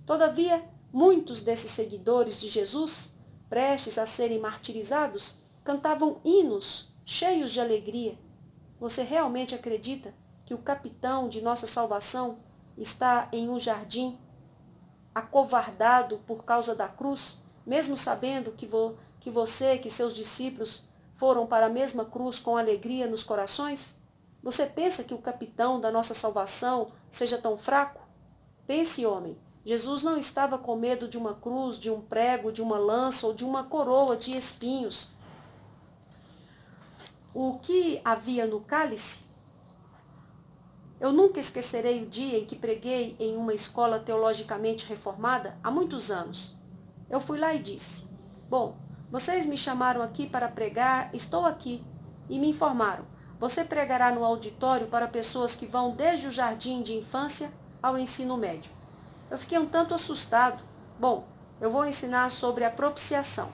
Todavia, muitos desses seguidores de Jesus, prestes a serem martirizados, cantavam hinos cheios de alegria. Você realmente acredita que o capitão de nossa salvação está em um jardim acovardado por causa da cruz, mesmo sabendo que, vo, que você, que seus discípulos foram para a mesma cruz com alegria nos corações? Você pensa que o capitão da nossa salvação seja tão fraco? Pense, homem, Jesus não estava com medo de uma cruz, de um prego, de uma lança ou de uma coroa de espinhos. O que havia no cálice eu nunca esquecerei o dia em que preguei em uma escola teologicamente reformada há muitos anos. Eu fui lá e disse: Bom, vocês me chamaram aqui para pregar, estou aqui. E me informaram: Você pregará no auditório para pessoas que vão desde o jardim de infância ao ensino médio. Eu fiquei um tanto assustado. Bom, eu vou ensinar sobre a propiciação.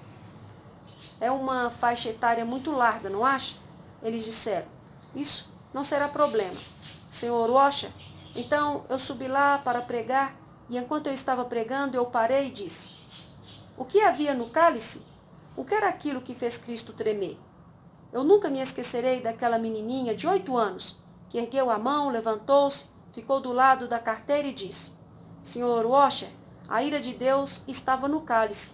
É uma faixa etária muito larga, não acha? Eles disseram. Isso não será problema senhor Rocha, Então eu subi lá para pregar, e enquanto eu estava pregando, eu parei e disse: O que havia no cálice? O que era aquilo que fez Cristo tremer? Eu nunca me esquecerei daquela menininha de oito anos, que ergueu a mão, levantou-se, ficou do lado da carteira e disse: Senhor Rocha, a ira de Deus estava no cálice.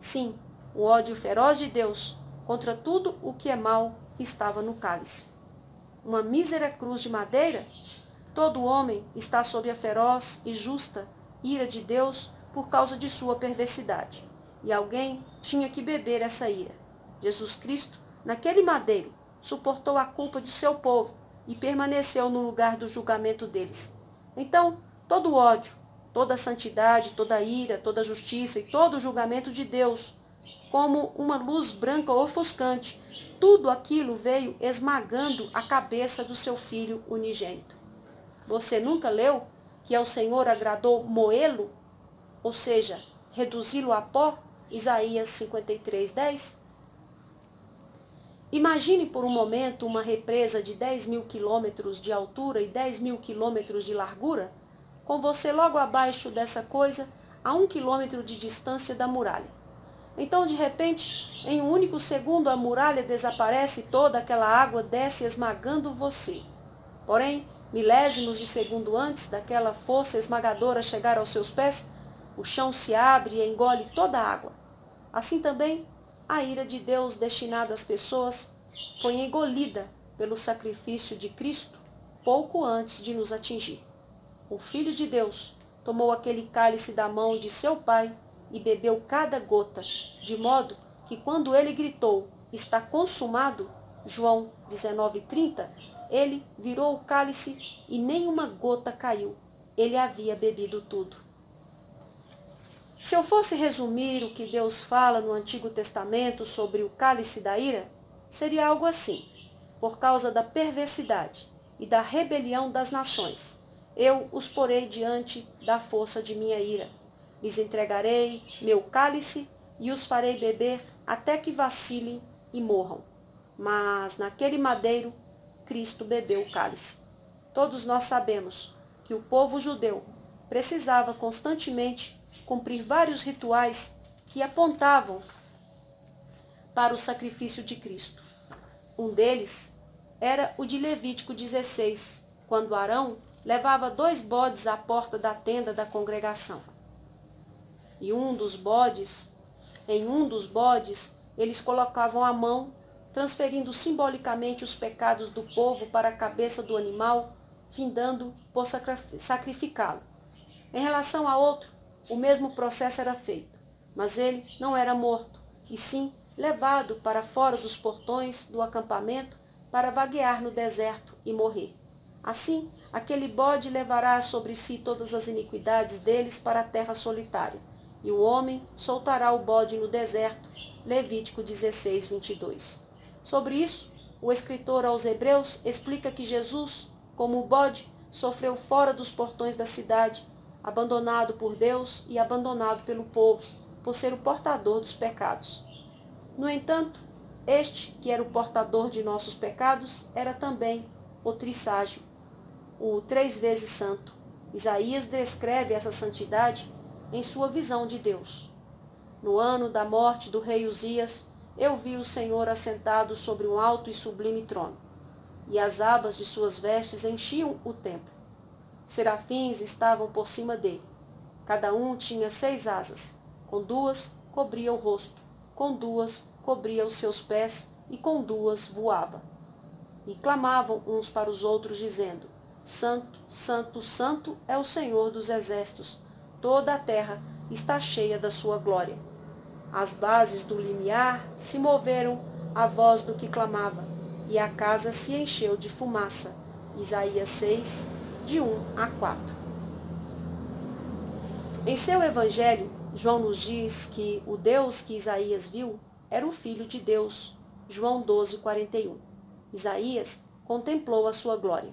Sim, o ódio feroz de Deus contra tudo o que é mal estava no cálice uma mísera cruz de madeira? Todo homem está sob a feroz e justa ira de Deus por causa de sua perversidade. E alguém tinha que beber essa ira. Jesus Cristo, naquele madeiro, suportou a culpa de seu povo e permaneceu no lugar do julgamento deles. Então, todo ódio, toda santidade, toda ira, toda justiça e todo julgamento de Deus como uma luz branca ofuscante. Tudo aquilo veio esmagando a cabeça do seu filho unigênito. Você nunca leu que ao Senhor agradou moê-lo, ou seja, reduzi-lo a pó? Isaías 53, 10. Imagine por um momento uma represa de 10 mil quilômetros de altura e 10 mil quilômetros de largura, com você logo abaixo dessa coisa, a um quilômetro de distância da muralha. Então, de repente, em um único segundo, a muralha desaparece e toda aquela água desce esmagando você. Porém, milésimos de segundo antes daquela força esmagadora chegar aos seus pés, o chão se abre e engole toda a água. Assim também, a ira de Deus destinada às pessoas foi engolida pelo sacrifício de Cristo pouco antes de nos atingir. O Filho de Deus tomou aquele cálice da mão de seu Pai e bebeu cada gota, de modo que quando ele gritou, está consumado, João 19,30, ele virou o cálice e nem uma gota caiu. Ele havia bebido tudo. Se eu fosse resumir o que Deus fala no Antigo Testamento sobre o cálice da ira, seria algo assim: por causa da perversidade e da rebelião das nações, eu os porei diante da força de minha ira lhes entregarei meu cálice e os farei beber até que vacilem e morram. Mas naquele madeiro, Cristo bebeu o cálice. Todos nós sabemos que o povo judeu precisava constantemente cumprir vários rituais que apontavam para o sacrifício de Cristo. Um deles era o de Levítico 16, quando Arão levava dois bodes à porta da tenda da congregação e um dos bodes, em um dos bodes, eles colocavam a mão, transferindo simbolicamente os pecados do povo para a cabeça do animal, findando por sacrificá-lo. Em relação a outro, o mesmo processo era feito, mas ele não era morto, e sim levado para fora dos portões do acampamento para vaguear no deserto e morrer. Assim, aquele bode levará sobre si todas as iniquidades deles para a terra solitária e o homem soltará o bode no deserto. Levítico 16, 22. Sobre isso, o escritor aos Hebreus explica que Jesus, como o bode, sofreu fora dos portões da cidade, abandonado por Deus e abandonado pelo povo, por ser o portador dos pecados. No entanto, este, que era o portador de nossos pecados, era também o trisságio, o três vezes santo. Isaías descreve essa santidade em sua visão de Deus. No ano da morte do rei Uzias, eu vi o Senhor assentado sobre um alto e sublime trono, e as abas de suas vestes enchiam o templo. Serafins estavam por cima dele. Cada um tinha seis asas, com duas cobria o rosto, com duas cobria os seus pés, e com duas voava. E clamavam uns para os outros, dizendo: Santo, Santo, Santo é o Senhor dos Exércitos Toda a terra está cheia da sua glória. As bases do limiar se moveram à voz do que clamava, e a casa se encheu de fumaça. Isaías 6, de 1 a 4. Em seu evangelho, João nos diz que o Deus que Isaías viu era o Filho de Deus. João 12, 41. Isaías contemplou a sua glória.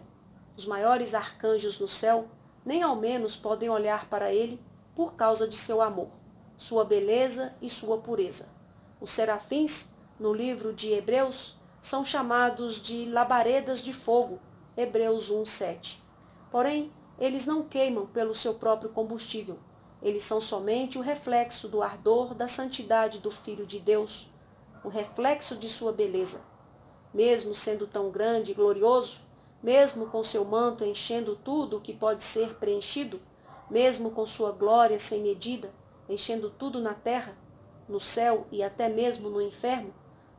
Os maiores arcanjos no céu nem ao menos podem olhar para ele por causa de seu amor, sua beleza e sua pureza. Os serafins, no livro de Hebreus, são chamados de labaredas de fogo, Hebreus 1, 7. Porém, eles não queimam pelo seu próprio combustível. Eles são somente o reflexo do ardor da santidade do Filho de Deus, o reflexo de sua beleza. Mesmo sendo tão grande e glorioso, mesmo com seu manto enchendo tudo o que pode ser preenchido, mesmo com sua glória sem medida, enchendo tudo na terra, no céu e até mesmo no inferno,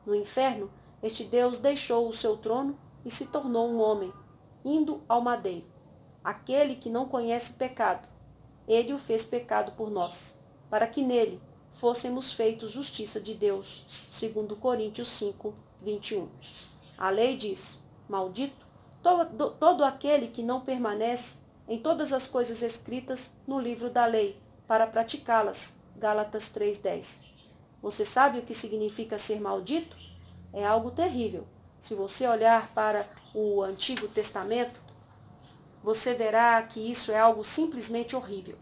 no inferno, este Deus deixou o seu trono e se tornou um homem, indo ao madeiro. Aquele que não conhece pecado, ele o fez pecado por nós, para que nele fôssemos feitos justiça de Deus, segundo Coríntios 5, 21. A lei diz, maldito todo, todo aquele que não permanece em todas as coisas escritas no livro da lei, para praticá-las. Gálatas 3:10. Você sabe o que significa ser maldito? É algo terrível. Se você olhar para o Antigo Testamento, você verá que isso é algo simplesmente horrível.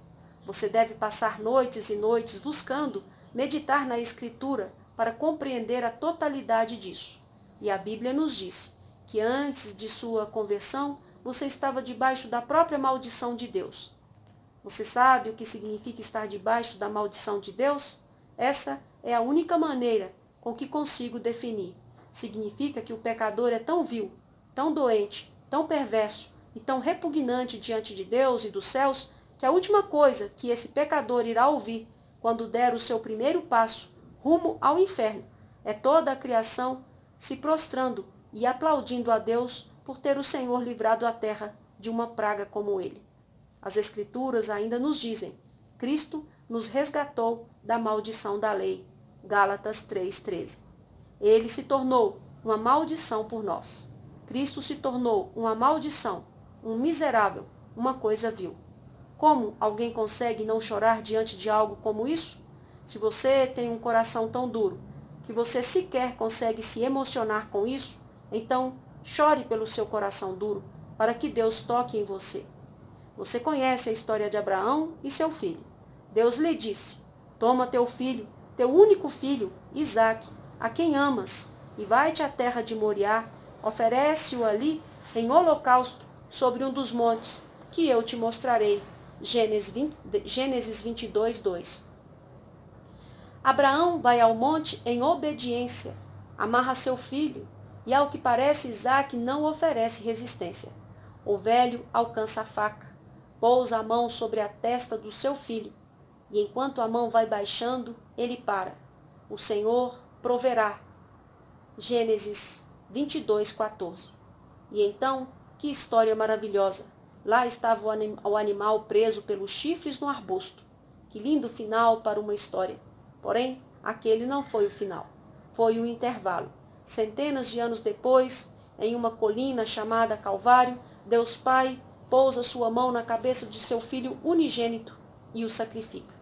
Você deve passar noites e noites buscando meditar na Escritura para compreender a totalidade disso. E a Bíblia nos diz: que antes de sua conversão você estava debaixo da própria maldição de Deus. Você sabe o que significa estar debaixo da maldição de Deus? Essa é a única maneira com que consigo definir. Significa que o pecador é tão vil, tão doente, tão perverso e tão repugnante diante de Deus e dos céus que a última coisa que esse pecador irá ouvir quando der o seu primeiro passo rumo ao inferno é toda a criação se prostrando e aplaudindo a Deus por ter o Senhor livrado a terra de uma praga como ele. As Escrituras ainda nos dizem: Cristo nos resgatou da maldição da lei. Gálatas 3,13. Ele se tornou uma maldição por nós. Cristo se tornou uma maldição, um miserável, uma coisa vil. Como alguém consegue não chorar diante de algo como isso? Se você tem um coração tão duro que você sequer consegue se emocionar com isso, então, chore pelo seu coração duro, para que Deus toque em você. Você conhece a história de Abraão e seu filho. Deus lhe disse: Toma teu filho, teu único filho, Isaque, a quem amas, e vai-te à terra de Moriá, oferece-o ali em holocausto sobre um dos montes, que eu te mostrarei. Gênesis, 20, Gênesis 22, 2. Abraão vai ao monte em obediência, amarra seu filho, e ao que parece Isaac não oferece resistência. O velho alcança a faca, pousa a mão sobre a testa do seu filho, e enquanto a mão vai baixando, ele para. O Senhor proverá. Gênesis 22, 14. E então, que história maravilhosa! Lá estava o, o animal preso pelos chifres no arbusto. Que lindo final para uma história! Porém, aquele não foi o final. Foi o intervalo. Centenas de anos depois, em uma colina chamada Calvário, Deus Pai pousa sua mão na cabeça de seu filho unigênito e o sacrifica.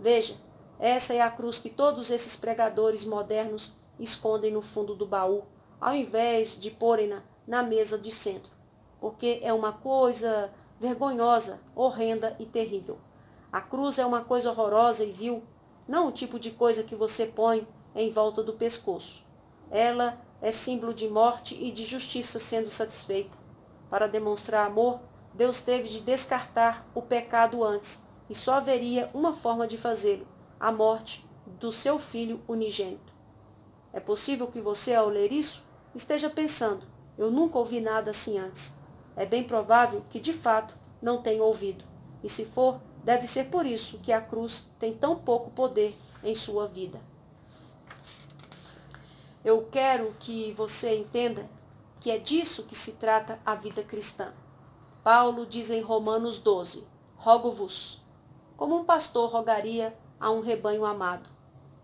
Veja, essa é a cruz que todos esses pregadores modernos escondem no fundo do baú, ao invés de porem-na na mesa de centro, porque é uma coisa vergonhosa, horrenda e terrível. A cruz é uma coisa horrorosa e vil, não o tipo de coisa que você põe em volta do pescoço. Ela é símbolo de morte e de justiça sendo satisfeita. Para demonstrar amor, Deus teve de descartar o pecado antes, e só haveria uma forma de fazê-lo: a morte do seu filho unigênito. É possível que você, ao ler isso, esteja pensando: eu nunca ouvi nada assim antes. É bem provável que, de fato, não tenha ouvido. E se for, deve ser por isso que a cruz tem tão pouco poder em sua vida. Eu quero que você entenda que é disso que se trata a vida cristã. Paulo diz em Romanos 12: Rogo-vos, como um pastor rogaria a um rebanho amado,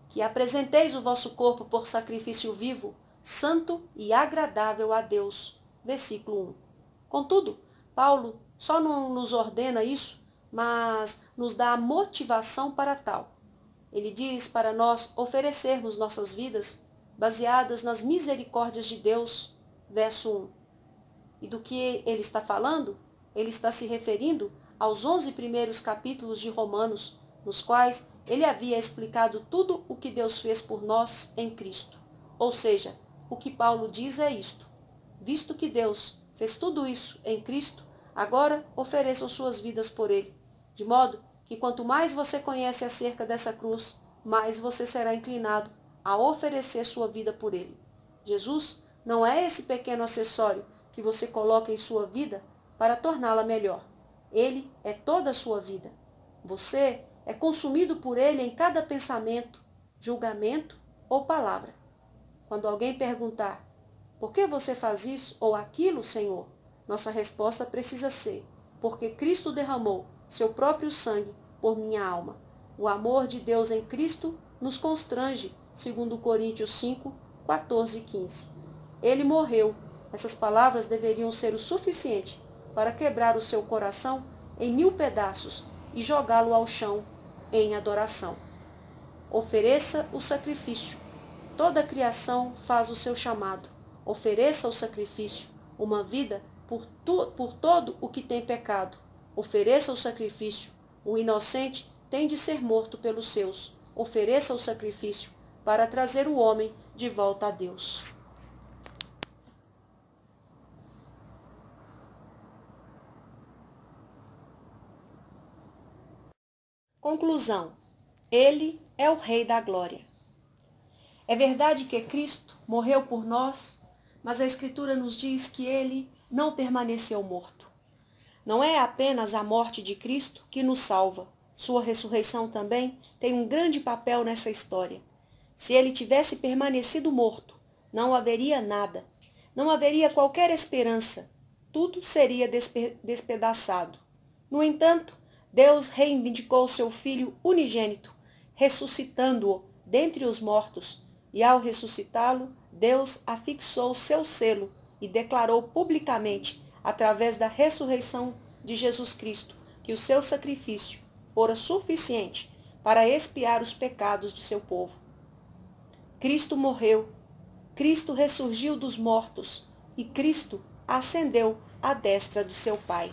que apresenteis o vosso corpo por sacrifício vivo, santo e agradável a Deus. Versículo 1. Contudo, Paulo só não nos ordena isso, mas nos dá a motivação para tal. Ele diz para nós oferecermos nossas vidas baseadas nas misericórdias de Deus, verso 1. E do que ele está falando? Ele está se referindo aos 11 primeiros capítulos de Romanos, nos quais ele havia explicado tudo o que Deus fez por nós em Cristo. Ou seja, o que Paulo diz é isto: visto que Deus fez tudo isso em Cristo, agora ofereçam suas vidas por ele, de modo que quanto mais você conhece acerca dessa cruz, mais você será inclinado a oferecer sua vida por ele. Jesus não é esse pequeno acessório que você coloca em sua vida para torná-la melhor. Ele é toda a sua vida. Você é consumido por ele em cada pensamento, julgamento ou palavra. Quando alguém perguntar: Por que você faz isso ou aquilo, Senhor? Nossa resposta precisa ser: Porque Cristo derramou seu próprio sangue por minha alma. O amor de Deus em Cristo nos constrange segundo Coríntios 5, 14 e 15. Ele morreu. Essas palavras deveriam ser o suficiente para quebrar o seu coração em mil pedaços e jogá-lo ao chão em adoração. Ofereça o sacrifício. Toda a criação faz o seu chamado. Ofereça o sacrifício, uma vida por, tu, por todo o que tem pecado. Ofereça o sacrifício. O inocente tem de ser morto pelos seus. Ofereça o sacrifício para trazer o homem de volta a Deus. Conclusão: Ele é o Rei da Glória. É verdade que Cristo morreu por nós, mas a Escritura nos diz que ele não permaneceu morto. Não é apenas a morte de Cristo que nos salva. Sua ressurreição também tem um grande papel nessa história. Se ele tivesse permanecido morto, não haveria nada, não haveria qualquer esperança, tudo seria despe despedaçado. No entanto, Deus reivindicou seu filho unigênito, ressuscitando-o dentre os mortos, e ao ressuscitá-lo, Deus afixou seu selo e declarou publicamente, através da ressurreição de Jesus Cristo, que o seu sacrifício fora suficiente para expiar os pecados de seu povo. Cristo morreu, Cristo ressurgiu dos mortos e Cristo ascendeu à destra de seu Pai.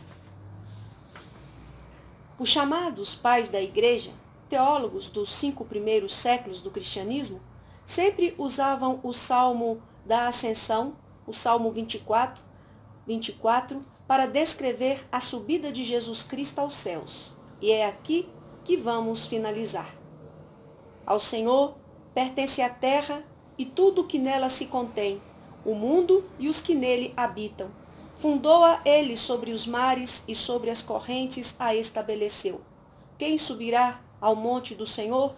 Os chamados pais da Igreja, teólogos dos cinco primeiros séculos do cristianismo, sempre usavam o Salmo da Ascensão, o Salmo 24, 24 para descrever a subida de Jesus Cristo aos céus. E é aqui que vamos finalizar. Ao Senhor pertence à terra e tudo o que nela se contém, o mundo e os que nele habitam. Fundou-a ele sobre os mares e sobre as correntes a estabeleceu. Quem subirá ao monte do Senhor?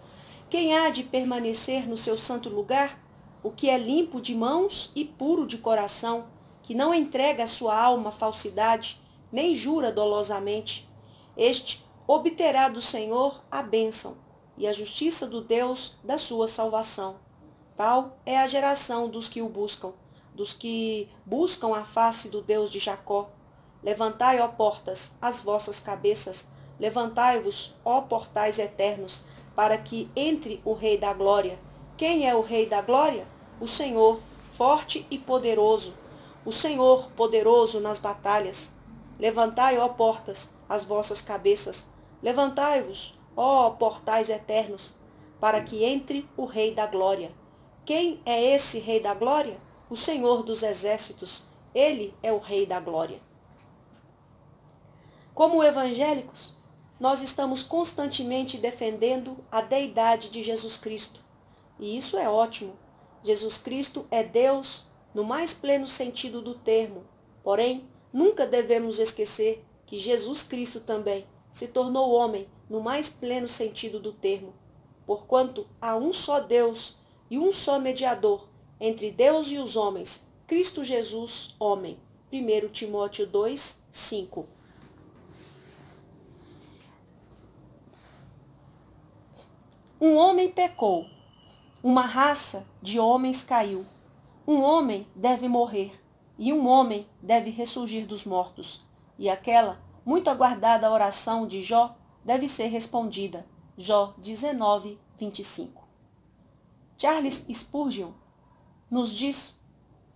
Quem há de permanecer no seu santo lugar? O que é limpo de mãos e puro de coração, que não entrega a sua alma falsidade, nem jura dolosamente. Este obterá do Senhor a bênção e a justiça do Deus da sua salvação. Tal é a geração dos que o buscam, dos que buscam a face do Deus de Jacó. Levantai, ó portas, as vossas cabeças, levantai-vos, ó portais eternos, para que entre o Rei da Glória. Quem é o Rei da Glória? O Senhor, forte e poderoso. O Senhor, poderoso nas batalhas. Levantai, ó portas, as vossas cabeças. Levantai-vos, Ó portais eternos, para que entre o Rei da Glória. Quem é esse Rei da Glória? O Senhor dos Exércitos. Ele é o Rei da Glória. Como evangélicos, nós estamos constantemente defendendo a deidade de Jesus Cristo. E isso é ótimo. Jesus Cristo é Deus no mais pleno sentido do termo. Porém, nunca devemos esquecer que Jesus Cristo também se tornou homem no mais pleno sentido do termo, porquanto há um só Deus e um só mediador entre Deus e os homens, Cristo Jesus, homem. 1 Timóteo 2, 5. Um homem pecou, uma raça de homens caiu. Um homem deve morrer, e um homem deve ressurgir dos mortos. E aquela muito aguardada oração de Jó deve ser respondida. Jó 19, 25. Charles Spurgeon nos diz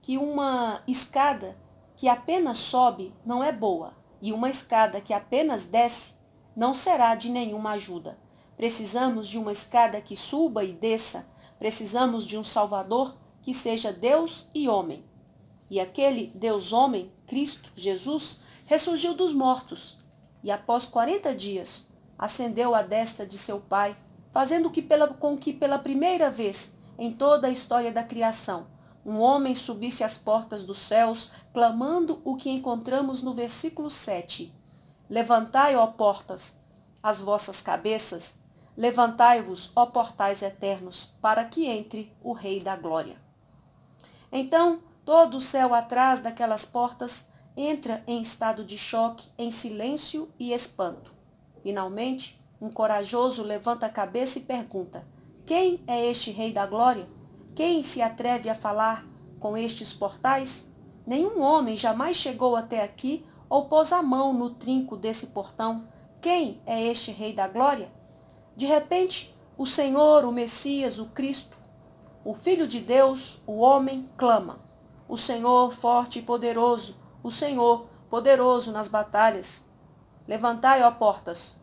que uma escada que apenas sobe não é boa, e uma escada que apenas desce não será de nenhuma ajuda. Precisamos de uma escada que suba e desça, precisamos de um Salvador que seja Deus e homem. E aquele Deus-homem, Cristo, Jesus, ressurgiu dos mortos, e após 40 dias ascendeu à destra de seu Pai, fazendo que pela, com que pela primeira vez em toda a história da criação, um homem subisse às portas dos céus, clamando o que encontramos no versículo 7. Levantai, ó portas, as vossas cabeças, levantai-vos, ó portais eternos, para que entre o Rei da Glória. Então, todo o céu atrás daquelas portas entra em estado de choque, em silêncio e espanto. Finalmente, um corajoso levanta a cabeça e pergunta: Quem é este Rei da Glória? Quem se atreve a falar com estes portais? Nenhum homem jamais chegou até aqui ou pôs a mão no trinco desse portão. Quem é este Rei da Glória? De repente, o Senhor, o Messias, o Cristo, o Filho de Deus, o homem, clama: O Senhor forte e poderoso, o Senhor poderoso nas batalhas. Levantai, ó portas,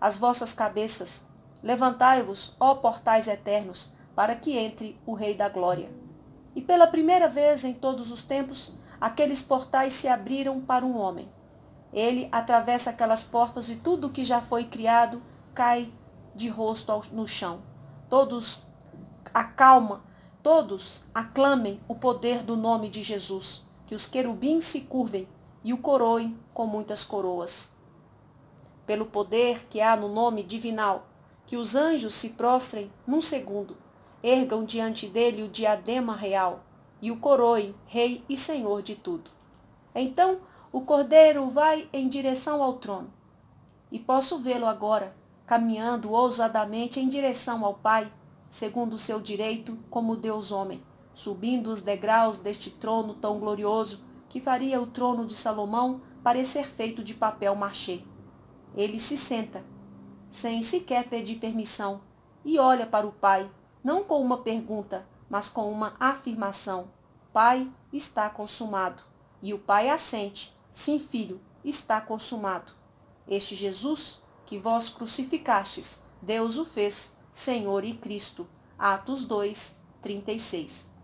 as vossas cabeças. Levantai-vos, ó portais eternos, para que entre o Rei da Glória. E pela primeira vez em todos os tempos, aqueles portais se abriram para um homem. Ele atravessa aquelas portas e tudo o que já foi criado cai de rosto no chão. Todos acalma, todos aclamem o poder do nome de Jesus. Que os querubins se curvem e o coroe com muitas coroas. Pelo poder que há no nome divinal, que os anjos se prostrem num segundo, ergam diante dele o diadema real e o coroe, rei e senhor de tudo. Então o cordeiro vai em direção ao trono. E posso vê-lo agora, caminhando ousadamente em direção ao Pai, segundo o seu direito como Deus homem, subindo os degraus deste trono tão glorioso que faria o trono de Salomão parecer feito de papel machê. Ele se senta, sem sequer pedir permissão, e olha para o pai, não com uma pergunta, mas com uma afirmação. Pai, está consumado. E o pai assente. Sim, filho, está consumado. Este Jesus, que vós crucificastes, Deus o fez, Senhor e Cristo. Atos 2, 36.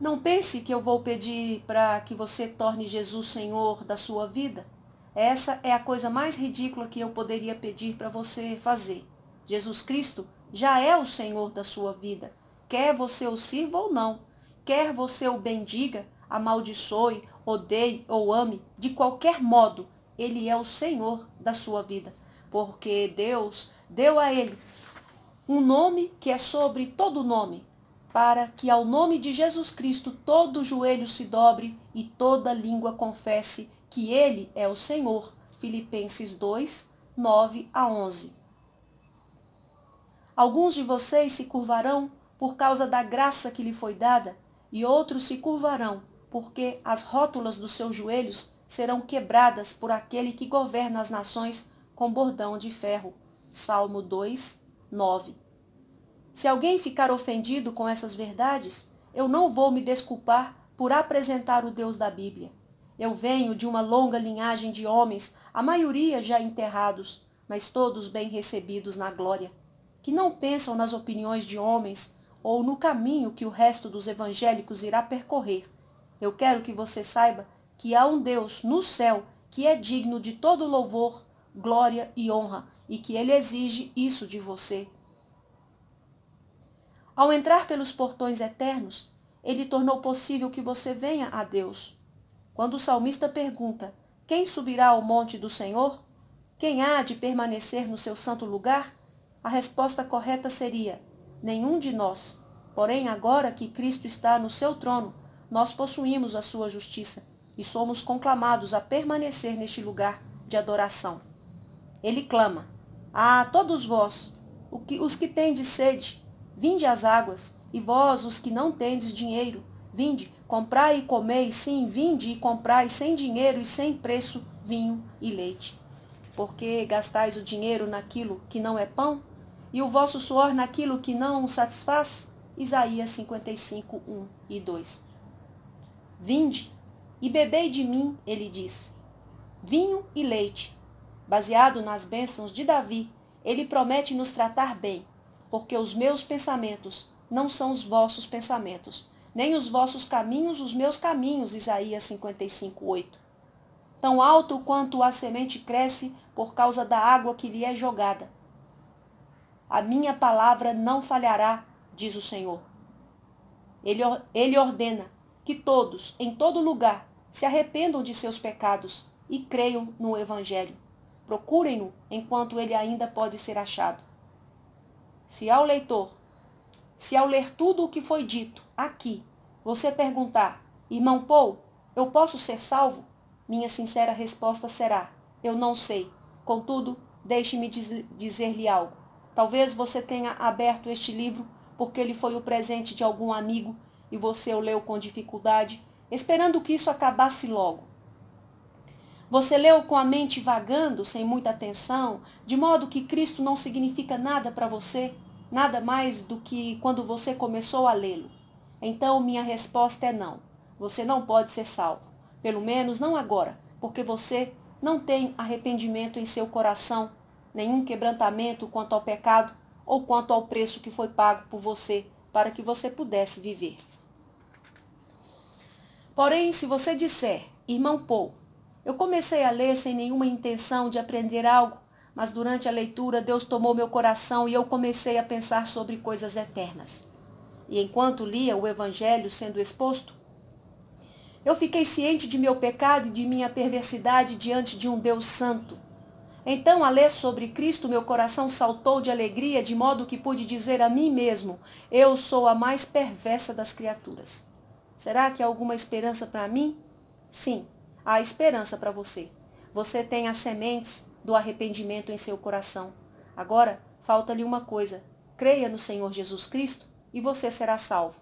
Não pense que eu vou pedir para que você torne Jesus Senhor da sua vida. Essa é a coisa mais ridícula que eu poderia pedir para você fazer. Jesus Cristo já é o Senhor da sua vida. Quer você o sirva ou não, quer você o bendiga, amaldiçoe, odeie ou ame, de qualquer modo, ele é o Senhor da sua vida, porque Deus deu a ele um nome que é sobre todo nome, para que ao nome de Jesus Cristo todo joelho se dobre e toda língua confesse que Ele é o Senhor. Filipenses 2, 9 a 11. Alguns de vocês se curvarão por causa da graça que lhe foi dada, e outros se curvarão, porque as rótulas dos seus joelhos serão quebradas por aquele que governa as nações com bordão de ferro. Salmo 2, 9. Se alguém ficar ofendido com essas verdades, eu não vou me desculpar por apresentar o Deus da Bíblia. Eu venho de uma longa linhagem de homens, a maioria já enterrados, mas todos bem recebidos na glória, que não pensam nas opiniões de homens ou no caminho que o resto dos evangélicos irá percorrer. Eu quero que você saiba que há um Deus no céu que é digno de todo louvor, glória e honra, e que ele exige isso de você. Ao entrar pelos portões eternos, ele tornou possível que você venha a Deus. Quando o salmista pergunta: Quem subirá ao monte do Senhor? Quem há de permanecer no seu santo lugar? A resposta correta seria: Nenhum de nós. Porém, agora que Cristo está no seu trono, nós possuímos a sua justiça e somos conclamados a permanecer neste lugar de adoração. Ele clama: Ah, todos vós, os que têm de sede, Vinde às águas, e vós, os que não tendes dinheiro, vinde, comprai e comei, sim, vinde e comprai sem dinheiro e sem preço vinho e leite. Porque gastais o dinheiro naquilo que não é pão, e o vosso suor naquilo que não satisfaz? Isaías 55, 1 e 2. Vinde e bebei de mim, ele diz. Vinho e leite. Baseado nas bênçãos de Davi, ele promete nos tratar bem, porque os meus pensamentos não são os vossos pensamentos, nem os vossos caminhos os meus caminhos. Isaías 55, 8. Tão alto quanto a semente cresce por causa da água que lhe é jogada. A minha palavra não falhará, diz o Senhor. Ele, ele ordena que todos, em todo lugar, se arrependam de seus pecados e creiam no Evangelho. Procurem-no enquanto ele ainda pode ser achado. Se ao leitor, se ao ler tudo o que foi dito aqui, você perguntar, irmão Paul, eu posso ser salvo? Minha sincera resposta será, eu não sei. Contudo, deixe-me dizer-lhe algo. Talvez você tenha aberto este livro porque ele foi o presente de algum amigo e você o leu com dificuldade, esperando que isso acabasse logo. Você leu com a mente vagando, sem muita atenção, de modo que Cristo não significa nada para você, nada mais do que quando você começou a lê-lo. Então minha resposta é não. Você não pode ser salvo. Pelo menos não agora, porque você não tem arrependimento em seu coração, nenhum quebrantamento quanto ao pecado ou quanto ao preço que foi pago por você para que você pudesse viver. Porém, se você disser, irmão Paul, eu comecei a ler sem nenhuma intenção de aprender algo, mas durante a leitura Deus tomou meu coração e eu comecei a pensar sobre coisas eternas. E enquanto lia o Evangelho sendo exposto, eu fiquei ciente de meu pecado e de minha perversidade diante de um Deus Santo. Então, a ler sobre Cristo, meu coração saltou de alegria, de modo que pude dizer a mim mesmo: Eu sou a mais perversa das criaturas. Será que há alguma esperança para mim? Sim, há esperança para você. Você tem as sementes do arrependimento em seu coração. Agora, falta-lhe uma coisa: creia no Senhor Jesus Cristo e você será salvo.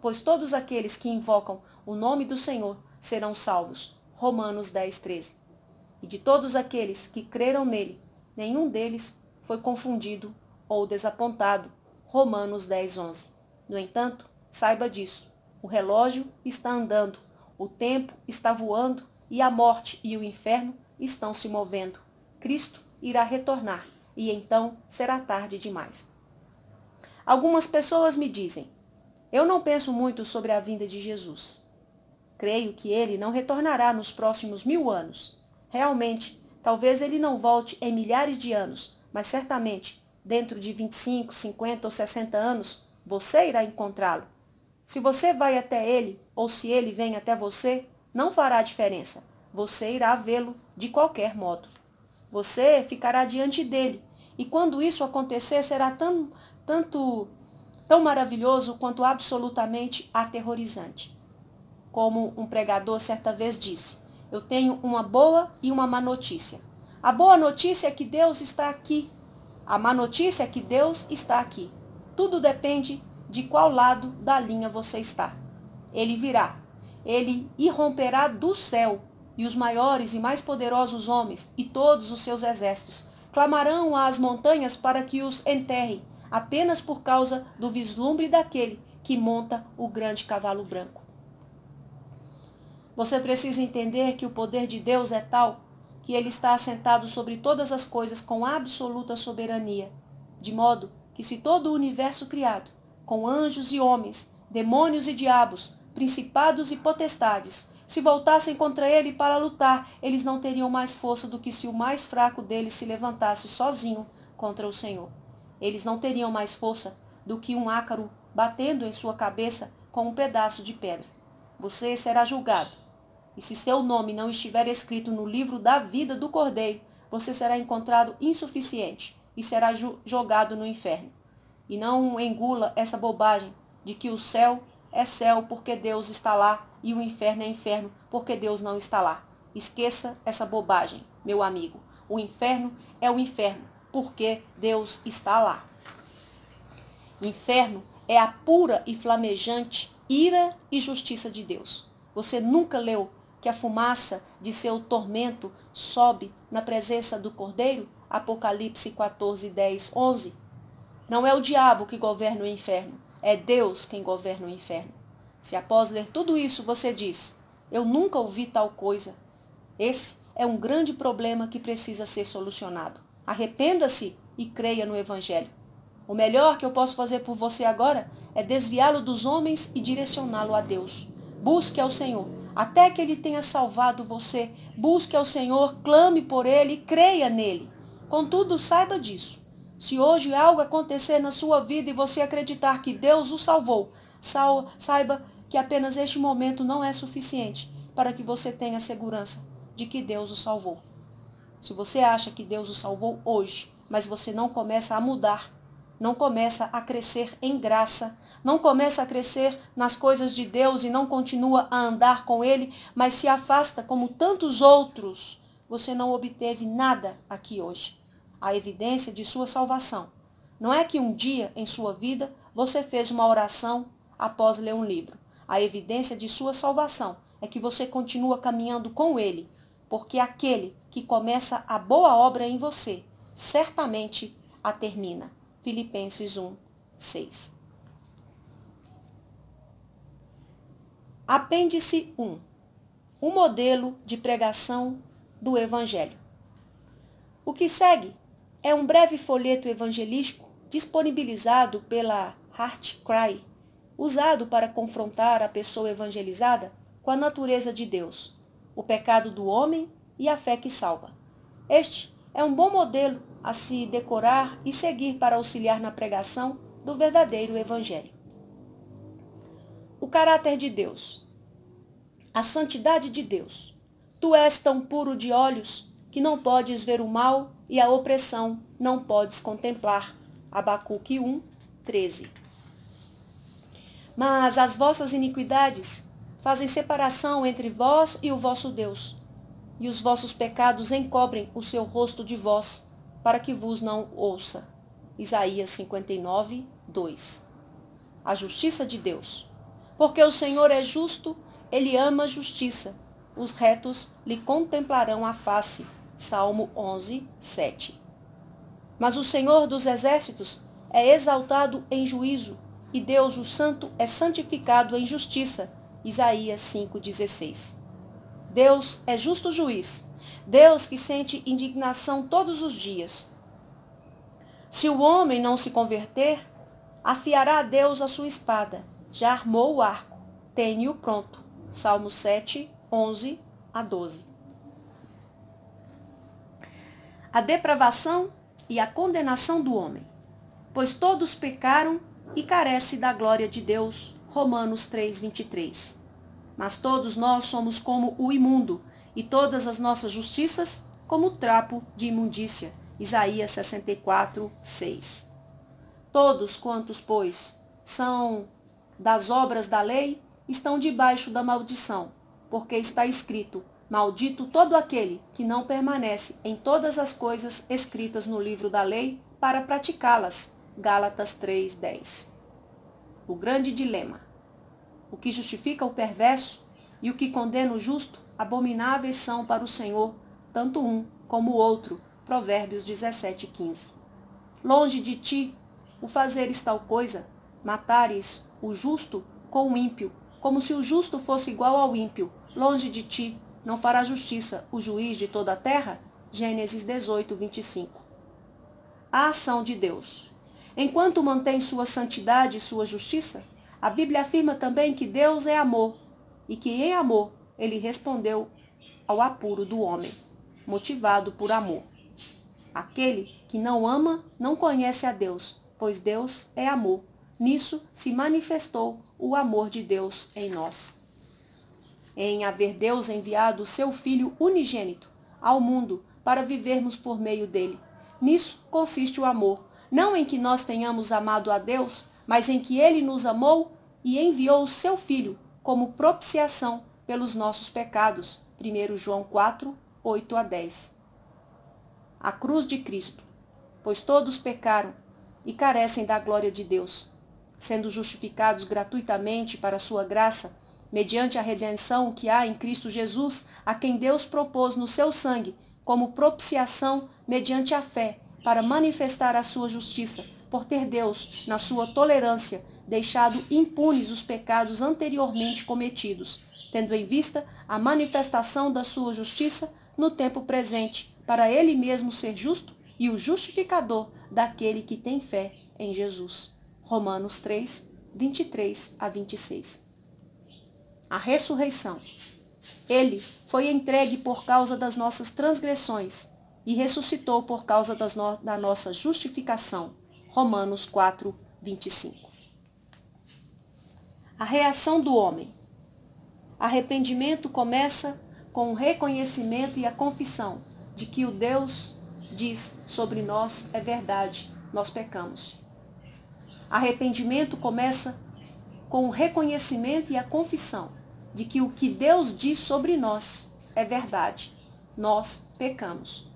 Pois todos aqueles que invocam o nome do Senhor serão salvos. Romanos 10, 13. E de todos aqueles que creram nele, nenhum deles foi confundido ou desapontado. Romanos 10, 11. No entanto, saiba disso: o relógio está andando o tempo está voando e a morte e o inferno estão se movendo. Cristo irá retornar e então será tarde demais. Algumas pessoas me dizem: Eu não penso muito sobre a vinda de Jesus. Creio que ele não retornará nos próximos mil anos. Realmente, talvez ele não volte em milhares de anos, mas certamente, dentro de 25, 50 ou 60 anos, você irá encontrá-lo. Se você vai até ele, ou se ele vem até você, não fará diferença. Você irá vê-lo de qualquer modo. Você ficará diante dele. E quando isso acontecer, será tão, tanto tão maravilhoso quanto absolutamente aterrorizante. Como um pregador certa vez disse, eu tenho uma boa e uma má notícia. A boa notícia é que Deus está aqui. A má notícia é que Deus está aqui. Tudo depende de qual lado da linha você está. Ele virá. Ele irromperá do céu, e os maiores e mais poderosos homens e todos os seus exércitos clamarão às montanhas para que os enterrem, apenas por causa do vislumbre daquele que monta o grande cavalo branco. Você precisa entender que o poder de Deus é tal que ele está assentado sobre todas as coisas com absoluta soberania, de modo que se todo o universo criado, com anjos e homens, demônios e diabos, principados e potestades, se voltassem contra ele para lutar, eles não teriam mais força do que se o mais fraco deles se levantasse sozinho contra o Senhor. Eles não teriam mais força do que um ácaro batendo em sua cabeça com um pedaço de pedra. Você será julgado. E se seu nome não estiver escrito no livro da vida do cordeiro, você será encontrado insuficiente e será jogado no inferno. E não engula essa bobagem de que o céu é céu porque Deus está lá e o inferno é inferno porque Deus não está lá. Esqueça essa bobagem, meu amigo. O inferno é o inferno porque Deus está lá. Inferno é a pura e flamejante ira e justiça de Deus. Você nunca leu que a fumaça de seu tormento sobe na presença do Cordeiro? Apocalipse 14, 10, 11. Não é o diabo que governa o inferno, é Deus quem governa o inferno. Se após ler tudo isso você diz, eu nunca ouvi tal coisa, esse é um grande problema que precisa ser solucionado. Arrependa-se e creia no Evangelho. O melhor que eu posso fazer por você agora é desviá-lo dos homens e direcioná-lo a Deus. Busque ao Senhor, até que Ele tenha salvado você. Busque ao Senhor, clame por Ele e creia nele. Contudo, saiba disso. Se hoje algo acontecer na sua vida e você acreditar que Deus o salvou, saiba que apenas este momento não é suficiente para que você tenha segurança de que Deus o salvou. Se você acha que Deus o salvou hoje, mas você não começa a mudar, não começa a crescer em graça, não começa a crescer nas coisas de Deus e não continua a andar com Ele, mas se afasta como tantos outros, você não obteve nada aqui hoje a evidência de sua salvação. Não é que um dia, em sua vida, você fez uma oração após ler um livro. A evidência de sua salvação é que você continua caminhando com ele, porque é aquele que começa a boa obra em você, certamente a termina. Filipenses 1, 6. Apêndice 1. O modelo de pregação do Evangelho. O que segue é um breve folheto evangelístico disponibilizado pela Heart Cry, usado para confrontar a pessoa evangelizada com a natureza de Deus, o pecado do homem e a fé que salva. Este é um bom modelo a se decorar e seguir para auxiliar na pregação do verdadeiro Evangelho. O caráter de Deus, a santidade de Deus. Tu és tão puro de olhos que não podes ver o mal e a opressão não podes contemplar. Abacuque 1, 13. Mas as vossas iniquidades fazem separação entre vós e o vosso Deus, e os vossos pecados encobrem o seu rosto de vós, para que vos não ouça. Isaías 59, 2. A justiça de Deus. Porque o Senhor é justo, ele ama a justiça. Os retos lhe contemplarão a face Salmo 11, 7. Mas o Senhor dos Exércitos é exaltado em juízo, e Deus o Santo é santificado em justiça. Isaías 5,16. Deus é justo juiz, Deus que sente indignação todos os dias. Se o homem não se converter, afiará a Deus a sua espada. Já armou o arco, tem-o pronto. Salmo 7, 11 a 12 a depravação e a condenação do homem, pois todos pecaram e carece da glória de Deus. Romanos 3:23. Mas todos nós somos como o imundo, e todas as nossas justiças como trapo de imundícia. Isaías 64, 6. Todos quantos, pois, são das obras da lei, estão debaixo da maldição, porque está escrito: Maldito todo aquele que não permanece em todas as coisas escritas no livro da lei para praticá-las. Gálatas 3:10. O grande dilema. O que justifica o perverso e o que condena o justo, abomináveis são para o Senhor, tanto um como o outro. Provérbios 17:15. Longe de ti o fazeres tal coisa, matares o justo com o ímpio, como se o justo fosse igual ao ímpio. Longe de ti não fará justiça o juiz de toda a terra? Gênesis 18, 25. A ação de Deus. Enquanto mantém sua santidade e sua justiça, a Bíblia afirma também que Deus é amor e que em amor ele respondeu ao apuro do homem, motivado por amor. Aquele que não ama não conhece a Deus, pois Deus é amor. Nisso se manifestou o amor de Deus em nós em haver Deus enviado o seu Filho unigênito ao mundo para vivermos por meio dele. Nisso consiste o amor, não em que nós tenhamos amado a Deus, mas em que ele nos amou e enviou o seu Filho como propiciação pelos nossos pecados. 1 João 4, 8 a 10. A cruz de Cristo, pois todos pecaram e carecem da glória de Deus, sendo justificados gratuitamente para sua graça mediante a redenção que há em Cristo Jesus, a quem Deus propôs no seu sangue, como propiciação mediante a fé, para manifestar a sua justiça, por ter Deus, na sua tolerância, deixado impunes os pecados anteriormente cometidos, tendo em vista a manifestação da sua justiça no tempo presente, para ele mesmo ser justo e o justificador daquele que tem fé em Jesus. Romanos 3, 23 a 26 a ressurreição. Ele foi entregue por causa das nossas transgressões e ressuscitou por causa no da nossa justificação. Romanos 4, 25. A reação do homem. Arrependimento começa com o reconhecimento e a confissão de que o Deus diz sobre nós é verdade, nós pecamos. Arrependimento começa com o reconhecimento e a confissão de que o que Deus diz sobre nós é verdade. Nós pecamos.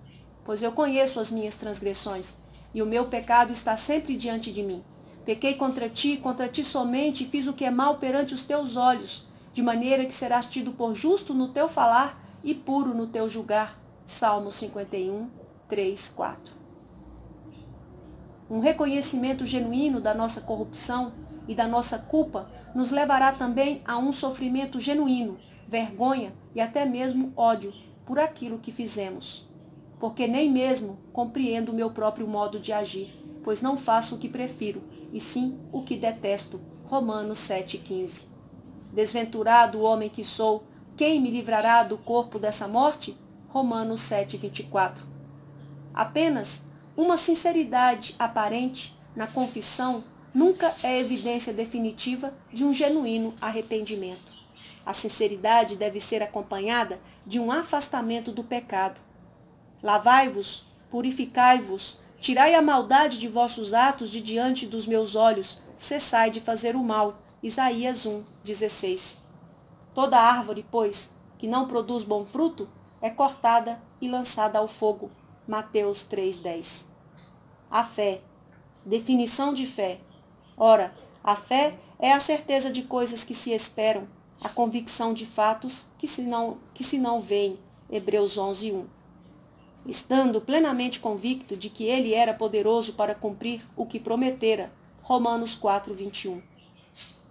Pois eu conheço as minhas transgressões, e o meu pecado está sempre diante de mim. Pequei contra ti, contra ti somente, e fiz o que é mal perante os teus olhos, de maneira que serás tido por justo no teu falar e puro no teu julgar. Salmo 51, 3, 4. Um reconhecimento genuíno da nossa corrupção e da nossa culpa nos levará também a um sofrimento genuíno, vergonha e até mesmo ódio por aquilo que fizemos. Porque nem mesmo compreendo o meu próprio modo de agir, pois não faço o que prefiro, e sim o que detesto. Romanos 7,15. Desventurado o homem que sou, quem me livrará do corpo dessa morte? Romanos 7,24. Apenas uma sinceridade aparente na confissão nunca é evidência definitiva de um genuíno arrependimento. A sinceridade deve ser acompanhada de um afastamento do pecado. Lavai-vos, purificai-vos, tirai a maldade de vossos atos de diante dos meus olhos, cessai de fazer o mal. Isaías 1, 16. Toda árvore, pois, que não produz bom fruto, é cortada e lançada ao fogo. Mateus 3,10. A fé. Definição de fé Ora, a fé é a certeza de coisas que se esperam, a convicção de fatos que se não, que se não veem. Hebreus 11, 1. Estando plenamente convicto de que ele era poderoso para cumprir o que prometera. Romanos 4, 21.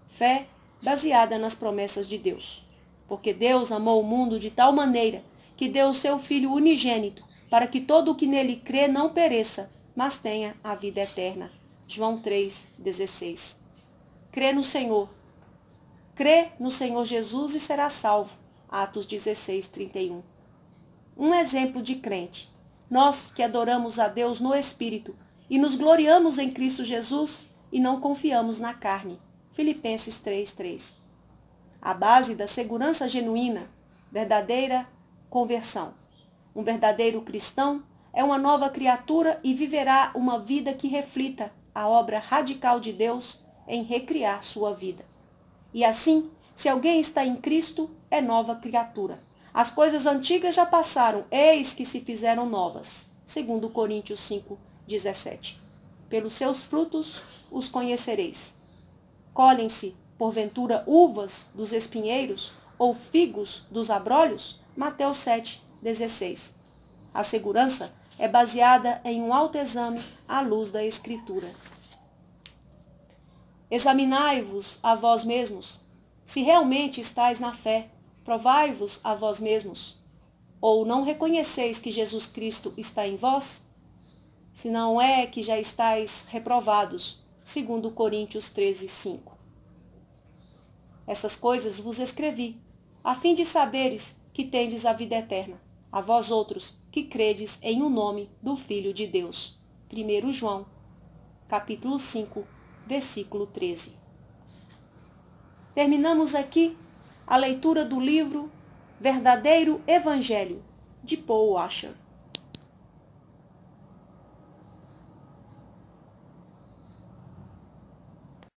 Fé baseada nas promessas de Deus. Porque Deus amou o mundo de tal maneira que deu o seu Filho unigênito, para que todo o que nele crê não pereça, mas tenha a vida eterna. João 3,16. Crê no Senhor. Crê no Senhor Jesus e será salvo. Atos 16, 31. Um exemplo de crente. Nós que adoramos a Deus no Espírito e nos gloriamos em Cristo Jesus e não confiamos na carne. Filipenses 3, 3. A base da segurança genuína, verdadeira conversão. Um verdadeiro cristão é uma nova criatura e viverá uma vida que reflita a obra radical de Deus em recriar sua vida. E assim, se alguém está em Cristo, é nova criatura. As coisas antigas já passaram, eis que se fizeram novas. Segundo Coríntios 5, 17. Pelos seus frutos os conhecereis. Colhem-se, porventura, uvas dos espinheiros ou figos dos abrolhos? Mateus 7, 16. A segurança é baseada em um autoexame à luz da Escritura. Examinai-vos a vós mesmos, se realmente estáis na fé, provai-vos a vós mesmos. Ou não reconheceis que Jesus Cristo está em vós? Se não é que já estáis reprovados, segundo Coríntios 13, 5. Essas coisas vos escrevi, a fim de saberes que tendes a vida eterna. A vós outros, que credes em o um nome do Filho de Deus. 1 João, capítulo 5, versículo 13. Terminamos aqui a leitura do livro Verdadeiro Evangelho, de Paul Washer.